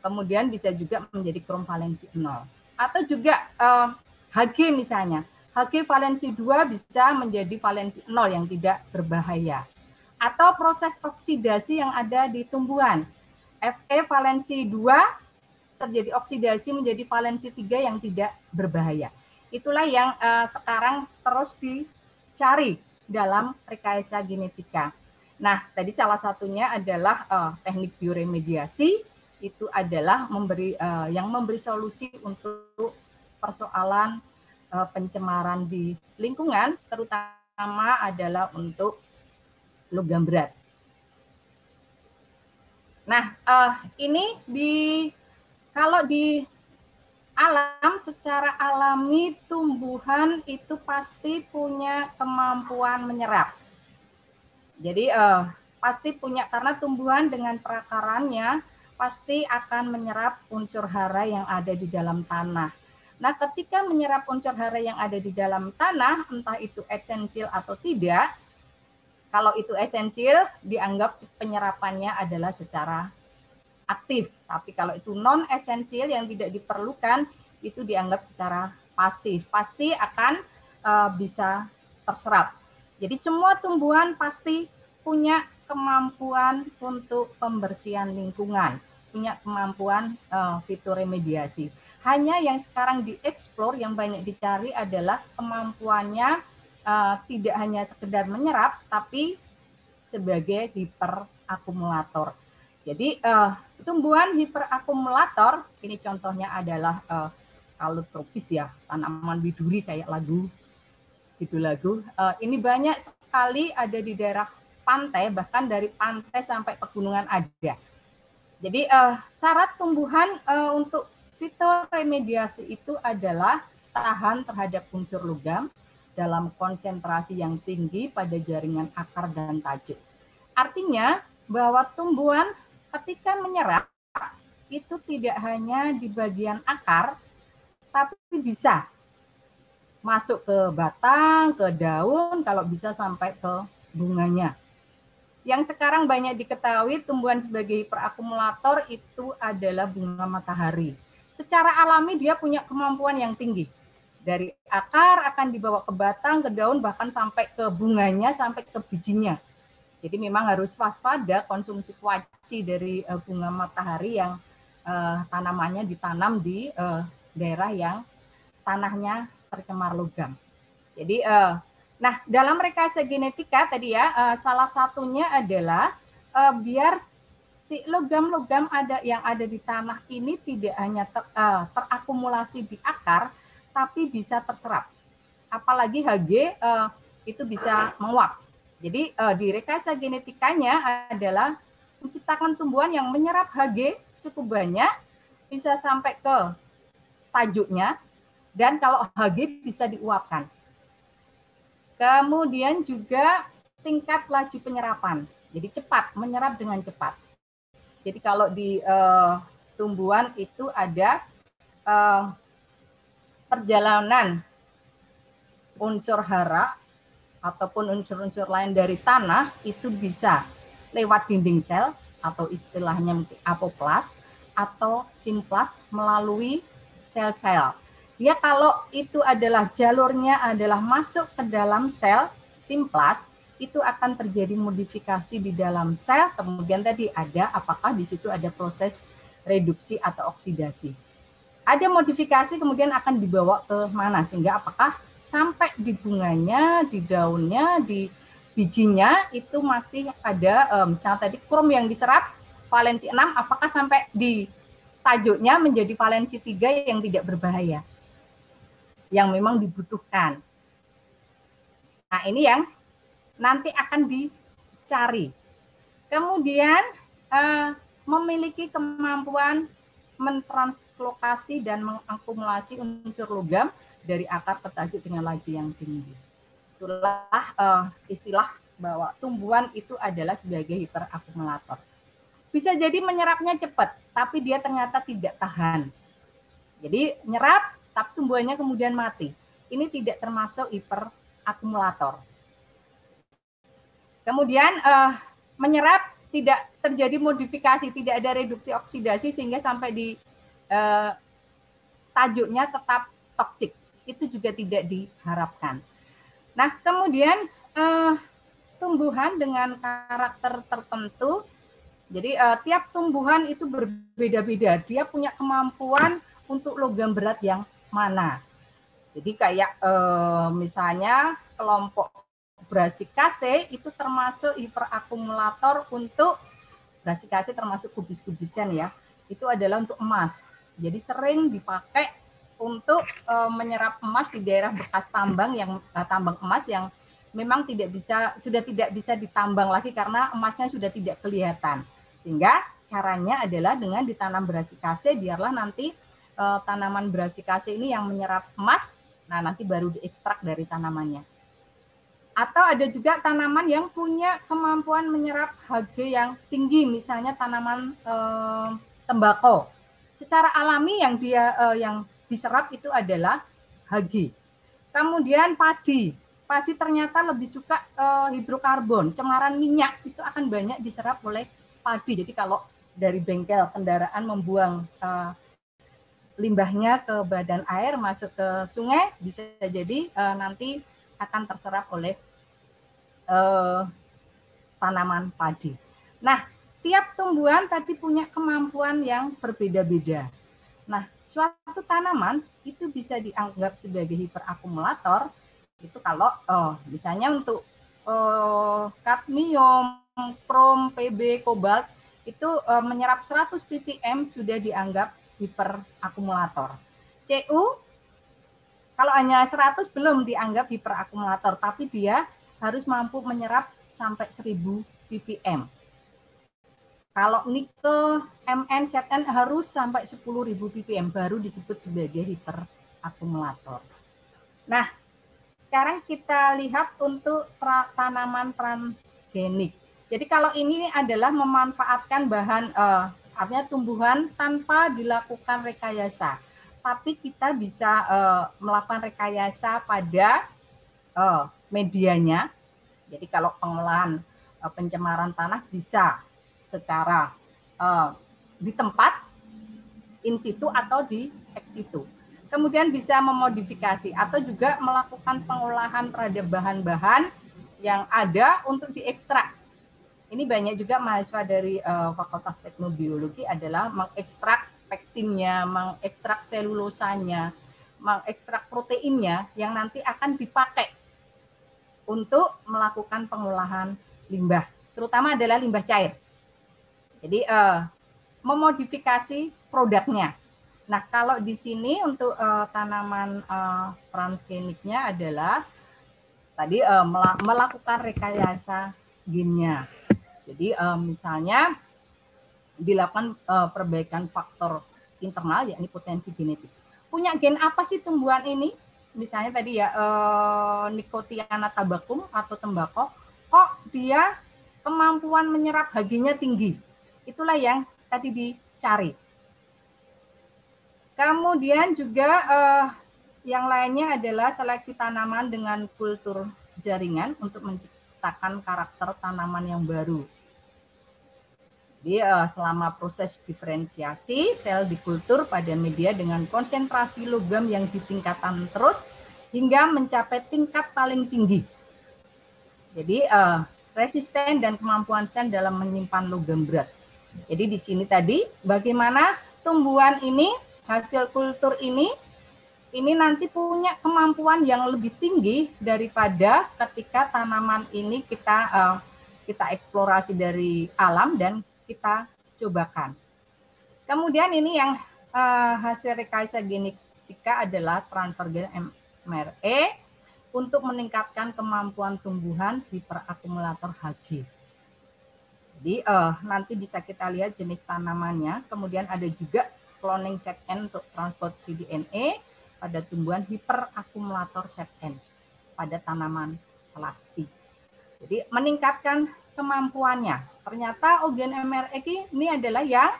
kemudian bisa juga menjadi krom valensi 0. Atau juga eh, Hg misalnya. Hg valensi 2 bisa menjadi valensi 0 yang tidak berbahaya. Atau proses oksidasi yang ada di tumbuhan. Fe valensi 2 terjadi oksidasi menjadi valensi 3 yang tidak berbahaya. Itulah yang uh, sekarang terus dicari dalam rekayasa genetika. Nah, tadi salah satunya adalah uh, teknik bioremediasi itu adalah memberi uh, yang memberi solusi untuk persoalan uh, pencemaran di lingkungan terutama adalah untuk logam berat. Nah, uh, ini di kalau di alam secara alami tumbuhan itu pasti punya kemampuan menyerap. Jadi eh, pasti punya karena tumbuhan dengan perakarannya pasti akan menyerap unsur hara yang ada di dalam tanah. Nah, ketika menyerap unsur hara yang ada di dalam tanah, entah itu esensial atau tidak, kalau itu esensial dianggap penyerapannya adalah secara aktif. Tapi kalau itu non esensial yang tidak diperlukan itu dianggap secara pasif. Pasti akan uh, bisa terserap. Jadi semua tumbuhan pasti punya kemampuan untuk pembersihan lingkungan, punya kemampuan uh, fitur remediasi. Hanya yang sekarang dieksplor yang banyak dicari adalah kemampuannya uh, tidak hanya sekedar menyerap tapi sebagai hiperakumulator. Jadi uh, tumbuhan hiperakumulator ini contohnya adalah uh, eh, kalut tropis ya tanaman biduri kayak lagu gitu lagu. Uh, ini banyak sekali ada di daerah pantai bahkan dari pantai sampai pegunungan ada. Jadi uh, syarat tumbuhan uh, untuk fitoremediasi itu adalah tahan terhadap unsur logam dalam konsentrasi yang tinggi pada jaringan akar dan tajuk. Artinya bahwa tumbuhan ketika menyerap itu tidak hanya di bagian akar, tapi bisa masuk ke batang, ke daun, kalau bisa sampai ke bunganya. Yang sekarang banyak diketahui tumbuhan sebagai perakumulator itu adalah bunga matahari. Secara alami dia punya kemampuan yang tinggi. Dari akar akan dibawa ke batang, ke daun, bahkan sampai ke bunganya, sampai ke bijinya. Jadi memang harus waspada konsumsi kuaci dari uh, bunga matahari yang uh, tanamannya ditanam di uh, daerah yang tanahnya tercemar logam. Jadi uh, nah dalam rekayasa genetika tadi ya uh, salah satunya adalah uh, biar si logam-logam ada yang ada di tanah ini tidak hanya ter, uh, terakumulasi di akar tapi bisa terserap. Apalagi Hg uh, itu bisa menguap jadi uh, di rekayasa genetikanya adalah menciptakan tumbuhan yang menyerap Hg cukup banyak, bisa sampai ke tajuknya, dan kalau Hg bisa diuapkan. Kemudian juga tingkat laju penyerapan, jadi cepat, menyerap dengan cepat. Jadi kalau di uh, tumbuhan itu ada uh, perjalanan unsur hara ataupun unsur-unsur lain dari tanah itu bisa lewat dinding sel atau istilahnya mungkin apoplas atau simplas melalui sel-sel. ya kalau itu adalah jalurnya adalah masuk ke dalam sel simplas, itu akan terjadi modifikasi di dalam sel. Kemudian tadi ada apakah di situ ada proses reduksi atau oksidasi. Ada modifikasi kemudian akan dibawa ke mana sehingga apakah sampai di bunganya, di daunnya, di bijinya itu masih ada um, misalnya tadi krom yang diserap valensi 6 apakah sampai di tajuknya menjadi valensi 3 yang tidak berbahaya yang memang dibutuhkan. Nah, ini yang nanti akan dicari. Kemudian uh, memiliki kemampuan mentranslokasi dan mengakumulasi unsur logam dari akar ke tajuk dengan laju yang tinggi. Itulah uh, istilah bahwa tumbuhan itu adalah sebagai hiperakumulator. Bisa jadi menyerapnya cepat, tapi dia ternyata tidak tahan. Jadi nyerap, tapi tumbuhannya kemudian mati. Ini tidak termasuk hiperakumulator. Kemudian uh, menyerap tidak terjadi modifikasi, tidak ada reduksi oksidasi sehingga sampai di uh, tajuknya tetap toksik itu juga tidak diharapkan. Nah, kemudian eh, tumbuhan dengan karakter tertentu, jadi eh, tiap tumbuhan itu berbeda-beda. Dia punya kemampuan untuk logam berat yang mana. Jadi kayak eh, misalnya kelompok brasikase itu termasuk hiperakumulator untuk brasikase termasuk kubis-kubisan ya. Itu adalah untuk emas. Jadi sering dipakai untuk uh, menyerap emas di daerah bekas tambang yang uh, tambang emas yang memang tidak bisa sudah tidak bisa ditambang lagi karena emasnya sudah tidak kelihatan. Sehingga caranya adalah dengan ditanam brasikase biarlah nanti uh, tanaman brasikase ini yang menyerap emas. Nah, nanti baru diekstrak dari tanamannya. Atau ada juga tanaman yang punya kemampuan menyerap Hg yang tinggi, misalnya tanaman uh, tembakau. Secara alami yang dia uh, yang diserap itu adalah hagi. Kemudian padi. Padi ternyata lebih suka eh, hidrokarbon, cemaran minyak itu akan banyak diserap oleh padi. Jadi kalau dari bengkel kendaraan membuang eh, limbahnya ke badan air masuk ke sungai bisa jadi eh, nanti akan terserap oleh tanaman padi. Nah, tiap tumbuhan tadi punya kemampuan yang berbeda-beda suatu tanaman itu bisa dianggap sebagai hiperakumulator itu kalau oh, misalnya untuk oh, kadmium, krom, PB, kobalt itu oh, menyerap 100 ppm sudah dianggap hiperakumulator. CU kalau hanya 100 belum dianggap hiperakumulator, tapi dia harus mampu menyerap sampai 1000 ppm. Kalau nikel Mn, Zn harus sampai 10.000 ppm baru disebut sebagai akumulator. Nah, sekarang kita lihat untuk tra tanaman transgenik. Jadi kalau ini adalah memanfaatkan bahan eh, artinya tumbuhan tanpa dilakukan rekayasa. Tapi kita bisa eh, melakukan rekayasa pada eh, medianya. Jadi kalau pengolahan eh, pencemaran tanah bisa secara uh, di tempat in situ atau di ex situ. Kemudian bisa memodifikasi atau juga melakukan pengolahan terhadap bahan-bahan yang ada untuk diekstrak. Ini banyak juga mahasiswa dari uh, Fakultas Teknobiologi adalah mengekstrak pektinnya, mengekstrak selulosanya, mengekstrak proteinnya yang nanti akan dipakai untuk melakukan pengolahan limbah, terutama adalah limbah cair. Jadi uh, memodifikasi produknya. Nah, kalau di sini untuk uh, tanaman uh, transgeniknya adalah tadi uh, melakukan rekayasa gennya. Jadi uh, misalnya dilakukan uh, perbaikan faktor internal yakni potensi genetik. Punya gen apa sih tumbuhan ini? Misalnya tadi ya uh, Nicotiana tabacum atau tembakau, kok dia kemampuan menyerap haginya tinggi Itulah yang tadi dicari. Kemudian juga eh, yang lainnya adalah seleksi tanaman dengan kultur jaringan untuk menciptakan karakter tanaman yang baru. Jadi eh, selama proses diferensiasi, sel dikultur pada media dengan konsentrasi logam yang ditingkatkan terus hingga mencapai tingkat paling tinggi. Jadi eh, resisten dan kemampuan sel dalam menyimpan logam berat. Jadi di sini tadi bagaimana tumbuhan ini, hasil kultur ini, ini nanti punya kemampuan yang lebih tinggi daripada ketika tanaman ini kita uh, kita eksplorasi dari alam dan kita cobakan. Kemudian ini yang uh, hasil rekayasa genetika adalah transfer gen MRE untuk meningkatkan kemampuan tumbuhan perakumulator Hg. Jadi uh, nanti bisa kita lihat jenis tanamannya. Kemudian ada juga cloning set N untuk transport cDNA e. pada tumbuhan hiperakumulator set N pada tanaman plastik. Jadi meningkatkan kemampuannya. Ternyata ogen MRX ini adalah yang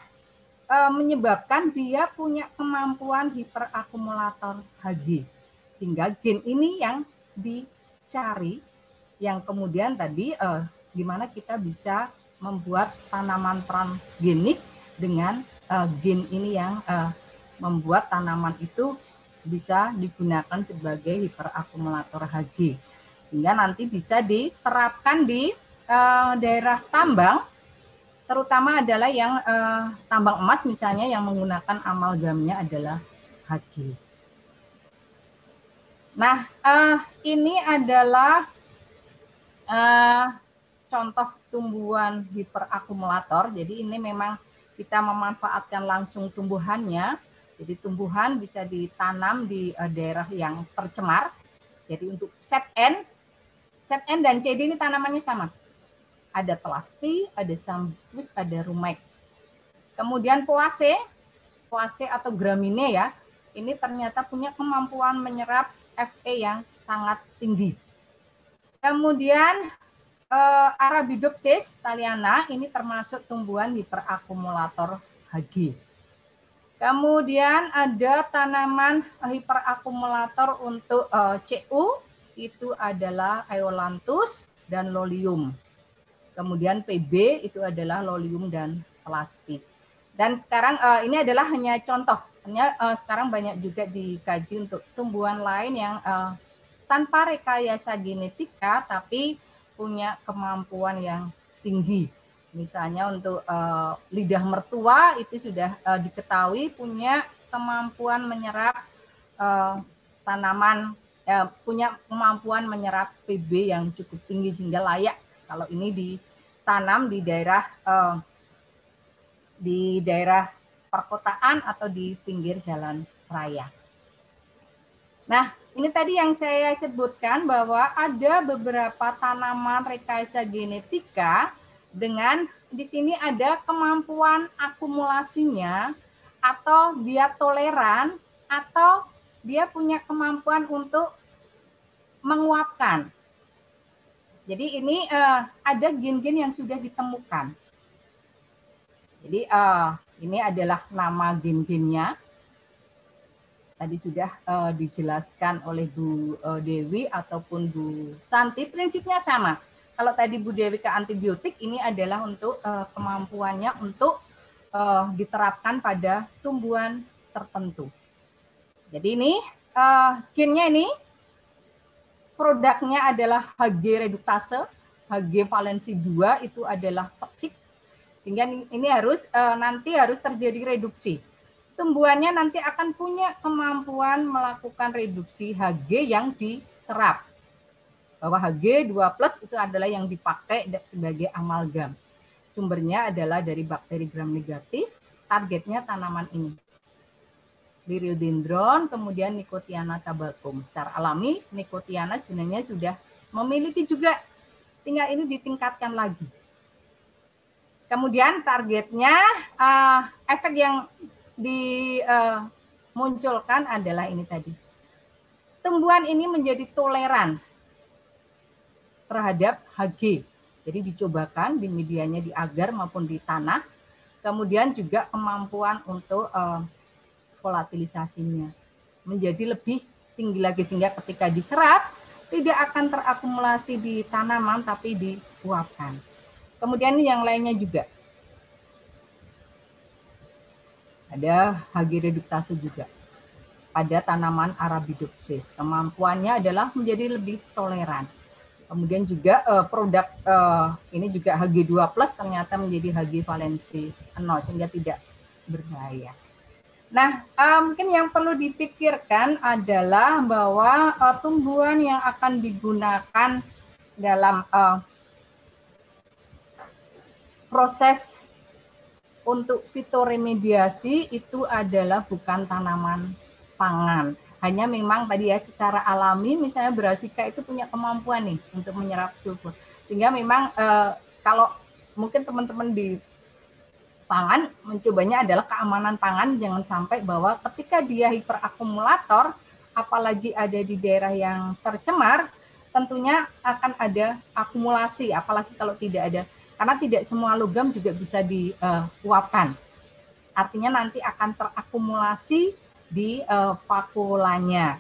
e, menyebabkan dia punya kemampuan hiperakumulator Hg. Sehingga gen ini yang dicari yang kemudian tadi e, gimana kita bisa membuat tanaman transgenik dengan uh, gen ini yang uh, membuat tanaman itu bisa digunakan sebagai hiperakumulator Hg sehingga nanti bisa diterapkan di uh, daerah tambang terutama adalah yang uh, tambang emas misalnya yang menggunakan amalgamnya adalah Hg. Nah, uh, ini adalah uh, contoh tumbuhan hiperakumulator. Jadi ini memang kita memanfaatkan langsung tumbuhannya. Jadi tumbuhan bisa ditanam di eh, daerah yang tercemar. Jadi untuk set N, set N dan CD ini tanamannya sama. Ada telasti, ada sambus, ada rumek. Kemudian poase, poase atau gramine ya, ini ternyata punya kemampuan menyerap Fe yang sangat tinggi. Kemudian uh, eh, Arabidopsis thaliana ini termasuk tumbuhan hiperakumulator Hagi. Kemudian ada tanaman hiperakumulator untuk uh, CU itu adalah Aeolanthus dan Lolium. Kemudian PB itu adalah Lolium dan plastik. Dan sekarang uh, ini adalah hanya contoh. Hanya uh, sekarang banyak juga dikaji untuk tumbuhan lain yang uh, tanpa rekayasa genetika tapi punya kemampuan yang tinggi. Misalnya untuk uh, lidah mertua itu sudah uh, diketahui punya kemampuan menyerap uh, tanaman uh, punya kemampuan menyerap PB yang cukup tinggi sehingga layak kalau ini ditanam di daerah uh, di daerah perkotaan atau di pinggir jalan raya. Nah, ini tadi yang saya sebutkan bahwa ada beberapa tanaman rekayasa genetika dengan di sini ada kemampuan akumulasinya atau dia toleran atau dia punya kemampuan untuk menguapkan. Jadi ini uh, ada gen-gen yang sudah ditemukan. Jadi uh, ini adalah nama gen-gennya tadi sudah uh, dijelaskan oleh Bu uh, Dewi ataupun Bu Santi, prinsipnya sama. Kalau tadi Bu Dewi ke antibiotik, ini adalah untuk uh, kemampuannya untuk uh, diterapkan pada tumbuhan tertentu. Jadi ini uh, gennya ini produknya adalah Hg reduktase, Hg valensi 2 itu adalah toksik, sehingga ini harus uh, nanti harus terjadi reduksi tumbuhannya nanti akan punya kemampuan melakukan reduksi Hg yang diserap. Bahwa Hg 2 plus itu adalah yang dipakai sebagai amalgam. Sumbernya adalah dari bakteri gram negatif, targetnya tanaman ini. Liriodendron, kemudian Nicotiana tabacum. Secara alami, Nicotiana sebenarnya sudah memiliki juga, tinggal ini ditingkatkan lagi. Kemudian targetnya eh, efek yang dimunculkan uh, adalah ini tadi. Tumbuhan ini menjadi toleran terhadap HG. Jadi dicobakan di medianya di agar maupun di tanah. Kemudian juga kemampuan untuk uh, eh, volatilisasinya menjadi lebih tinggi lagi sehingga ketika diserap tidak akan terakumulasi di tanaman tapi diuapkan. Kemudian yang lainnya juga Ada reduktase juga pada tanaman arabidopsis. Kemampuannya adalah menjadi lebih toleran. Kemudian juga uh, produk uh, ini juga Hg2 plus ternyata menjadi Hg valensi 0 sehingga tidak berbahaya. Nah, uh, mungkin yang perlu dipikirkan adalah bahwa uh, tumbuhan yang akan digunakan dalam uh, proses untuk fitoremediasi itu adalah bukan tanaman pangan. Hanya memang tadi ya secara alami misalnya Brassica itu punya kemampuan nih untuk menyerap sulfur. Sehingga memang eh, kalau mungkin teman-teman di pangan mencobanya adalah keamanan pangan jangan sampai bahwa ketika dia hiperakumulator, apalagi ada di daerah yang tercemar tentunya akan ada akumulasi apalagi kalau tidak ada karena tidak semua logam juga bisa diuapkan. Eh, artinya nanti akan terakumulasi di uh, vakulanya.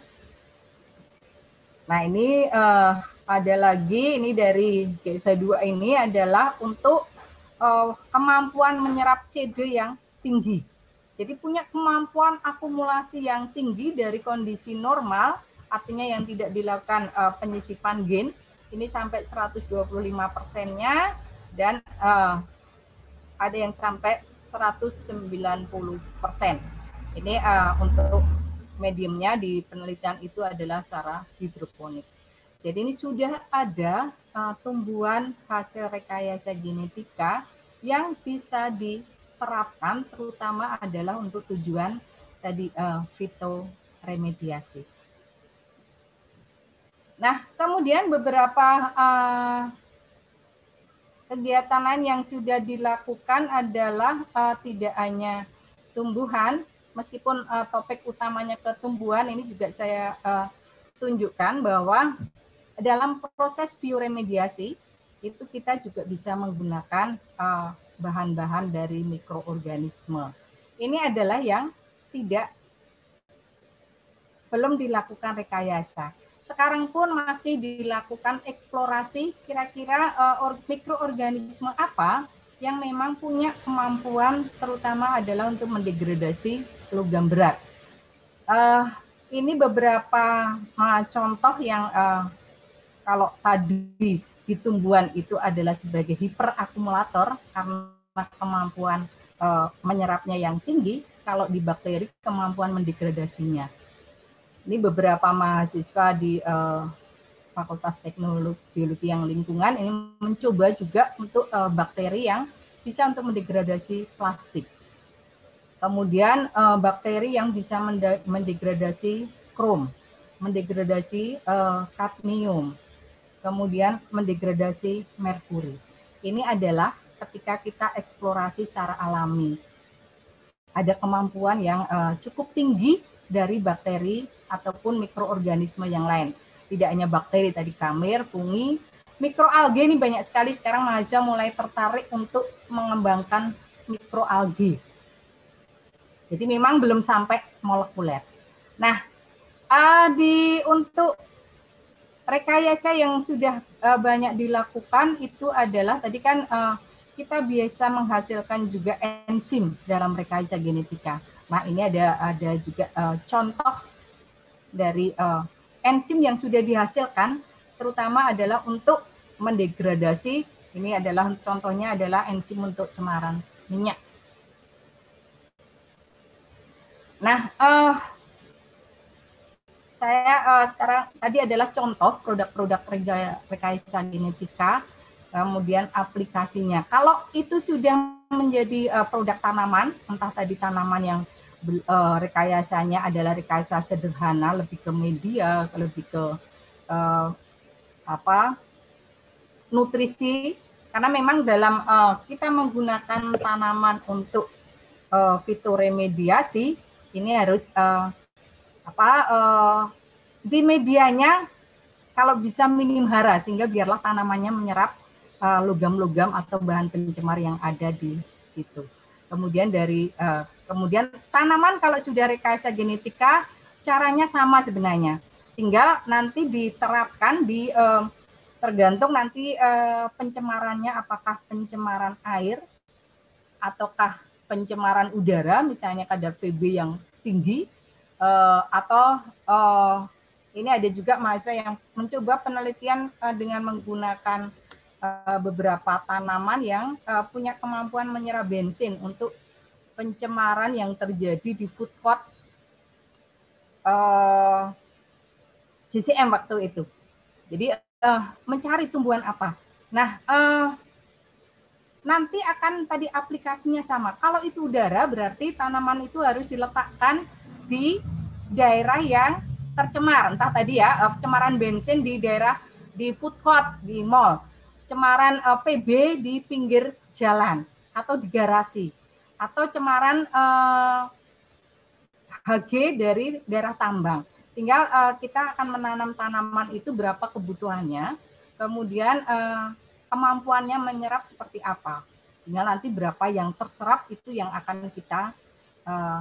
Nah ini uh, ada lagi ini dari GSA2 ini adalah untuk uh, kemampuan menyerap CD yang tinggi. Jadi punya kemampuan akumulasi yang tinggi dari kondisi normal, artinya yang tidak dilakukan uh, penyisipan gen, ini sampai 125 persennya, dan uh, ada yang sampai 190 persen. Ini uh, untuk mediumnya di penelitian itu adalah cara hidroponik. Jadi ini sudah ada uh, tumbuhan hasil rekayasa genetika yang bisa diterapkan terutama adalah untuk tujuan tadi uh, fitoremediasi. Nah, kemudian beberapa uh, kegiatan lain yang sudah dilakukan adalah uh, tidak hanya tumbuhan, meskipun uh, topik utamanya ketumbuhan ini juga saya uh, tunjukkan bahwa dalam proses bioremediasi itu kita juga bisa menggunakan bahan bahan-bahan dari mikroorganisme. Ini adalah yang tidak belum dilakukan rekayasa sekarang pun masih dilakukan eksplorasi kira-kira uh, mikroorganisme apa yang memang punya kemampuan terutama adalah untuk mendegradasi logam berat. Uh, ini beberapa uh, contoh yang uh, kalau tadi di tumbuhan itu adalah sebagai hiperakumulator karena kemampuan uh, menyerapnya yang tinggi, kalau di bakteri kemampuan mendegradasinya ini beberapa mahasiswa di uh, Fakultas Teknologi Biologi yang lingkungan ini mencoba juga untuk uh, bakteri yang bisa untuk mendegradasi plastik. Kemudian uh, bakteri yang bisa mendegradasi krom, mendegradasi uh, kadmium, kemudian mendegradasi merkuri. Ini adalah ketika kita eksplorasi secara alami. Ada kemampuan yang uh, cukup tinggi dari bakteri ataupun mikroorganisme yang lain. Tidak hanya bakteri tadi kamir, fungi, mikroalgae ini banyak sekali sekarang mahasiswa mulai tertarik untuk mengembangkan mikroalgae. Jadi memang belum sampai molekuler. Nah, uh, di untuk rekayasa yang sudah eh, banyak dilakukan itu adalah tadi kan eh, kita biasa menghasilkan juga enzim dalam rekayasa genetika. Nah, ini ada ada juga eh, contoh dari uh, enzim yang sudah dihasilkan terutama adalah untuk mendegradasi ini adalah contohnya adalah enzim untuk cemaran minyak. Nah, uh, saya uh, sekarang tadi adalah contoh produk-produk rekayasa genetika kemudian aplikasinya. Kalau itu sudah menjadi uh, produk tanaman, entah tadi tanaman yang uh, rekayasanya adalah rekayasa sederhana lebih ke media lebih ke uh, apa nutrisi karena memang dalam uh, kita menggunakan tanaman untuk uh, fitoremediasi ini harus uh, apa uh, di medianya kalau bisa minim hara sehingga biarlah tanamannya menyerap logam-logam uh, atau bahan pencemar yang ada di situ. Kemudian dari uh, Kemudian tanaman kalau sudah rekayasa genetika caranya sama sebenarnya. Tinggal nanti diterapkan di eh, tergantung nanti eh, pencemarannya apakah pencemaran air ataukah pencemaran udara misalnya kadar PB yang tinggi eh, atau eh, ini ada juga mahasiswa yang mencoba penelitian eh, dengan menggunakan eh, beberapa tanaman yang eh, punya kemampuan menyerap bensin untuk pencemaran yang terjadi di food court uh, waktu itu. Jadi uh, mencari tumbuhan apa. Nah, uh, nanti akan tadi aplikasinya sama. Kalau itu udara berarti tanaman itu harus diletakkan di daerah yang tercemar. Entah tadi ya uh, cemaran bensin di daerah di food court di mall, cemaran uh, PB di pinggir jalan atau di garasi atau cemaran eh, HG dari daerah tambang. Tinggal eh, kita akan menanam tanaman itu berapa kebutuhannya, kemudian eh, kemampuannya menyerap seperti apa. Tinggal nanti berapa yang terserap itu yang akan kita eh,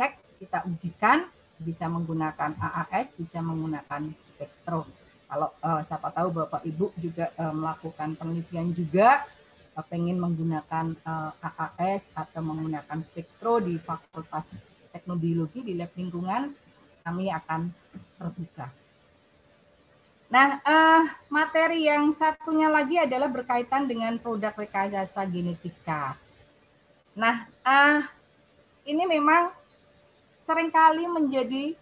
cek, kita ujikan, bisa menggunakan AAS, bisa menggunakan spektrum. Kalau eh, siapa tahu Bapak Ibu juga eh, melakukan penelitian juga Eh, pengen menggunakan uh, eh, KKS atau menggunakan spektro di Fakultas Teknobiologi di Lab Lingkungan, kami akan terbuka. Nah, uh, materi yang satunya lagi adalah berkaitan dengan produk rekayasa genetika. Nah, uh, ini memang seringkali menjadi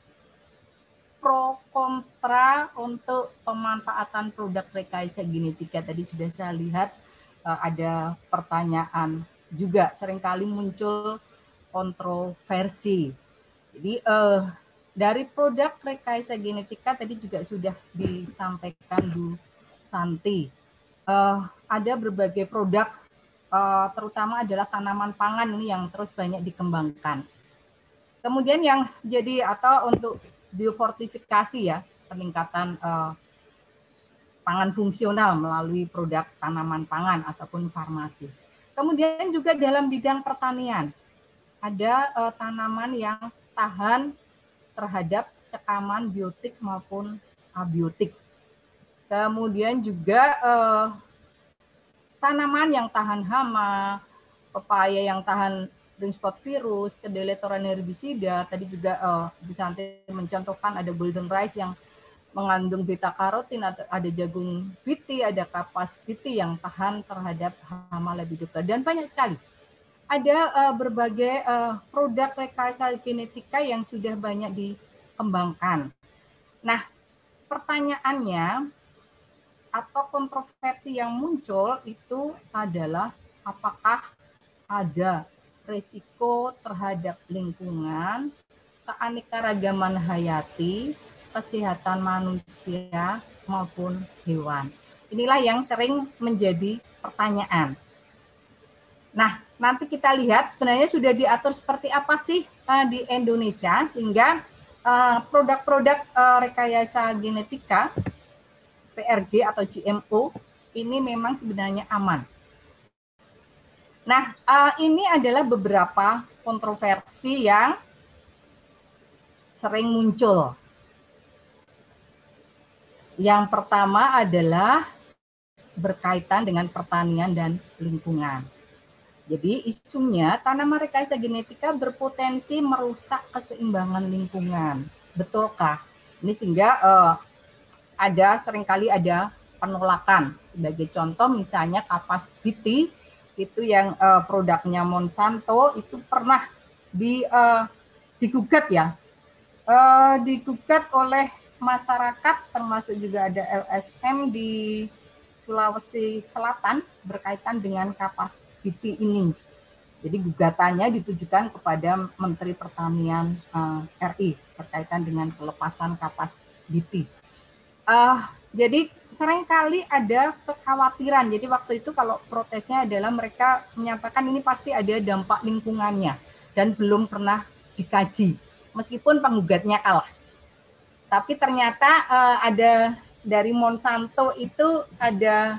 pro kontra untuk pemanfaatan produk rekayasa genetika. Tadi sudah saya lihat Eh, ada pertanyaan juga seringkali muncul kontroversi. Jadi uh, dari produk rekayasa genetika tadi juga sudah disampaikan Bu Santi. Uh, ada berbagai produk uh, terutama adalah tanaman pangan ini yang terus banyak dikembangkan. Kemudian yang jadi atau untuk biofortifikasi ya peningkatan uh, pangan fungsional melalui produk tanaman pangan ataupun farmasi. Kemudian juga dalam bidang pertanian ada uh, tanaman yang tahan terhadap cekaman biotik maupun abiotik. Kemudian juga uh, tanaman yang tahan hama, pepaya yang tahan spot virus, kedelai toran herbisida, tadi juga uh, Bu mencontohkan ada golden rice yang mengandung beta karotin ada jagung piti ada kapas piti yang tahan terhadap hama lebih dekat dan banyak sekali ada uh, berbagai uh, produk rekayasa genetika yang sudah banyak dikembangkan. Nah, pertanyaannya atau kontroversi yang muncul itu adalah apakah ada risiko terhadap lingkungan, keanekaragaman hayati, kesehatan manusia maupun hewan. Inilah yang sering menjadi pertanyaan. Nah, nanti kita lihat sebenarnya sudah diatur seperti apa sih uh, di Indonesia sehingga produk eh, produk-produk uh, rekayasa genetika PRG atau GMO ini memang sebenarnya aman. Nah, uh, ini adalah beberapa kontroversi yang sering muncul yang pertama adalah berkaitan dengan pertanian dan lingkungan. Jadi isunya tanaman rekayasa genetika berpotensi merusak keseimbangan lingkungan. Betulkah? Ini sehingga eh, ada seringkali ada penolakan. Sebagai contoh misalnya kapas biti itu yang eh, produknya Monsanto itu pernah di eh, digugat ya. Eh, digugat oleh masyarakat termasuk juga ada LSM di Sulawesi Selatan berkaitan dengan kapasiti ini. Jadi gugatannya ditujukan kepada Menteri Pertanian uh, eh, RI berkaitan dengan pelepasan BT. Uh, eh, jadi seringkali ada kekhawatiran. Jadi waktu itu kalau protesnya adalah mereka menyatakan ini pasti ada dampak lingkungannya dan belum pernah dikaji. Meskipun penggugatnya kalah tapi ternyata uh, ada dari Monsanto itu ada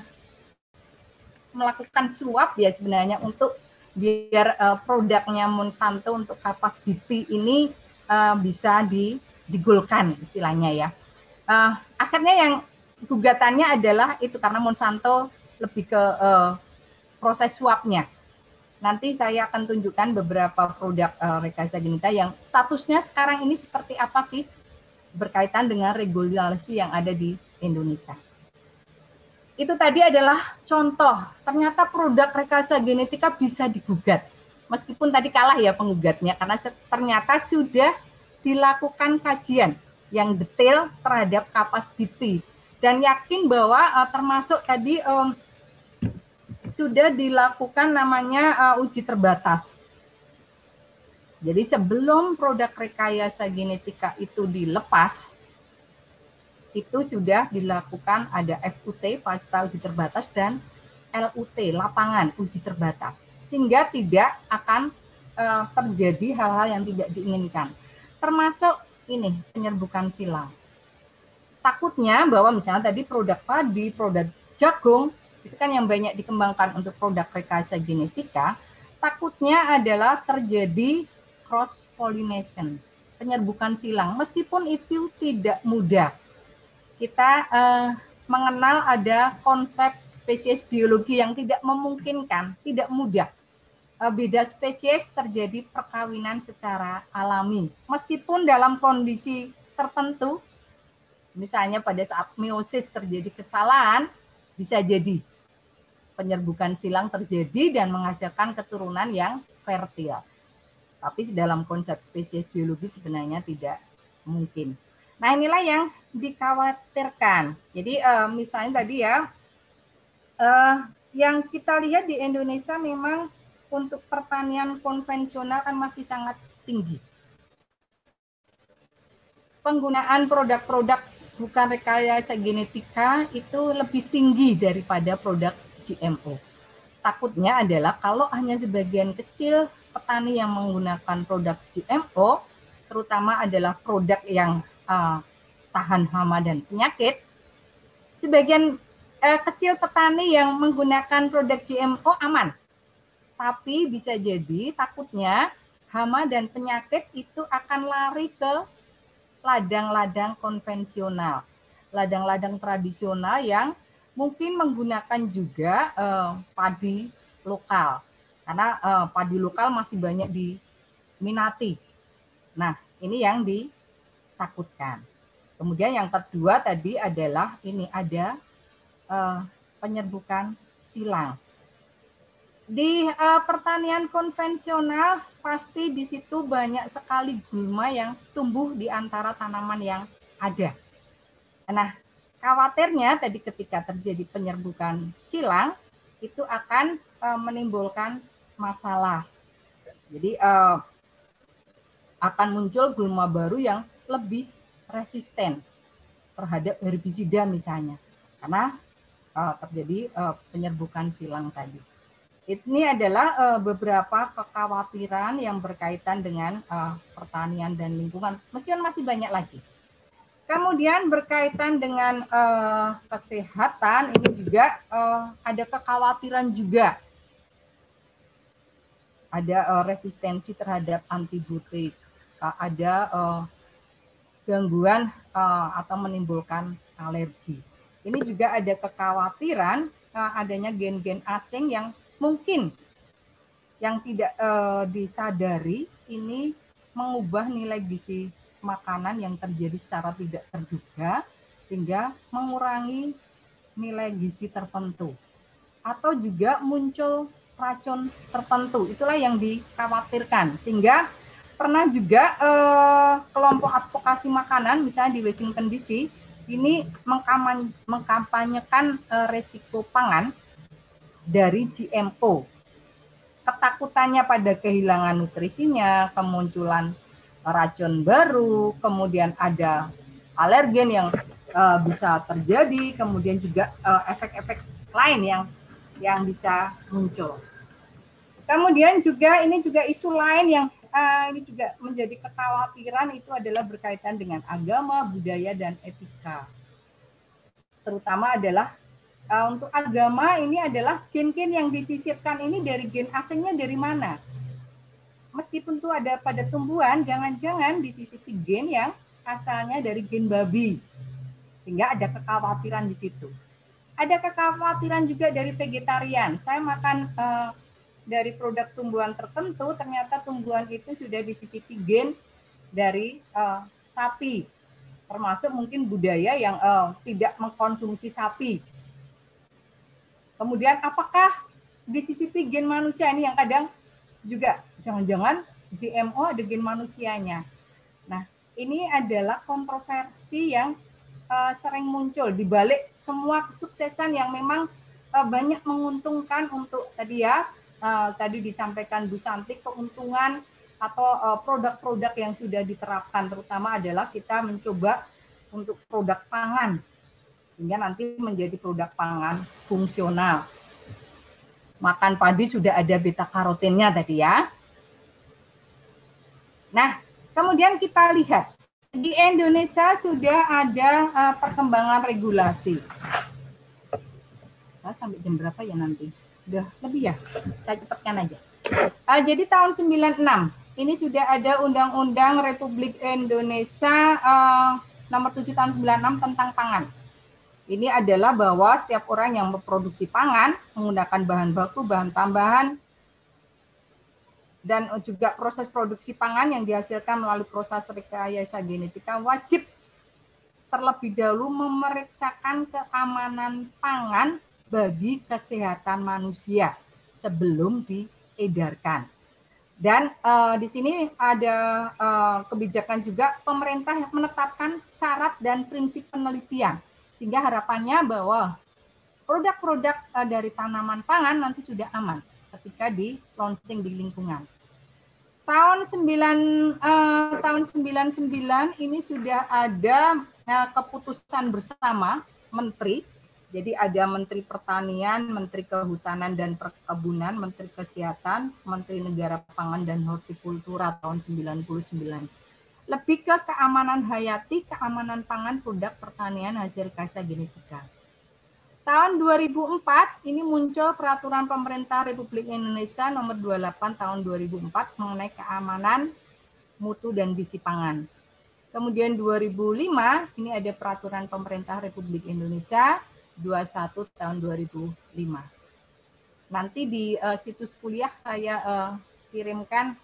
melakukan suap ya sebenarnya untuk biar uh, produknya Monsanto untuk kapas BT ini uh, bisa di, digulkan istilahnya ya. Uh, akhirnya yang gugatannya adalah itu karena Monsanto lebih ke uh, proses suapnya. Nanti saya akan tunjukkan beberapa produk uh, rekayasa genetika yang statusnya sekarang ini seperti apa sih berkaitan dengan regulasi yang ada di Indonesia. Itu tadi adalah contoh, ternyata produk rekayasa genetika bisa digugat. Meskipun tadi kalah ya penggugatnya, karena ternyata sudah dilakukan kajian yang detail terhadap kapasiti Dan yakin bahwa uh, termasuk tadi um, sudah dilakukan namanya uh, uji terbatas jadi sebelum produk rekayasa genetika itu dilepas, itu sudah dilakukan ada FUT, pasca uji terbatas, dan LUT, lapangan uji terbatas. Sehingga tidak akan uh, terjadi hal-hal yang tidak diinginkan. Termasuk ini, penyerbukan silang. Takutnya bahwa misalnya tadi produk padi, produk jagung, itu kan yang banyak dikembangkan untuk produk rekayasa genetika, takutnya adalah terjadi cross pollination, penyerbukan silang. Meskipun itu tidak mudah, kita eh, mengenal ada konsep spesies biologi yang tidak memungkinkan, tidak mudah. Eh, beda spesies terjadi perkawinan secara alami, meskipun dalam kondisi tertentu, misalnya pada saat meiosis terjadi kesalahan, bisa jadi penyerbukan silang terjadi dan menghasilkan keturunan yang fertil. Tapi dalam konsep spesies biologi sebenarnya tidak mungkin. Nah inilah yang dikhawatirkan. Jadi uh, misalnya tadi ya, uh, yang kita lihat di Indonesia memang untuk pertanian konvensional kan masih sangat tinggi. Penggunaan produk-produk bukan rekayasa genetika itu lebih tinggi daripada produk GMO. Takutnya adalah kalau hanya sebagian kecil petani yang menggunakan produk GMO, terutama adalah produk yang uh, tahan hama dan penyakit, sebagian uh, kecil petani yang menggunakan produk GMO aman. Tapi bisa jadi takutnya hama dan penyakit itu akan lari ke ladang-ladang konvensional, ladang-ladang tradisional yang mungkin menggunakan juga uh, padi lokal karena uh, padi lokal masih banyak diminati. Nah, ini yang ditakutkan. Kemudian yang kedua tadi adalah ini ada uh, penyerbukan silang. Di uh, pertanian konvensional pasti di situ banyak sekali gulma yang tumbuh di antara tanaman yang ada. Nah, khawatirnya tadi ketika terjadi penyerbukan silang itu akan menimbulkan masalah. Jadi uh, akan muncul gulma baru yang lebih resisten terhadap herbisida misalnya. Karena uh, terjadi uh, penyerbukan silang tadi. Ini adalah uh, beberapa kekhawatiran yang berkaitan dengan uh, pertanian dan lingkungan, meskipun masih banyak lagi. Kemudian berkaitan dengan uh, kesehatan, ini juga uh, ada kekhawatiran juga ada uh, resistensi terhadap antibiotik, uh, ada uh, gangguan uh, atau menimbulkan alergi. Ini juga ada kekhawatiran uh, adanya gen-gen asing yang mungkin yang tidak uh, disadari ini mengubah nilai gizi makanan yang terjadi secara tidak terduga sehingga mengurangi nilai gizi tertentu atau juga muncul racun tertentu. Itulah yang dikhawatirkan. Sehingga pernah juga eh, kelompok advokasi makanan misalnya di Washington DC ini mengkampanyekan eh, resiko pangan dari GMO. Ketakutannya pada kehilangan nutrisinya, kemunculan racun baru, kemudian ada alergen yang uh, bisa terjadi, kemudian juga eh, efek-efek uh, lain yang yang bisa muncul. Kemudian juga ini juga isu lain yang uh, ini juga menjadi kekhawatiran itu adalah berkaitan dengan agama, budaya dan etika. Terutama adalah uh, untuk agama ini adalah gen-gen yang disisipkan ini dari gen asingnya dari mana? Meskipun itu ada pada tumbuhan, jangan-jangan disisipi gen yang asalnya dari gen babi. Sehingga ada kekhawatiran di situ. Ada kekhawatiran juga dari vegetarian. Saya makan uh, dari produk tumbuhan tertentu ternyata tumbuhan itu sudah dicicipi gen dari uh, sapi termasuk mungkin budaya yang uh, tidak mengkonsumsi sapi. Kemudian apakah di sisi gen manusia ini yang kadang juga jangan-jangan GMO ada gen manusianya. Nah, ini adalah kontroversi yang uh, sering muncul di balik semua kesuksesan yang memang banyak menguntungkan untuk tadi ya Eh, tadi disampaikan Bu Santi keuntungan atau eh, produk-produk uh, yang sudah diterapkan terutama adalah kita mencoba untuk produk pangan sehingga nanti menjadi produk pangan fungsional. Makan padi sudah ada beta karotinnya tadi ya. Nah, kemudian kita lihat di Indonesia sudah ada uh, perkembangan regulasi. Nah, sampai jam berapa ya nanti? udah lebih ya saya cepatkan aja uh, jadi tahun 96 ini sudah ada undang-undang Republik Indonesia uh, nomor 7 tahun 96 tentang pangan ini adalah bahwa setiap orang yang memproduksi pangan menggunakan bahan baku, bahan tambahan, dan juga proses produksi pangan yang dihasilkan melalui proses rekayasa genetika wajib terlebih dahulu memeriksakan keamanan pangan bagi kesehatan manusia sebelum diedarkan. Dan uh, di sini ada uh, kebijakan juga pemerintah yang menetapkan syarat dan prinsip penelitian sehingga harapannya bahwa produk-produk uh, dari tanaman pangan nanti sudah aman ketika di launching di lingkungan. Tahun 9 uh, tahun 99 ini sudah ada uh, keputusan bersama menteri jadi ada Menteri Pertanian, Menteri Kehutanan dan Perkebunan, Menteri Kesehatan, Menteri Negara Pangan dan Hortikultura tahun 99. Lebih ke keamanan hayati, keamanan pangan produk pertanian hasil kasa genetika. Tahun 2004 ini muncul peraturan pemerintah Republik Indonesia nomor 28 tahun 2004 mengenai keamanan mutu dan gizi pangan. Kemudian 2005 ini ada peraturan pemerintah Republik Indonesia 21 tahun 2005. Nanti di uh, situs kuliah saya uh, kirimkan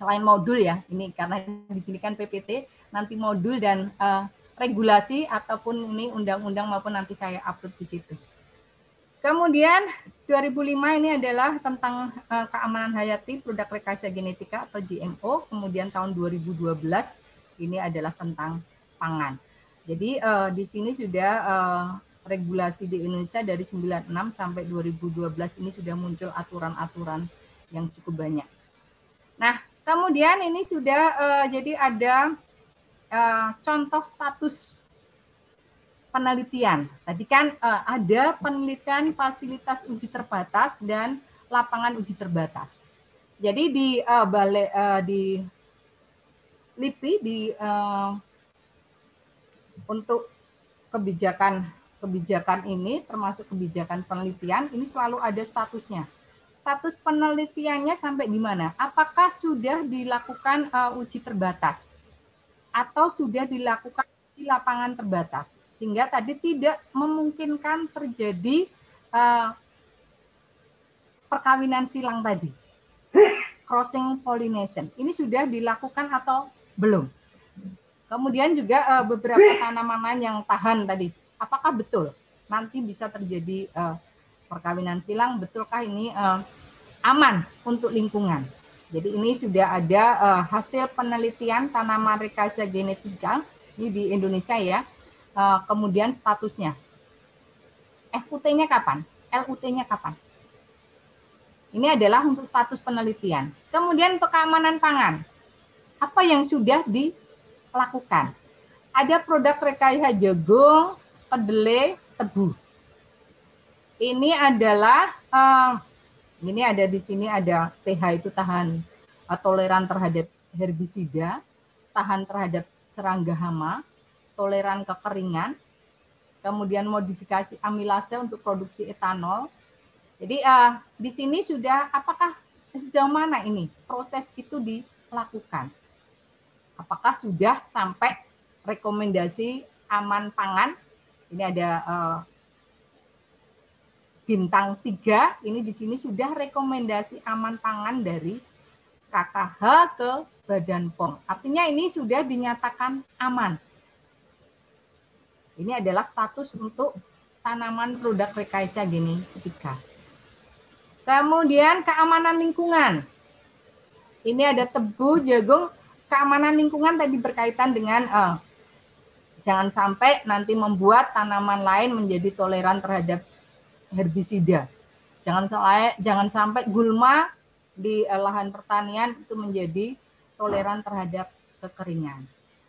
selain modul ya, ini karena di sini kan PPT, nanti modul dan uh, regulasi ataupun ini undang-undang maupun nanti saya upload di situ. Kemudian 2005 ini adalah tentang uh, keamanan hayati produk rekayasa genetika atau GMO. Kemudian tahun 2012 ini adalah tentang pangan. Jadi uh, di sini sudah uh, regulasi di Indonesia dari 96 sampai 2012 ini sudah muncul aturan-aturan yang cukup banyak. Nah, kemudian ini sudah uh, jadi ada uh, contoh status penelitian. Tadi kan uh, ada penelitian fasilitas uji terbatas dan lapangan uji terbatas. Jadi di uh, balai uh, di LIPI di uh, untuk kebijakan kebijakan ini termasuk kebijakan penelitian ini selalu ada statusnya. Status penelitiannya sampai di mana? Apakah sudah dilakukan uh, uji terbatas atau sudah dilakukan di lapangan terbatas sehingga tadi tidak memungkinkan terjadi uh, perkawinan silang tadi. Crossing pollination. Ini sudah dilakukan atau belum? Kemudian juga uh, beberapa tanaman yang tahan tadi apakah betul nanti bisa terjadi uh, perkawinan silang betulkah ini uh, aman untuk lingkungan. Jadi ini sudah ada uh, hasil penelitian tanaman rekayasa genetika ini di Indonesia ya. Uh, kemudian statusnya FUT-nya kapan? LUT-nya kapan? Ini adalah untuk status penelitian. Kemudian untuk keamanan pangan. Apa yang sudah dilakukan? Ada produk rekayasa jagung, kedelai, tebu. Ini adalah uh, ini ada di sini ada TH itu tahan uh, toleran terhadap herbisida, tahan terhadap serangga hama, toleran kekeringan, kemudian modifikasi amilase untuk produksi etanol. Jadi uh, di sini sudah apakah sejauh mana ini proses itu dilakukan? Apakah sudah sampai rekomendasi aman pangan ini ada uh, bintang tiga. ini di sini sudah rekomendasi aman pangan dari KKH ke Badan POM. Artinya ini sudah dinyatakan aman. Ini adalah status untuk tanaman produk rekayasa gini ketiga. Kemudian keamanan lingkungan. Ini ada tebu, jagung, keamanan lingkungan tadi berkaitan dengan eh, Jangan sampai nanti membuat tanaman lain menjadi toleran terhadap herbisida. Jangan sampai jangan sampai gulma di eh, lahan pertanian itu menjadi toleran terhadap kekeringan.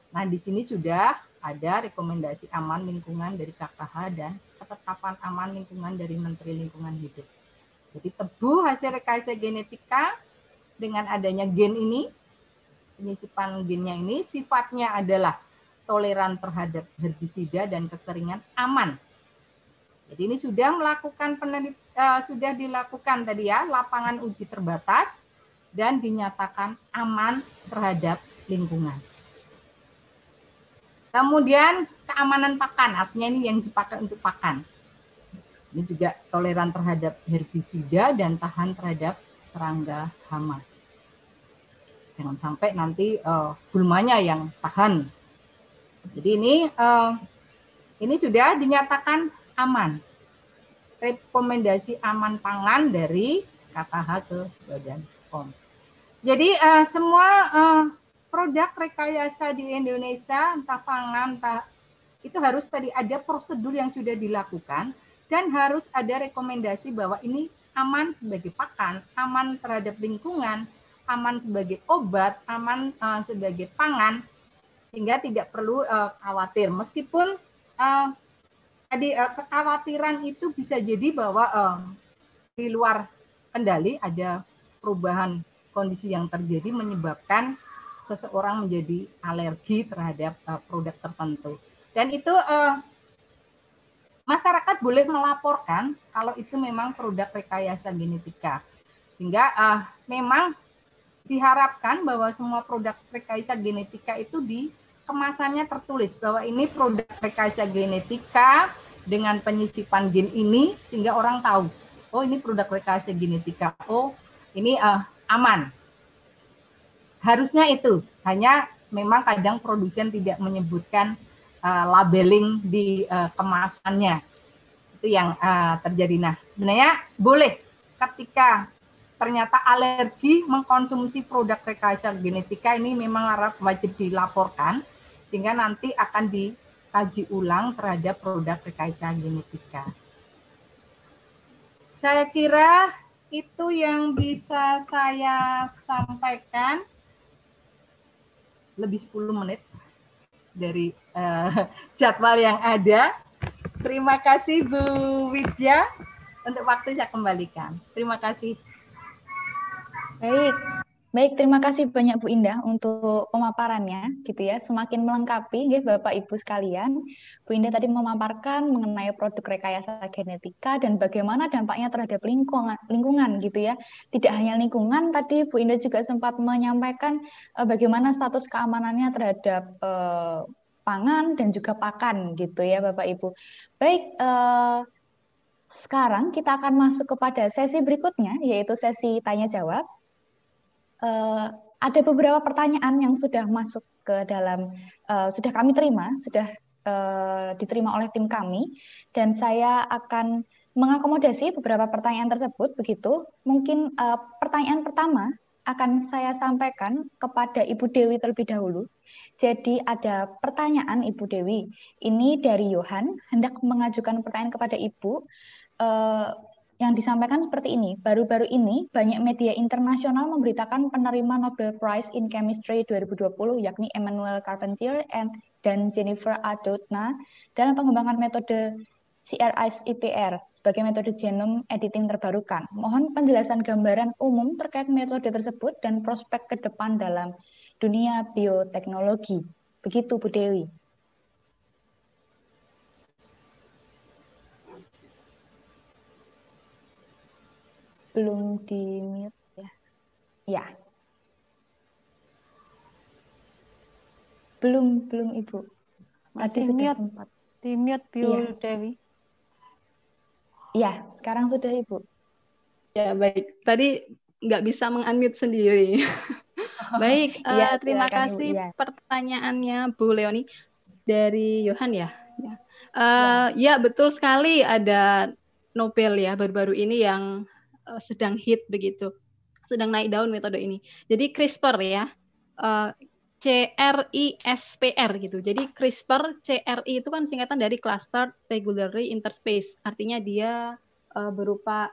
Nah, di sini sudah ada rekomendasi aman lingkungan dari KKH dan ketetapan aman lingkungan dari Menteri Lingkungan Hidup. Jadi tebu hasil rekayasa genetika dengan adanya gen ini, penyisipan gennya ini sifatnya adalah toleran terhadap herbisida dan kekeringan aman. Jadi ini sudah melakukan penelit, uh, sudah dilakukan tadi ya lapangan uji terbatas dan dinyatakan aman terhadap lingkungan. Kemudian keamanan pakan, artinya ini yang dipakai untuk pakan. Ini juga toleran terhadap herbisida dan tahan terhadap serangga hama. Jangan sampai nanti uh, gulmanya yang tahan jadi ini uh, ini sudah dinyatakan aman. Rekomendasi aman pangan dari KKH ke Badan POM. Jadi uh, semua uh, produk rekayasa di Indonesia, entah pangan, entah itu harus tadi ada prosedur yang sudah dilakukan dan harus ada rekomendasi bahwa ini aman sebagai pakan, aman terhadap lingkungan, aman sebagai obat, aman uh, sebagai pangan sehingga tidak perlu uh, khawatir meskipun uh, tadi uh, kekhawatiran itu bisa jadi bahwa uh, di luar kendali ada perubahan kondisi yang terjadi menyebabkan seseorang menjadi alergi terhadap uh, produk tertentu. Dan itu uh, masyarakat boleh melaporkan kalau itu memang produk rekayasa genetika. Sehingga uh, memang diharapkan bahwa semua produk rekayasa genetika itu di kemasannya tertulis bahwa ini produk rekayasa genetika dengan penyisipan gen ini sehingga orang tahu oh ini produk rekayasa genetika oh ini uh, aman harusnya itu hanya memang kadang produsen tidak menyebutkan uh, labeling di uh, kemasannya itu yang uh, terjadi nah sebenarnya boleh ketika ternyata alergi mengkonsumsi produk rekayasa genetika ini memang harap wajib dilaporkan sehingga nanti akan dikaji ulang terhadap produk rekayasa genetika. Saya kira itu yang bisa saya sampaikan lebih 10 menit dari uh, [LAUGHS] jadwal yang ada. Terima kasih Bu Widya untuk waktu saya kembalikan. Terima kasih. Baik, Baik, terima kasih banyak Bu Indah untuk pemaparannya gitu ya. Semakin melengkapi ya Bapak Ibu sekalian. Bu Indah tadi memaparkan mengenai produk rekayasa genetika dan bagaimana dampaknya terhadap lingkungan lingkungan gitu ya. Tidak hanya lingkungan, tadi Bu Indah juga sempat menyampaikan eh, bagaimana status keamanannya terhadap eh, pangan dan juga pakan gitu ya Bapak Ibu. Baik, eh, sekarang kita akan masuk kepada sesi berikutnya yaitu sesi tanya jawab uh, ada beberapa pertanyaan yang sudah masuk ke dalam uh, sudah kami terima, sudah uh, diterima oleh tim kami dan saya akan mengakomodasi beberapa pertanyaan tersebut begitu. Mungkin uh, pertanyaan pertama akan saya sampaikan kepada Ibu Dewi terlebih dahulu. Jadi ada pertanyaan Ibu Dewi. Ini dari Yohan hendak mengajukan pertanyaan kepada Ibu yang disampaikan seperti ini. Baru-baru ini, banyak media internasional memberitakan penerima Nobel Prize in Chemistry 2020, yakni Emmanuel Carpentier and, dan Jennifer A. Doudna dalam pengembangan metode CRISPR sebagai metode genome editing terbarukan. Mohon penjelasan gambaran umum terkait metode tersebut dan prospek ke depan dalam dunia bioteknologi. Begitu Bu Dewi. belum di mute ya. Ya. Belum, belum Ibu. Masih Tadi sudah mute. sempat. Di mute Bu ya. Dewi. Ya, sekarang sudah Ibu. Ya, baik. Tadi nggak bisa mengunmute sendiri. [LAUGHS] baik, ya, uh, terima kasih ya. pertanyaannya Bu Leoni dari Yohan ya. Ya. Uh, ya. Eh, ya betul sekali ada Nobel ya baru-baru ini yang Eh, sedang hit begitu, sedang naik daun metode ini. Jadi CRISPR ya, uh, R gitu. Jadi CRISPR C R I itu kan singkatan dari Cluster Regularly Interspace, artinya dia uh, berupa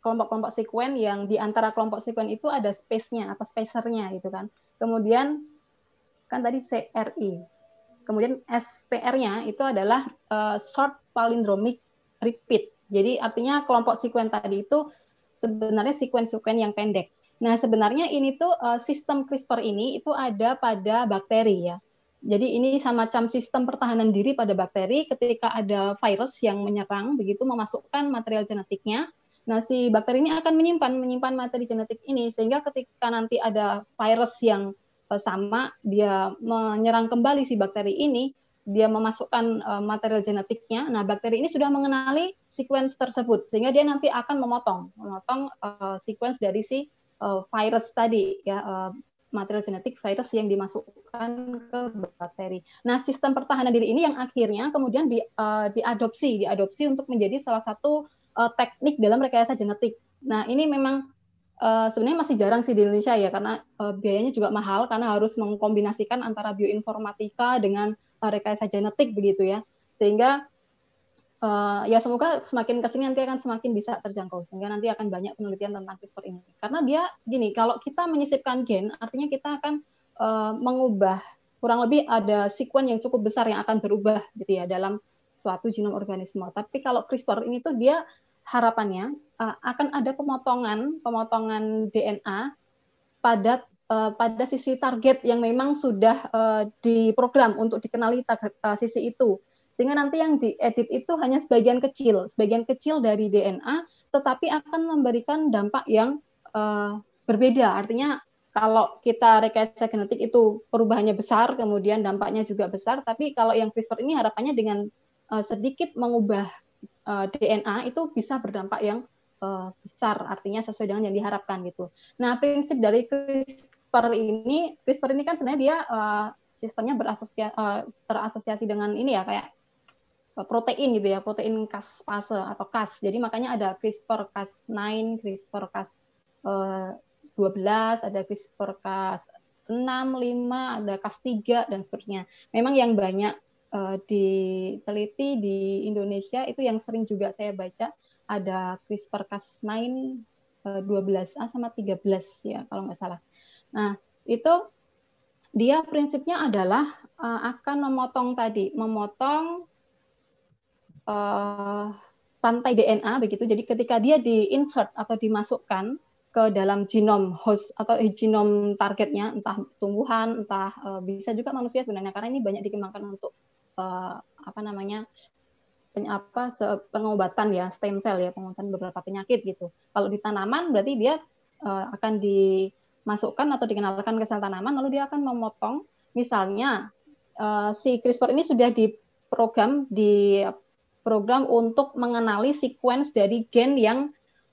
kelompok-kelompok sekuen yang di antara kelompok sekuen itu ada space-nya atau spacernya gitu kan. Kemudian kan tadi C R I, Kemudian SPR-nya itu adalah uh, short palindromic repeat. Jadi artinya kelompok sekuen tadi itu sebenarnya sekuen-sekuen yang pendek. Nah, sebenarnya ini tuh uh, sistem CRISPR ini itu ada pada bakteri ya. Jadi ini sama semacam sistem pertahanan diri pada bakteri ketika ada virus yang menyerang begitu memasukkan material genetiknya. Nah, si bakteri ini akan menyimpan menyimpan materi genetik ini sehingga ketika nanti ada virus yang eh, sama dia menyerang kembali si bakteri ini, dia memasukkan uh, material genetiknya. Nah, bakteri ini sudah mengenali sequence tersebut sehingga dia nanti akan memotong, memotong uh, sequence dari si uh, virus tadi ya uh, material genetik virus yang dimasukkan ke bakteri. Nah, sistem pertahanan diri ini yang akhirnya kemudian di, uh, diadopsi, diadopsi untuk menjadi salah satu uh, teknik dalam rekayasa genetik. Nah, ini memang uh, sebenarnya masih jarang sih di Indonesia ya karena uh, biayanya juga mahal karena harus mengkombinasikan antara bioinformatika dengan rekayasa genetik begitu ya sehingga uh, ya semoga semakin kesini nanti akan semakin bisa terjangkau sehingga nanti akan banyak penelitian tentang CRISPR ini karena dia gini kalau kita menyisipkan gen artinya kita akan uh, mengubah kurang lebih ada sekuen yang cukup besar yang akan berubah gitu ya dalam suatu genom organisme tapi kalau CRISPR ini tuh dia harapannya uh, akan ada pemotongan pemotongan DNA pada uh, pada sisi target yang memang sudah uh, diprogram untuk dikenali target, uh, sisi itu. Sehingga nanti yang diedit itu hanya sebagian kecil, sebagian kecil dari DNA, tetapi akan memberikan dampak yang uh, berbeda. Artinya kalau kita rekayasa genetik itu perubahannya besar, kemudian dampaknya juga besar, tapi kalau yang CRISPR ini harapannya dengan uh, sedikit mengubah uh, DNA itu bisa berdampak yang besar, artinya sesuai dengan yang diharapkan gitu. Nah, prinsip dari CRISPR ini CRISPR ini kan sebenarnya dia uh, sistemnya berasosiasi uh, eh, terasosiasi dengan ini ya kayak eh, protein gitu ya, protein Cas fase atau Cas. Jadi makanya ada CRISPR Cas9, CRISPR Cas 12, ada CRISPR Cas 6, 5, ada Cas 3 dan seterusnya. Memang yang banyak uh, diteliti di Indonesia itu yang sering juga saya baca ada CRISPR Cas9, 12A sama 13 ya kalau nggak salah. Nah, itu dia prinsipnya adalah uh, akan memotong tadi, memotong uh, pantai DNA begitu. Jadi ketika dia diinsert atau dimasukkan ke dalam genom host atau eh, genom targetnya, entah tumbuhan, entah uh, bisa juga manusia sebenarnya karena ini banyak dikembangkan untuk uh, apa namanya apa pengobatan ya stem cell ya pengobatan beberapa penyakit gitu. Kalau di tanaman berarti dia uh, akan di masukkan atau dikenalkan ke sel tanaman, lalu dia akan memotong. Misalnya eh, si CRISPR ini sudah diprogram di program untuk mengenali sequence dari gen yang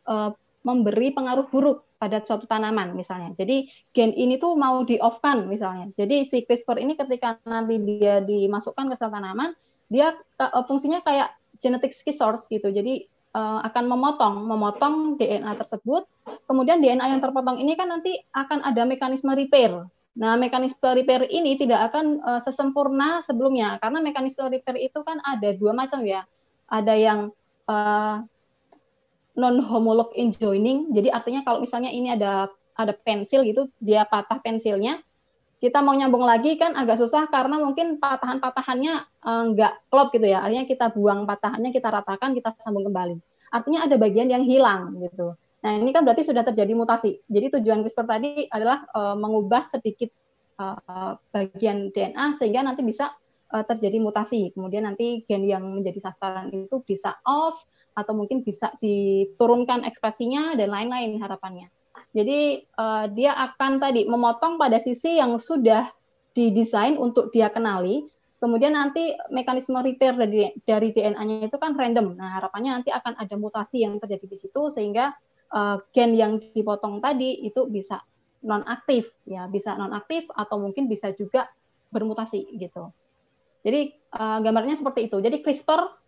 eh, memberi pengaruh buruk pada suatu tanaman misalnya. Jadi gen ini tuh mau di off kan misalnya. Jadi si CRISPR ini ketika nanti dia dimasukkan ke sel tanaman, dia eh, fungsinya kayak genetic source gitu. Jadi uh, akan memotong, memotong DNA tersebut. Kemudian DNA yang terpotong ini kan nanti akan ada mekanisme repair. Nah, mekanisme repair ini tidak akan uh, sesempurna sebelumnya karena mekanisme repair itu kan ada dua macam ya. Ada yang uh, eh, non homolog in joining. Jadi artinya kalau misalnya ini ada ada pensil gitu, dia patah pensilnya, kita mau nyambung lagi kan agak susah karena mungkin patahan-patahannya eh, nggak uh, klop gitu ya. Artinya kita buang patahannya, kita ratakan, kita sambung kembali. Artinya ada bagian yang hilang gitu. Nah ini kan berarti sudah terjadi mutasi. Jadi tujuan CRISPR tadi adalah uh, mengubah sedikit uh, bagian DNA sehingga nanti bisa uh, terjadi mutasi. Kemudian nanti gen yang menjadi sasaran itu bisa off atau mungkin bisa diturunkan ekspresinya dan lain-lain harapannya. Jadi uh, dia akan tadi memotong pada sisi yang sudah didesain untuk dia kenali. Kemudian nanti mekanisme repair dari, dari DNA-nya itu kan random. Nah harapannya nanti akan ada mutasi yang terjadi di situ sehingga uh, gen yang dipotong tadi itu bisa nonaktif ya, bisa nonaktif atau mungkin bisa juga bermutasi gitu. Jadi uh, gambarnya seperti itu. Jadi CRISPR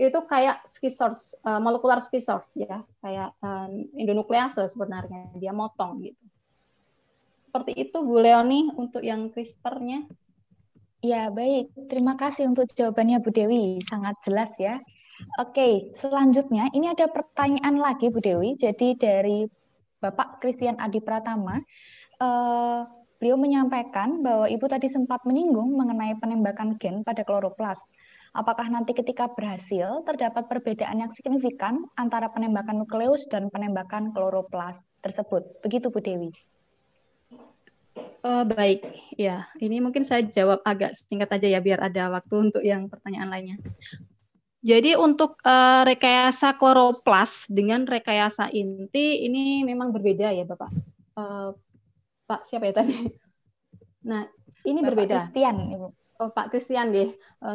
itu kayak skisors uh, eh, molekular skisors ya kayak um, eh, indonuklease sebenarnya dia motong gitu seperti itu Bu Leoni untuk yang CRISPR-nya ya baik terima kasih untuk jawabannya Bu Dewi sangat jelas ya Oke, selanjutnya ini ada pertanyaan lagi Bu Dewi. Jadi dari Bapak Christian Adi Pratama, eh, beliau menyampaikan bahwa Ibu tadi sempat menyinggung mengenai penembakan gen pada kloroplas. Apakah nanti ketika berhasil terdapat perbedaan yang signifikan antara penembakan nukleus dan penembakan kloroplas tersebut? Begitu Bu Dewi. Uh, baik, ya ini mungkin saya jawab agak singkat aja ya biar ada waktu untuk yang pertanyaan lainnya. Jadi untuk uh, rekayasa kloroplas dengan rekayasa inti ini memang berbeda ya Bapak. Uh, Pak siapa ya tadi? Nah ini Bapak berbeda. Christian, Ibu oh, Pak Christian deh,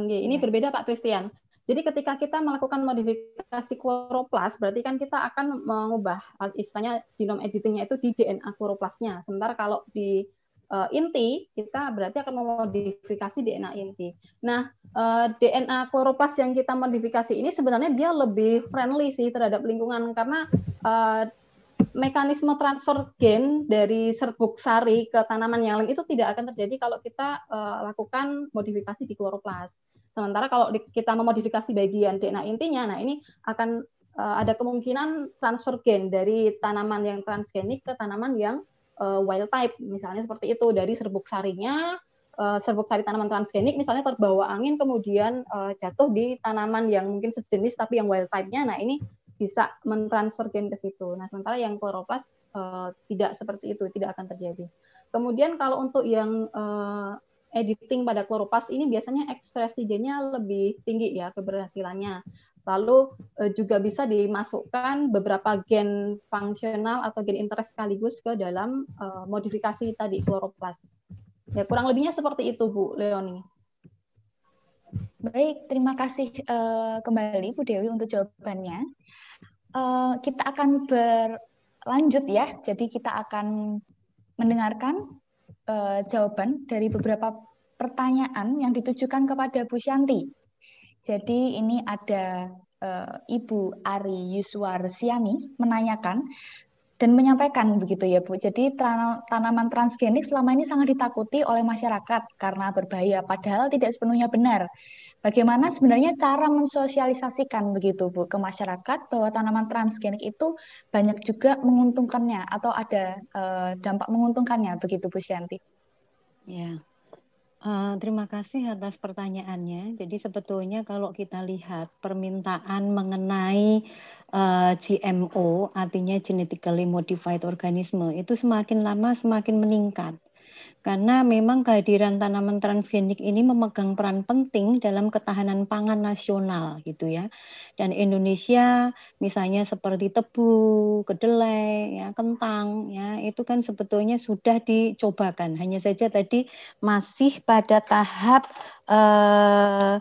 ini iya. berbeda Pak Christian. Jadi ketika kita melakukan modifikasi kloroplas, berarti kan kita akan mengubah eh, istilahnya genome editingnya itu di DNA kloroplasnya. Sementara kalau di eh, inti, kita berarti akan memodifikasi DNA inti. Nah, DNA kloroplas yang kita modifikasi ini sebenarnya dia lebih friendly sih terhadap lingkungan karena mekanisme transfer gen dari serbuk sari ke tanaman yang lain itu tidak akan terjadi kalau kita uh, lakukan modifikasi di kloroplas. Sementara kalau di, kita memodifikasi bagian DNA intinya, nah ini akan uh, ada kemungkinan transfer gen dari tanaman yang transgenik ke tanaman yang uh, wild type, misalnya seperti itu dari serbuk sarinya uh, serbuk sari tanaman transgenik misalnya terbawa angin kemudian uh, jatuh di tanaman yang mungkin sejenis tapi yang wild type-nya. Nah, ini bisa mentransfer gen ke situ. Nah, sementara yang kloroplas uh, eh, tidak seperti itu, tidak akan terjadi. Kemudian kalau untuk yang uh, editing pada kloroplas ini biasanya ekspresi gennya lebih tinggi ya keberhasilannya. Lalu uh, juga bisa dimasukkan beberapa gen fungsional atau gen interest sekaligus ke dalam uh, modifikasi tadi kloroplas. Ya, kurang lebihnya seperti itu, Bu Leoni. Baik, terima kasih uh, kembali Bu Dewi untuk jawabannya. Eh, kita akan berlanjut ya. Jadi kita akan mendengarkan uh, jawaban dari beberapa pertanyaan yang ditujukan kepada Bu Shanti. Jadi ini ada uh, Ibu Ari Yuswar Siani menanyakan dan menyampaikan begitu ya Bu. Jadi tanaman transgenik selama ini sangat ditakuti oleh masyarakat karena berbahaya padahal tidak sepenuhnya benar. Bagaimana sebenarnya cara mensosialisasikan begitu Bu ke masyarakat bahwa tanaman transgenik itu banyak juga menguntungkannya atau ada uh, dampak menguntungkannya begitu Bu Sianti? Ya. Uh, terima kasih atas pertanyaannya. Jadi sebetulnya kalau kita lihat permintaan mengenai uh, eh, GMO artinya genetically modified organisme itu semakin lama semakin meningkat karena memang kehadiran tanaman transgenik ini memegang peran penting dalam ketahanan pangan nasional gitu ya. Dan Indonesia misalnya seperti tebu, kedelai, ya, kentang ya itu kan sebetulnya sudah dicobakan. Hanya saja tadi masih pada tahap eh,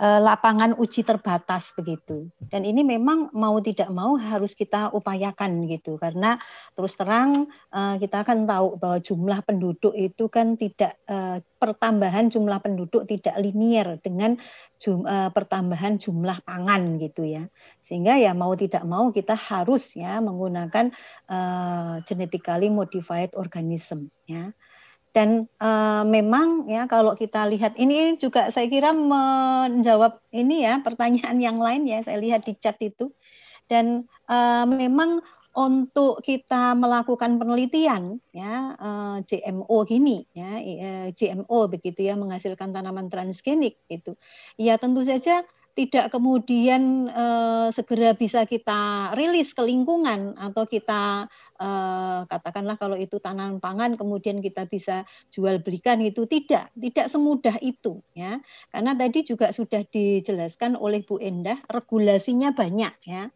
Eh, lapangan uji terbatas begitu. Dan ini memang mau tidak mau harus kita upayakan gitu karena terus terang eh, kita kan tahu bahwa jumlah penduduk itu kan tidak eh, pertambahan jumlah penduduk tidak linier dengan jum, pertambahan jumlah pangan gitu ya. Sehingga ya mau tidak mau kita harus ya menggunakan uh, genetically modified organism ya dan uh, memang ya kalau kita lihat ini juga saya kira menjawab ini ya pertanyaan yang lain ya saya lihat di chat itu dan uh, memang untuk kita melakukan penelitian ya uh, eh, GMO gini ya GMO begitu ya menghasilkan tanaman transgenik itu ya tentu saja tidak kemudian eh, segera bisa kita rilis ke lingkungan atau kita Eh, katakanlah kalau itu tanaman pangan kemudian kita bisa jual belikan itu tidak tidak semudah itu ya karena tadi juga sudah dijelaskan oleh Bu Endah regulasinya banyak ya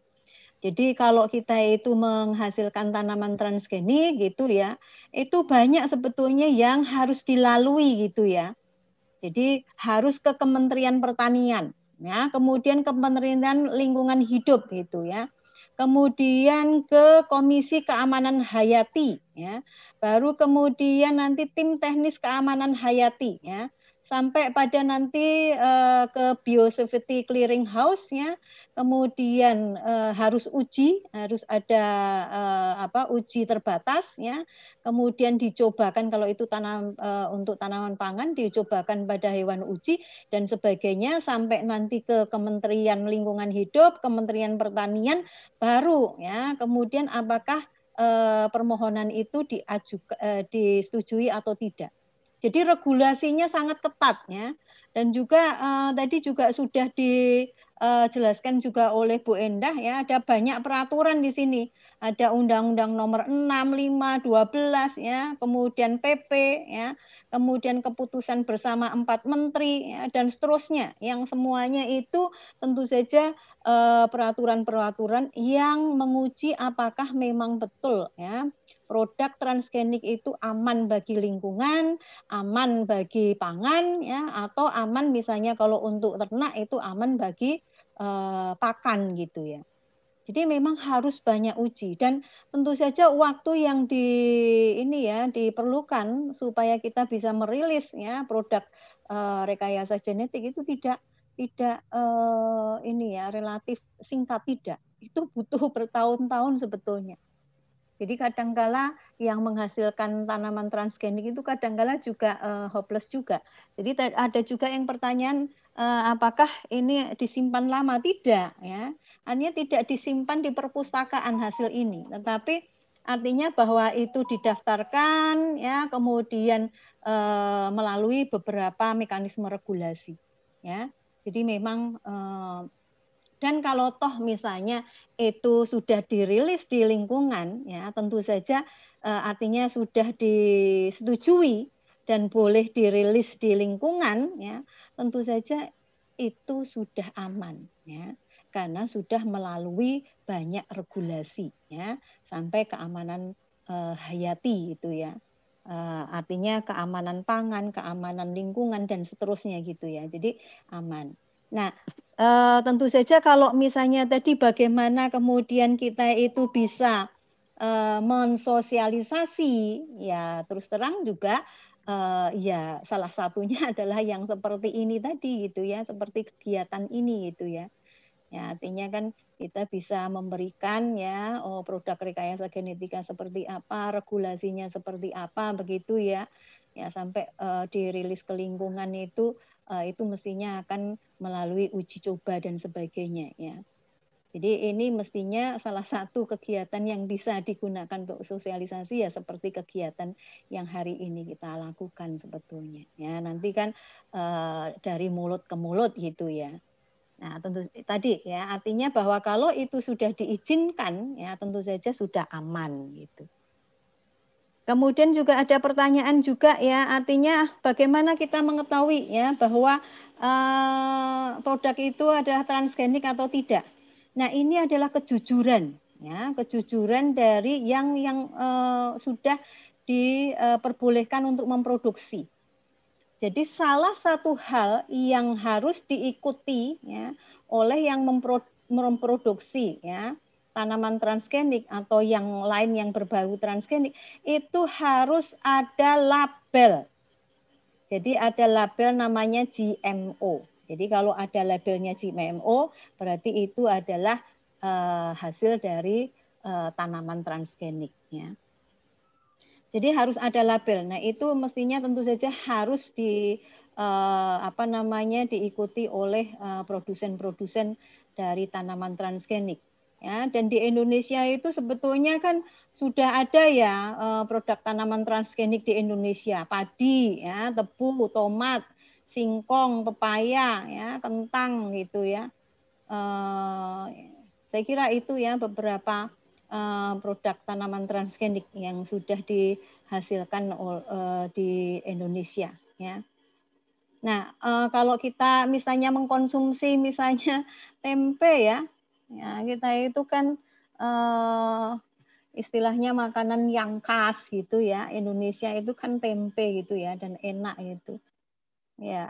jadi kalau kita itu menghasilkan tanaman transgenik gitu ya, itu banyak sebetulnya yang harus dilalui gitu ya. Jadi harus ke Kementerian Pertanian, ya, kemudian Kementerian Lingkungan Hidup gitu ya kemudian ke Komisi Keamanan Hayati ya. Baru kemudian nanti tim teknis keamanan Hayati ya. Sampai pada nanti uh, ke Biosafety Clearing House ya kemudian eh, harus uji, harus ada eh, apa uji terbatas ya. Kemudian dicobakan kalau itu tanam eh, untuk tanaman pangan dicobakan pada hewan uji dan sebagainya sampai nanti ke Kementerian Lingkungan Hidup, Kementerian Pertanian baru ya. Kemudian apakah permohonan itu diajuk disetujui atau tidak. Jadi regulasinya sangat ketat ya. Dan juga tadi juga sudah di Eh, jelaskan juga oleh Bu Endah ya ada banyak peraturan di sini. Ada Undang-Undang Nomor 6, 5, 12 ya, kemudian PP ya, kemudian keputusan bersama empat menteri ya, dan seterusnya yang semuanya itu tentu saja eh, peraturan peraturan -peraturan yang menguji apakah memang betul ya produk transgenik itu aman bagi lingkungan, aman bagi pangan ya atau aman misalnya kalau untuk ternak itu aman bagi uh, pakan gitu ya. Jadi memang harus banyak uji dan tentu saja waktu yang di ini ya diperlukan supaya kita bisa merilis ya produk uh, rekayasa genetik itu tidak tidak uh, ini ya relatif singkat tidak. Itu butuh bertahun-tahun sebetulnya. Jadi kadangkala yang menghasilkan tanaman transgenik itu kadangkala juga uh, hopeless juga. Jadi ada juga yang pertanyaan uh, apakah ini disimpan lama tidak ya? Hanya tidak disimpan di perpustakaan hasil ini, tetapi artinya bahwa itu didaftarkan ya kemudian e, melalui beberapa mekanisme regulasi ya jadi memang e, dan kalau toh misalnya itu sudah dirilis di lingkungan, ya tentu saja uh, artinya sudah disetujui dan boleh dirilis di lingkungan, ya tentu saja itu sudah aman, ya karena sudah melalui banyak regulasi, ya sampai keamanan uh, hayati itu ya. uh, artinya keamanan pangan, keamanan lingkungan dan seterusnya gitu ya. Jadi aman. Nah, Uh, tentu saja kalau misalnya tadi bagaimana kemudian kita itu bisa uh, mensosialisasi ya terus terang juga uh, ya salah satunya [LAUGHS] adalah yang seperti ini tadi gitu ya seperti kegiatan ini gitu ya ya artinya kan kita bisa memberikan ya oh produk rekayasa genetika seperti apa regulasinya seperti apa begitu ya ya sampai uh, dirilis ke lingkungan itu Eh, itu mestinya akan melalui uji coba dan sebagainya ya. Jadi ini mestinya salah satu kegiatan yang bisa digunakan untuk sosialisasi ya seperti kegiatan yang hari ini kita lakukan sebetulnya. Ya nanti kan e, dari mulut ke mulut gitu ya. Nah tentu tadi ya artinya bahwa kalau itu sudah diizinkan ya tentu saja sudah aman gitu. Kemudian juga ada pertanyaan juga ya, artinya bagaimana kita mengetahui ya bahwa eh, produk itu adalah transgenik atau tidak. Nah ini adalah kejujuran ya, kejujuran dari yang yang eh, sudah diperbolehkan eh, untuk memproduksi. Jadi salah satu hal yang harus diikuti ya oleh yang memproduksi memproduksi ya tanaman transgenik atau yang lain yang berbau transgenik itu harus ada label. Jadi ada label namanya GMO. Jadi kalau ada labelnya GMO berarti itu adalah eh, hasil dari eh, tanaman transgeniknya. Jadi harus ada label. Nah, itu mestinya tentu saja harus di eh, apa namanya diikuti oleh produsen-produsen dari tanaman transgenik ya dan di Indonesia itu sebetulnya kan sudah ada ya eh, produk tanaman transgenik di Indonesia padi ya tebu tomat singkong pepaya ya kentang gitu ya eh, saya kira itu ya beberapa eh, produk tanaman transgenik yang sudah dihasilkan di Indonesia ya nah kalau kita misalnya mengkonsumsi misalnya [LAUGHS] tempe ya Ya, kita itu kan uh, istilahnya makanan yang khas gitu ya. Indonesia itu kan tempe gitu ya dan enak itu Ya,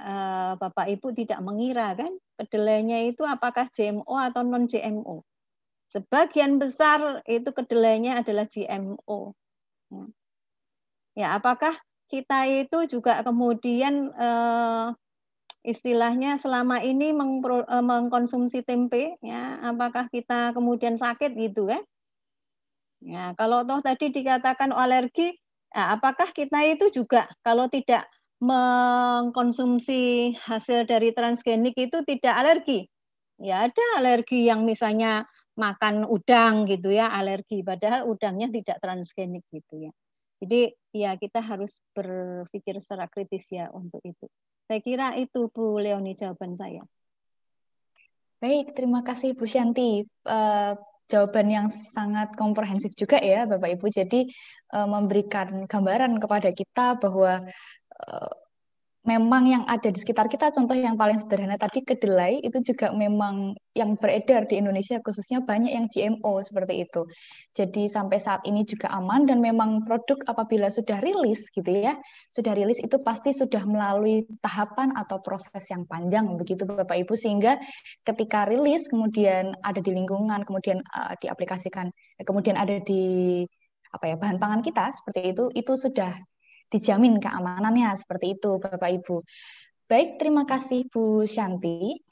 uh, Bapak Ibu tidak mengira kan kedelainya itu apakah GMO atau non GMO. Sebagian besar itu kedelainya adalah GMO. Ya, apakah kita itu juga kemudian uh, istilahnya selama ini eh, mengkonsumsi tempe ya apakah kita kemudian sakit gitu kan ya kalau toh tadi dikatakan alergi ya, apakah kita itu juga kalau tidak mengkonsumsi hasil dari transgenik itu tidak alergi ya ada alergi yang misalnya makan udang gitu ya alergi padahal udangnya tidak transgenik gitu ya jadi ya kita harus berpikir secara kritis ya untuk itu saya kira itu Bu Leoni jawaban saya. Baik, terima kasih Bu Shanti. Uh, jawaban yang sangat komprehensif juga ya Bapak Ibu. Jadi uh, memberikan gambaran kepada kita bahwa eh, memang yang ada di sekitar kita contoh yang paling sederhana tadi kedelai itu juga memang yang beredar di Indonesia khususnya banyak yang GMO seperti itu. Jadi sampai saat ini juga aman dan memang produk apabila sudah rilis gitu ya, sudah rilis itu pasti sudah melalui tahapan atau proses yang panjang begitu Bapak Ibu sehingga ketika rilis kemudian ada di lingkungan, kemudian uh, diaplikasikan, kemudian ada di apa ya bahan pangan kita seperti itu itu sudah dijamin keamanannya seperti itu Bapak Ibu. Baik, terima kasih Bu Shanti.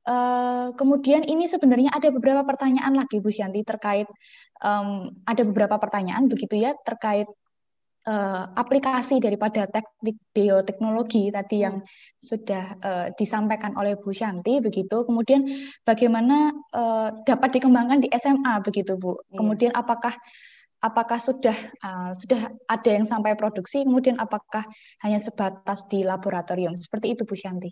Uh, kemudian ini sebenarnya ada beberapa pertanyaan lagi Bu Shanti terkait um, ada beberapa pertanyaan begitu ya terkait uh, aplikasi daripada teknik bioteknologi tadi yang hmm. sudah uh, disampaikan oleh Bu Shanti begitu kemudian bagaimana uh, dapat dikembangkan di SMA begitu Bu iya. kemudian apakah apakah sudah uh, sudah ada yang sampai produksi, kemudian apakah hanya sebatas di laboratorium? Seperti itu Bu Shanti.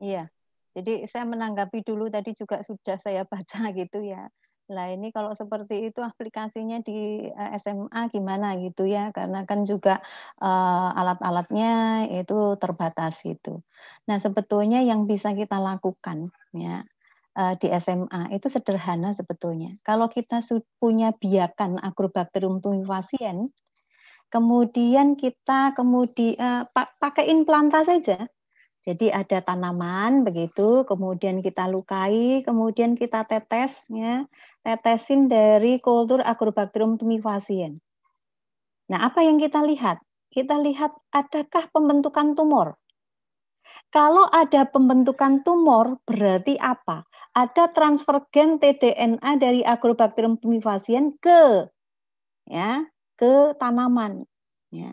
Iya. Jadi saya menanggapi dulu tadi juga sudah saya baca [LAUGHS] gitu ya. Nah ini kalau seperti itu aplikasinya di eh, SMA gimana gitu ya, karena kan juga uh, alat-alatnya itu terbatas gitu. Nah sebetulnya yang bisa kita lakukan ya Eh, di SMA itu sederhana sebetulnya. Kalau kita punya biakan agrobakterium tumifasien, kemudian kita kemudian eh, pakai implanta saja. Jadi ada tanaman begitu, kemudian kita lukai, kemudian kita tetes, ya, tetesin dari kultur agrobakterium tumifasien. Nah, apa yang kita lihat? Kita lihat adakah pembentukan tumor? Kalau ada pembentukan tumor, berarti apa? Ada transfer gen tDNA dari Agrobacterium pemivacien ke ya, ke tanaman, ya.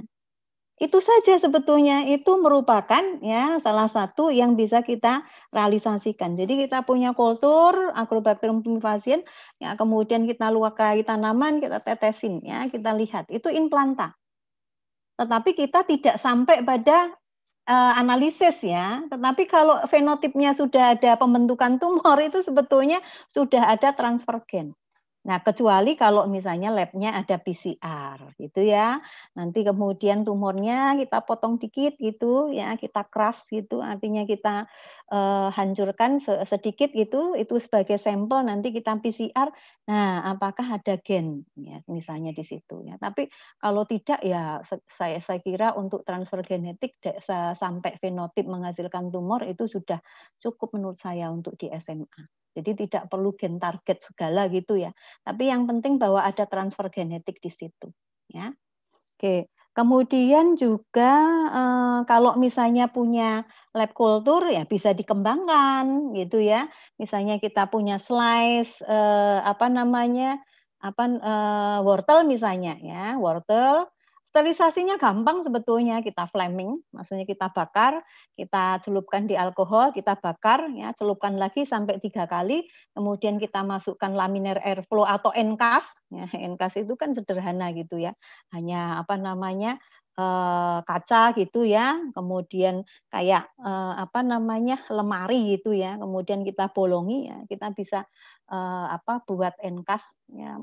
Itu saja sebetulnya itu merupakan ya salah satu yang bisa kita realisasikan. Jadi kita punya kultur Agrobacterium pemivacien ya kemudian kita luakai tanaman, kita tetesin ya, kita lihat itu implanta tetapi kita tidak sampai pada uh, analisis ya. Tetapi kalau fenotipnya sudah ada pembentukan tumor [LAUGHS] itu sebetulnya sudah ada transfer gen. Nah, kecuali kalau misalnya labnya ada PCR gitu ya. Nanti kemudian tumornya kita potong dikit gitu ya, kita keras gitu, artinya kita uh, hancurkan sedikit gitu, itu sebagai sampel nanti kita PCR. Nah, apakah ada gen ya misalnya di situ ya. Tapi kalau tidak ya saya saya kira untuk transfer genetik sampai fenotip menghasilkan tumor itu sudah cukup menurut saya untuk di SMA. Jadi tidak perlu gen target segala gitu ya. Tapi yang penting bahwa ada transfer genetik di situ. Ya. Oke. Kemudian juga eh, kalau misalnya punya lab kultur ya bisa dikembangkan gitu ya. Misalnya kita punya slice eh, apa namanya apa eh, wortel misalnya ya wortel sterilisasinya gampang sebetulnya kita flaming, maksudnya kita bakar, kita celupkan di alkohol, kita bakar, ya celupkan lagi sampai tiga kali, kemudian kita masukkan laminar airflow atau enkas, ya, enkas itu kan sederhana gitu ya, hanya apa namanya eh, kaca gitu ya, kemudian kayak eh, apa namanya lemari gitu ya, kemudian kita bolongi ya, kita bisa eh, apa buat enkas ya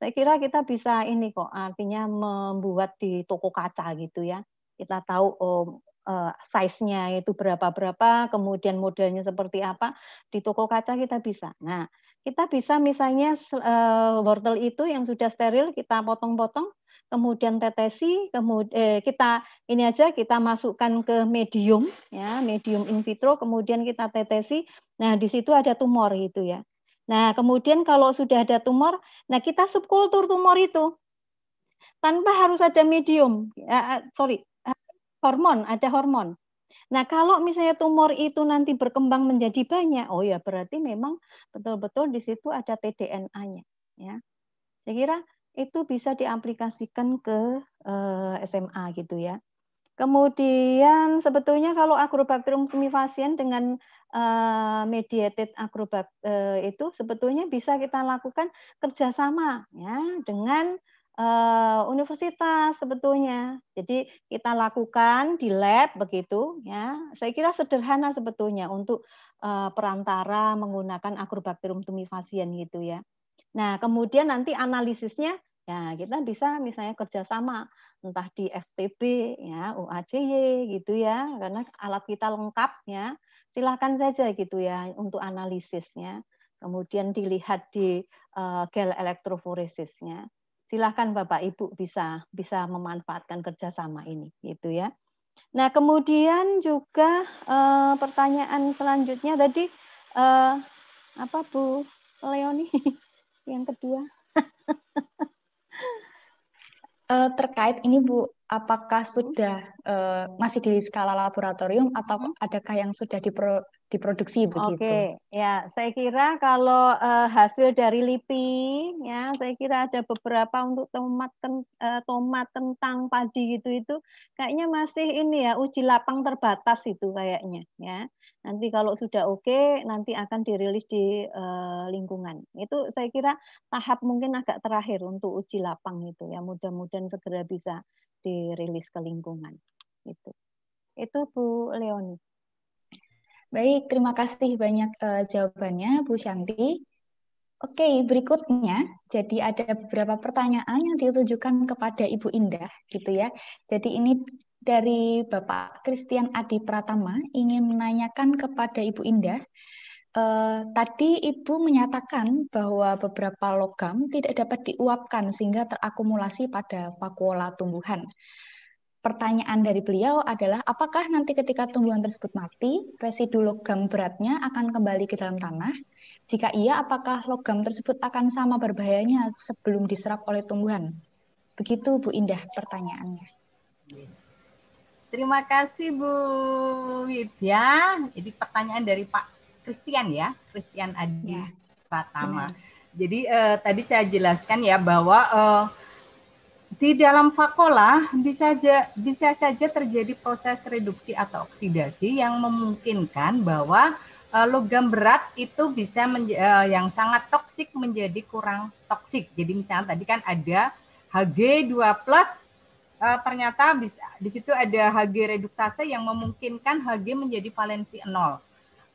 saya kira kita bisa ini kok, artinya membuat di toko kaca gitu ya. Kita tahu oh, eh, size-nya itu berapa-berapa, kemudian modelnya seperti apa. Di toko kaca kita bisa. Nah, kita bisa misalnya eh, wortel itu yang sudah steril kita potong-potong, kemudian tetesi, kemudian eh, kita ini aja kita masukkan ke medium ya, medium in vitro, kemudian kita tetesi. Nah, di situ ada tumor gitu ya. Nah, kemudian kalau sudah ada tumor, nah kita subkultur tumor itu tanpa harus ada medium, uh, sorry, hormon, ada hormon. Nah, kalau misalnya tumor itu nanti berkembang menjadi banyak, oh ya berarti memang betul-betul di situ ada TDNA-nya, ya. Saya kira itu bisa diaplikasikan ke eh, SMA gitu ya. Kemudian sebetulnya kalau Agrobacterium tumefaciens dengan uh, mediated agrobak uh, eh, itu sebetulnya bisa kita lakukan kerjasama ya dengan uh, universitas sebetulnya. Jadi kita lakukan di lab begitu ya. Saya kira sederhana sebetulnya untuk uh, perantara menggunakan Agrobacterium tumefaciens gitu ya. Nah, kemudian nanti analisisnya Ya, kita bisa misalnya kerjasama entah di FTB, ya, UACY gitu ya, karena alat kita lengkap ya. Silakan saja gitu ya untuk analisisnya. Kemudian dilihat di uh, gel elektroforesisnya. Silakan Bapak Ibu bisa bisa memanfaatkan kerjasama ini gitu ya. Nah, kemudian juga uh, pertanyaan selanjutnya tadi uh, apa Bu Leoni [LAUGHS] yang kedua? [LAUGHS] Uh, terkait ini Bu, apakah sudah uh, masih di skala laboratorium atau hmm. adakah yang sudah dipro, diproduksi begitu? Oke, okay. ya saya kira kalau uh, hasil dari LIPI, ya saya kira ada beberapa untuk tomat ten, uh, tomat tentang padi gitu itu kayaknya masih ini ya uji lapang terbatas itu kayaknya ya. Nanti kalau sudah oke, okay, nanti akan dirilis di uh, lingkungan. Itu saya kira tahap mungkin agak terakhir untuk uji lapang itu ya. Mudah-mudahan segera bisa dirilis ke lingkungan. Itu. Itu Bu Leoni. Baik, terima kasih banyak uh, jawabannya Bu Shanti. Oke, berikutnya jadi ada beberapa pertanyaan yang ditujukan kepada Ibu Indah gitu ya. Jadi ini dari Bapak Christian Adi Pratama ingin menanyakan kepada Ibu Indah. Eh, tadi Ibu menyatakan bahwa beberapa logam tidak dapat diuapkan sehingga terakumulasi pada vakuola tumbuhan. Pertanyaan dari beliau adalah apakah nanti ketika tumbuhan tersebut mati, residu logam beratnya akan kembali ke dalam tanah? Jika iya, apakah logam tersebut akan sama berbahayanya sebelum diserap oleh tumbuhan? Begitu Bu Indah pertanyaannya. Terima kasih Bu Widya. Jadi pertanyaan dari Pak Christian ya, Christian Adi ya. Pratama. Benar. Jadi eh, tadi saya jelaskan ya bahwa eh, di dalam fakola bisa saja bisa saja terjadi proses reduksi atau oksidasi yang memungkinkan bahwa eh, logam berat itu bisa eh, yang sangat toksik menjadi kurang toksik. Jadi misalnya tadi kan ada Hg2+ uh, ternyata bisa, di situ ada Hg reduktase yang memungkinkan Hg menjadi valensi 0.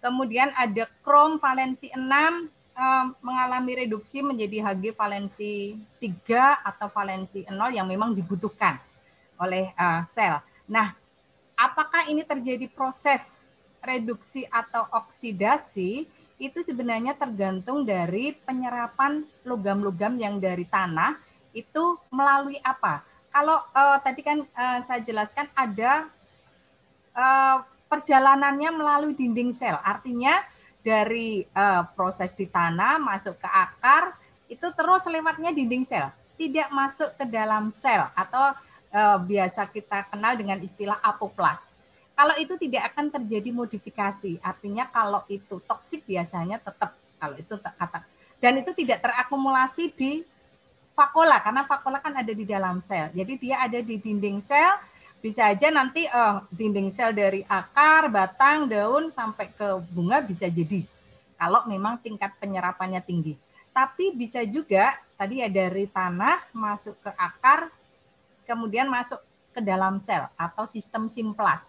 Kemudian ada krom valensi 6 uh, eh, mengalami reduksi menjadi Hg valensi 3 atau valensi 0 yang memang dibutuhkan oleh uh, sel. Nah, apakah ini terjadi proses reduksi atau oksidasi itu sebenarnya tergantung dari penyerapan logam-logam yang dari tanah itu melalui apa? kalau uh, tadi kan uh, saya jelaskan ada uh, perjalanannya melalui dinding sel. Artinya dari uh, proses tanah masuk ke akar itu terus lewatnya dinding sel, tidak masuk ke dalam sel atau uh, biasa kita kenal dengan istilah apoplas. Kalau itu tidak akan terjadi modifikasi, artinya kalau itu toksik biasanya tetap kalau itu kata dan itu tidak terakumulasi di vakola karena vakola kan ada di dalam sel. Jadi dia ada di dinding sel, bisa aja nanti uh, dinding sel dari akar, batang, daun sampai ke bunga bisa jadi kalau memang tingkat penyerapannya tinggi. Tapi bisa juga tadi ya dari tanah masuk ke akar, kemudian masuk ke dalam sel atau sistem simplas.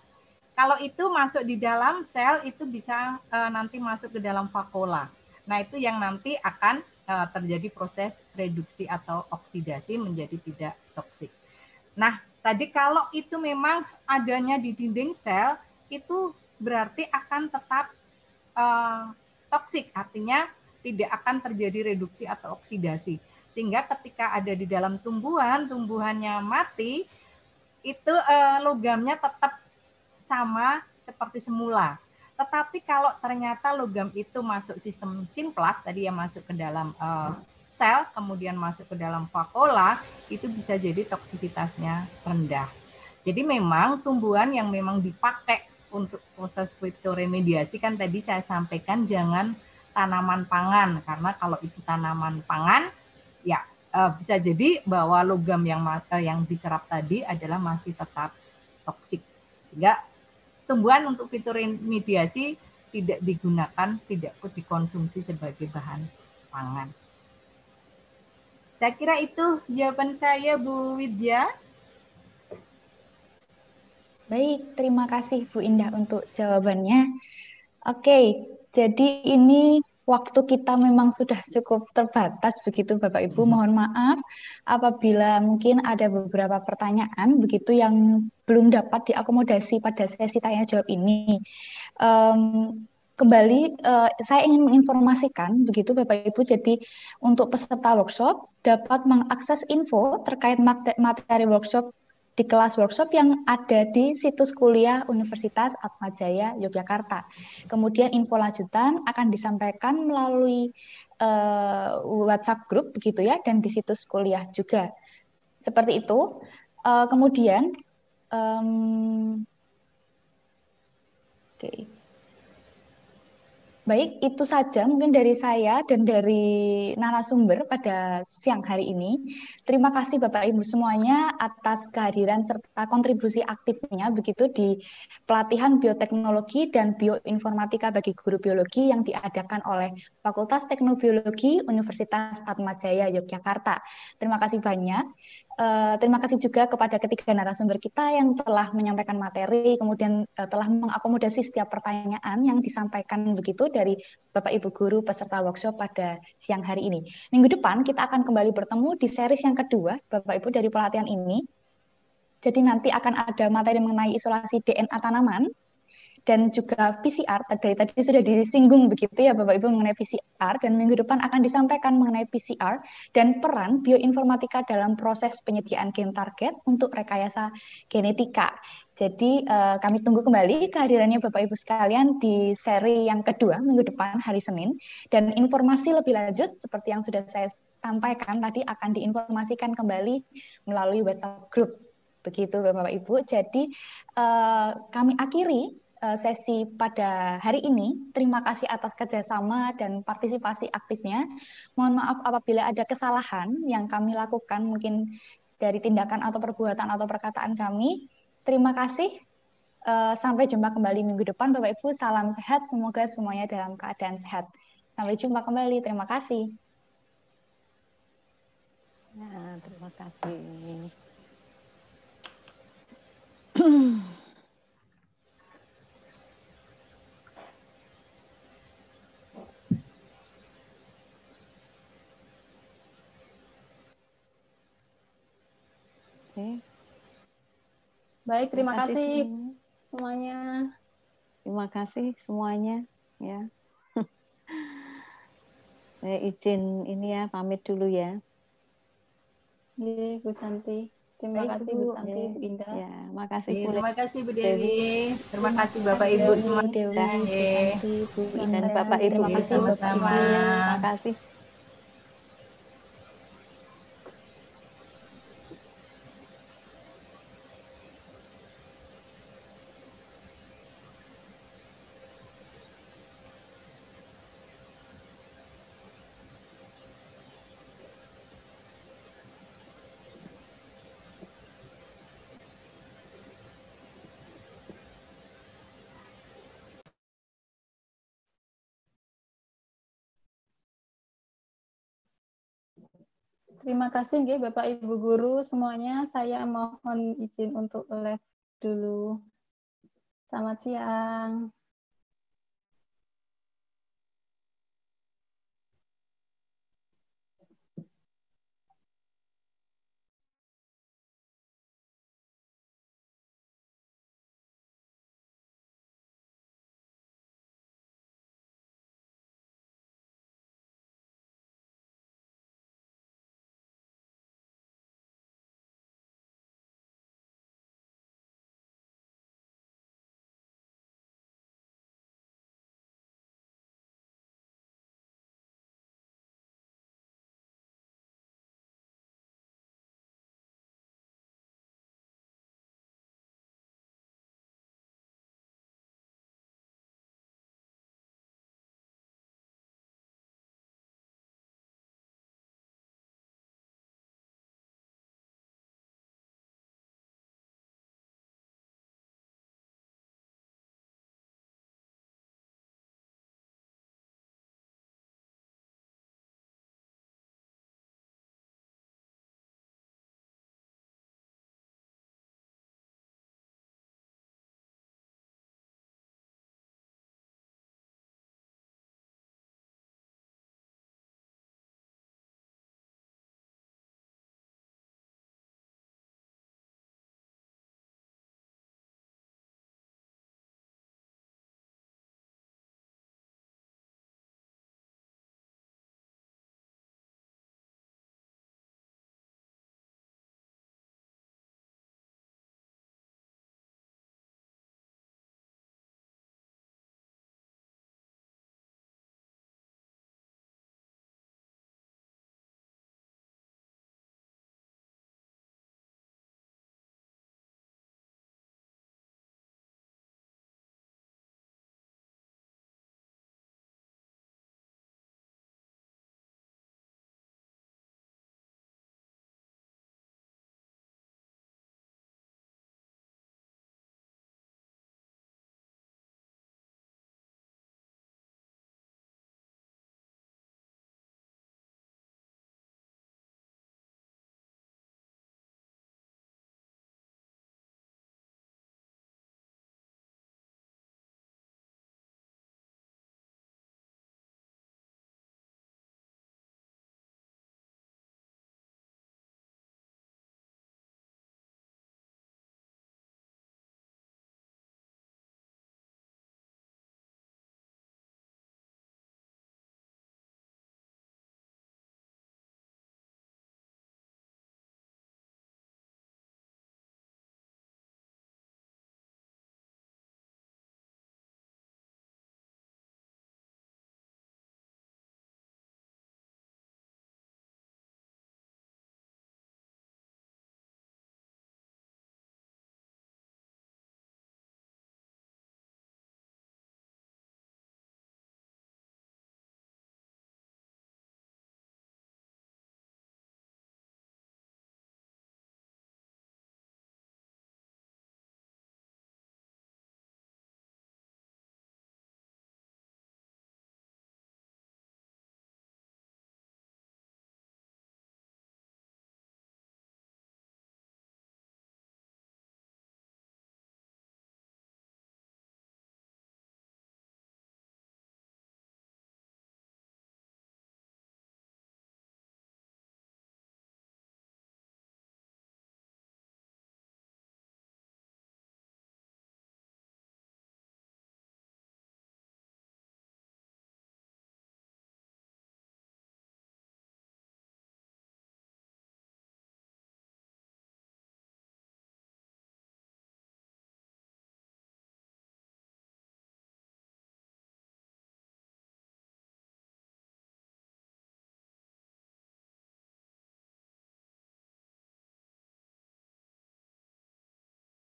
Kalau itu masuk di dalam sel itu bisa eh, nanti masuk ke dalam vakola. Nah itu yang nanti akan uh, terjadi proses reduksi atau oksidasi menjadi tidak toksik. Nah, tadi kalau itu memang adanya di dinding sel, itu berarti akan tetap uh, toksik, artinya tidak akan terjadi reduksi atau oksidasi. Sehingga ketika ada di dalam tumbuhan, tumbuhannya mati, itu uh, logamnya tetap sama seperti semula tetapi kalau ternyata logam itu masuk sistem simplas tadi yang masuk ke dalam uh, sel, kemudian masuk ke dalam vakola, itu bisa jadi toksisitasnya rendah. Jadi memang tumbuhan yang memang dipakai untuk proses fitoremediasi kan tadi saya sampaikan jangan tanaman pangan karena kalau itu tanaman pangan ya eh, bisa jadi bahwa logam yang uh, yang diserap tadi adalah masih tetap toksik. Sehingga tumbuhan untuk fitur mediasi tidak digunakan, tidak dikonsumsi sebagai bahan pangan. Saya kira itu jawaban saya Bu Widya. Baik, terima kasih Bu Indah untuk jawabannya. Oke, jadi ini waktu kita memang sudah cukup terbatas begitu Bapak Ibu. Hmm. Mohon maaf apabila mungkin ada beberapa pertanyaan begitu yang belum dapat diakomodasi pada sesi tanya jawab ini. Um, kembali uh, saya ingin menginformasikan begitu Bapak Ibu jadi untuk peserta workshop dapat mengakses info terkait materi workshop di kelas workshop yang ada di situs kuliah Universitas Atmajaya Yogyakarta. Kemudian info lanjutan akan disampaikan melalui uh, WhatsApp grup begitu ya dan di situs kuliah juga. Seperti itu. Uh, kemudian um, oke. Okay. Baik, itu saja mungkin dari saya dan dari narasumber pada siang hari ini. Terima kasih Bapak Ibu semuanya atas kehadiran serta kontribusi aktifnya begitu di pelatihan bioteknologi dan bioinformatika bagi guru biologi yang diadakan oleh Fakultas Teknobiologi Universitas Atmajaya Yogyakarta. Terima kasih banyak. Eh, terima kasih juga kepada ketiga narasumber kita yang telah menyampaikan materi, kemudian uh, telah mengakomodasi setiap pertanyaan yang disampaikan begitu dari Bapak Ibu guru peserta workshop pada siang hari ini. Minggu depan kita akan kembali bertemu di series yang kedua Bapak Ibu dari pelatihan ini. Jadi nanti akan ada materi mengenai isolasi DNA tanaman dan juga PCR dari tadi sudah disinggung begitu ya Bapak Ibu mengenai PCR dan minggu depan akan disampaikan mengenai PCR dan peran bioinformatika dalam proses penyediaan gen target untuk rekayasa genetika. Jadi uh, kami tunggu kembali kehadirannya Bapak Ibu sekalian di seri yang kedua minggu depan hari Senin dan informasi lebih lanjut seperti yang sudah saya sampaikan tadi akan diinformasikan kembali melalui WhatsApp grup Begitu Bapak Ibu. Jadi uh, kami akhiri Eh, sesi pada hari ini. Terima kasih atas kerjasama dan partisipasi aktifnya. Mohon maaf apabila ada kesalahan yang kami lakukan, mungkin dari tindakan atau perbuatan atau perkataan kami. Terima kasih. Eh, sampai jumpa kembali minggu depan, Bapak Ibu. Salam sehat. Semoga semuanya dalam keadaan sehat. Sampai jumpa kembali. Terima kasih. Ya, terima kasih. [CLEARS THROAT] Baik, terima, terima kasih, kasih semuanya. Terima kasih semuanya ya. [LAUGHS] Saya izin ini ya pamit dulu ya. Iya, Bu Santi. Terima Baik, kasih Bu Santi, iya. Bu Indah. Ya, makasih iya, Bu. Terima kasih Bu Dewi. Terima kasih Bapak Ibu semua. Dewi, Bu Santi, Bu Indah. Bapak Ibu terima kasih Bapak Ibu. Terima kasih. terima kasih nggih Bapak Ibu guru semuanya. Saya mohon izin untuk live dulu. Selamat siang.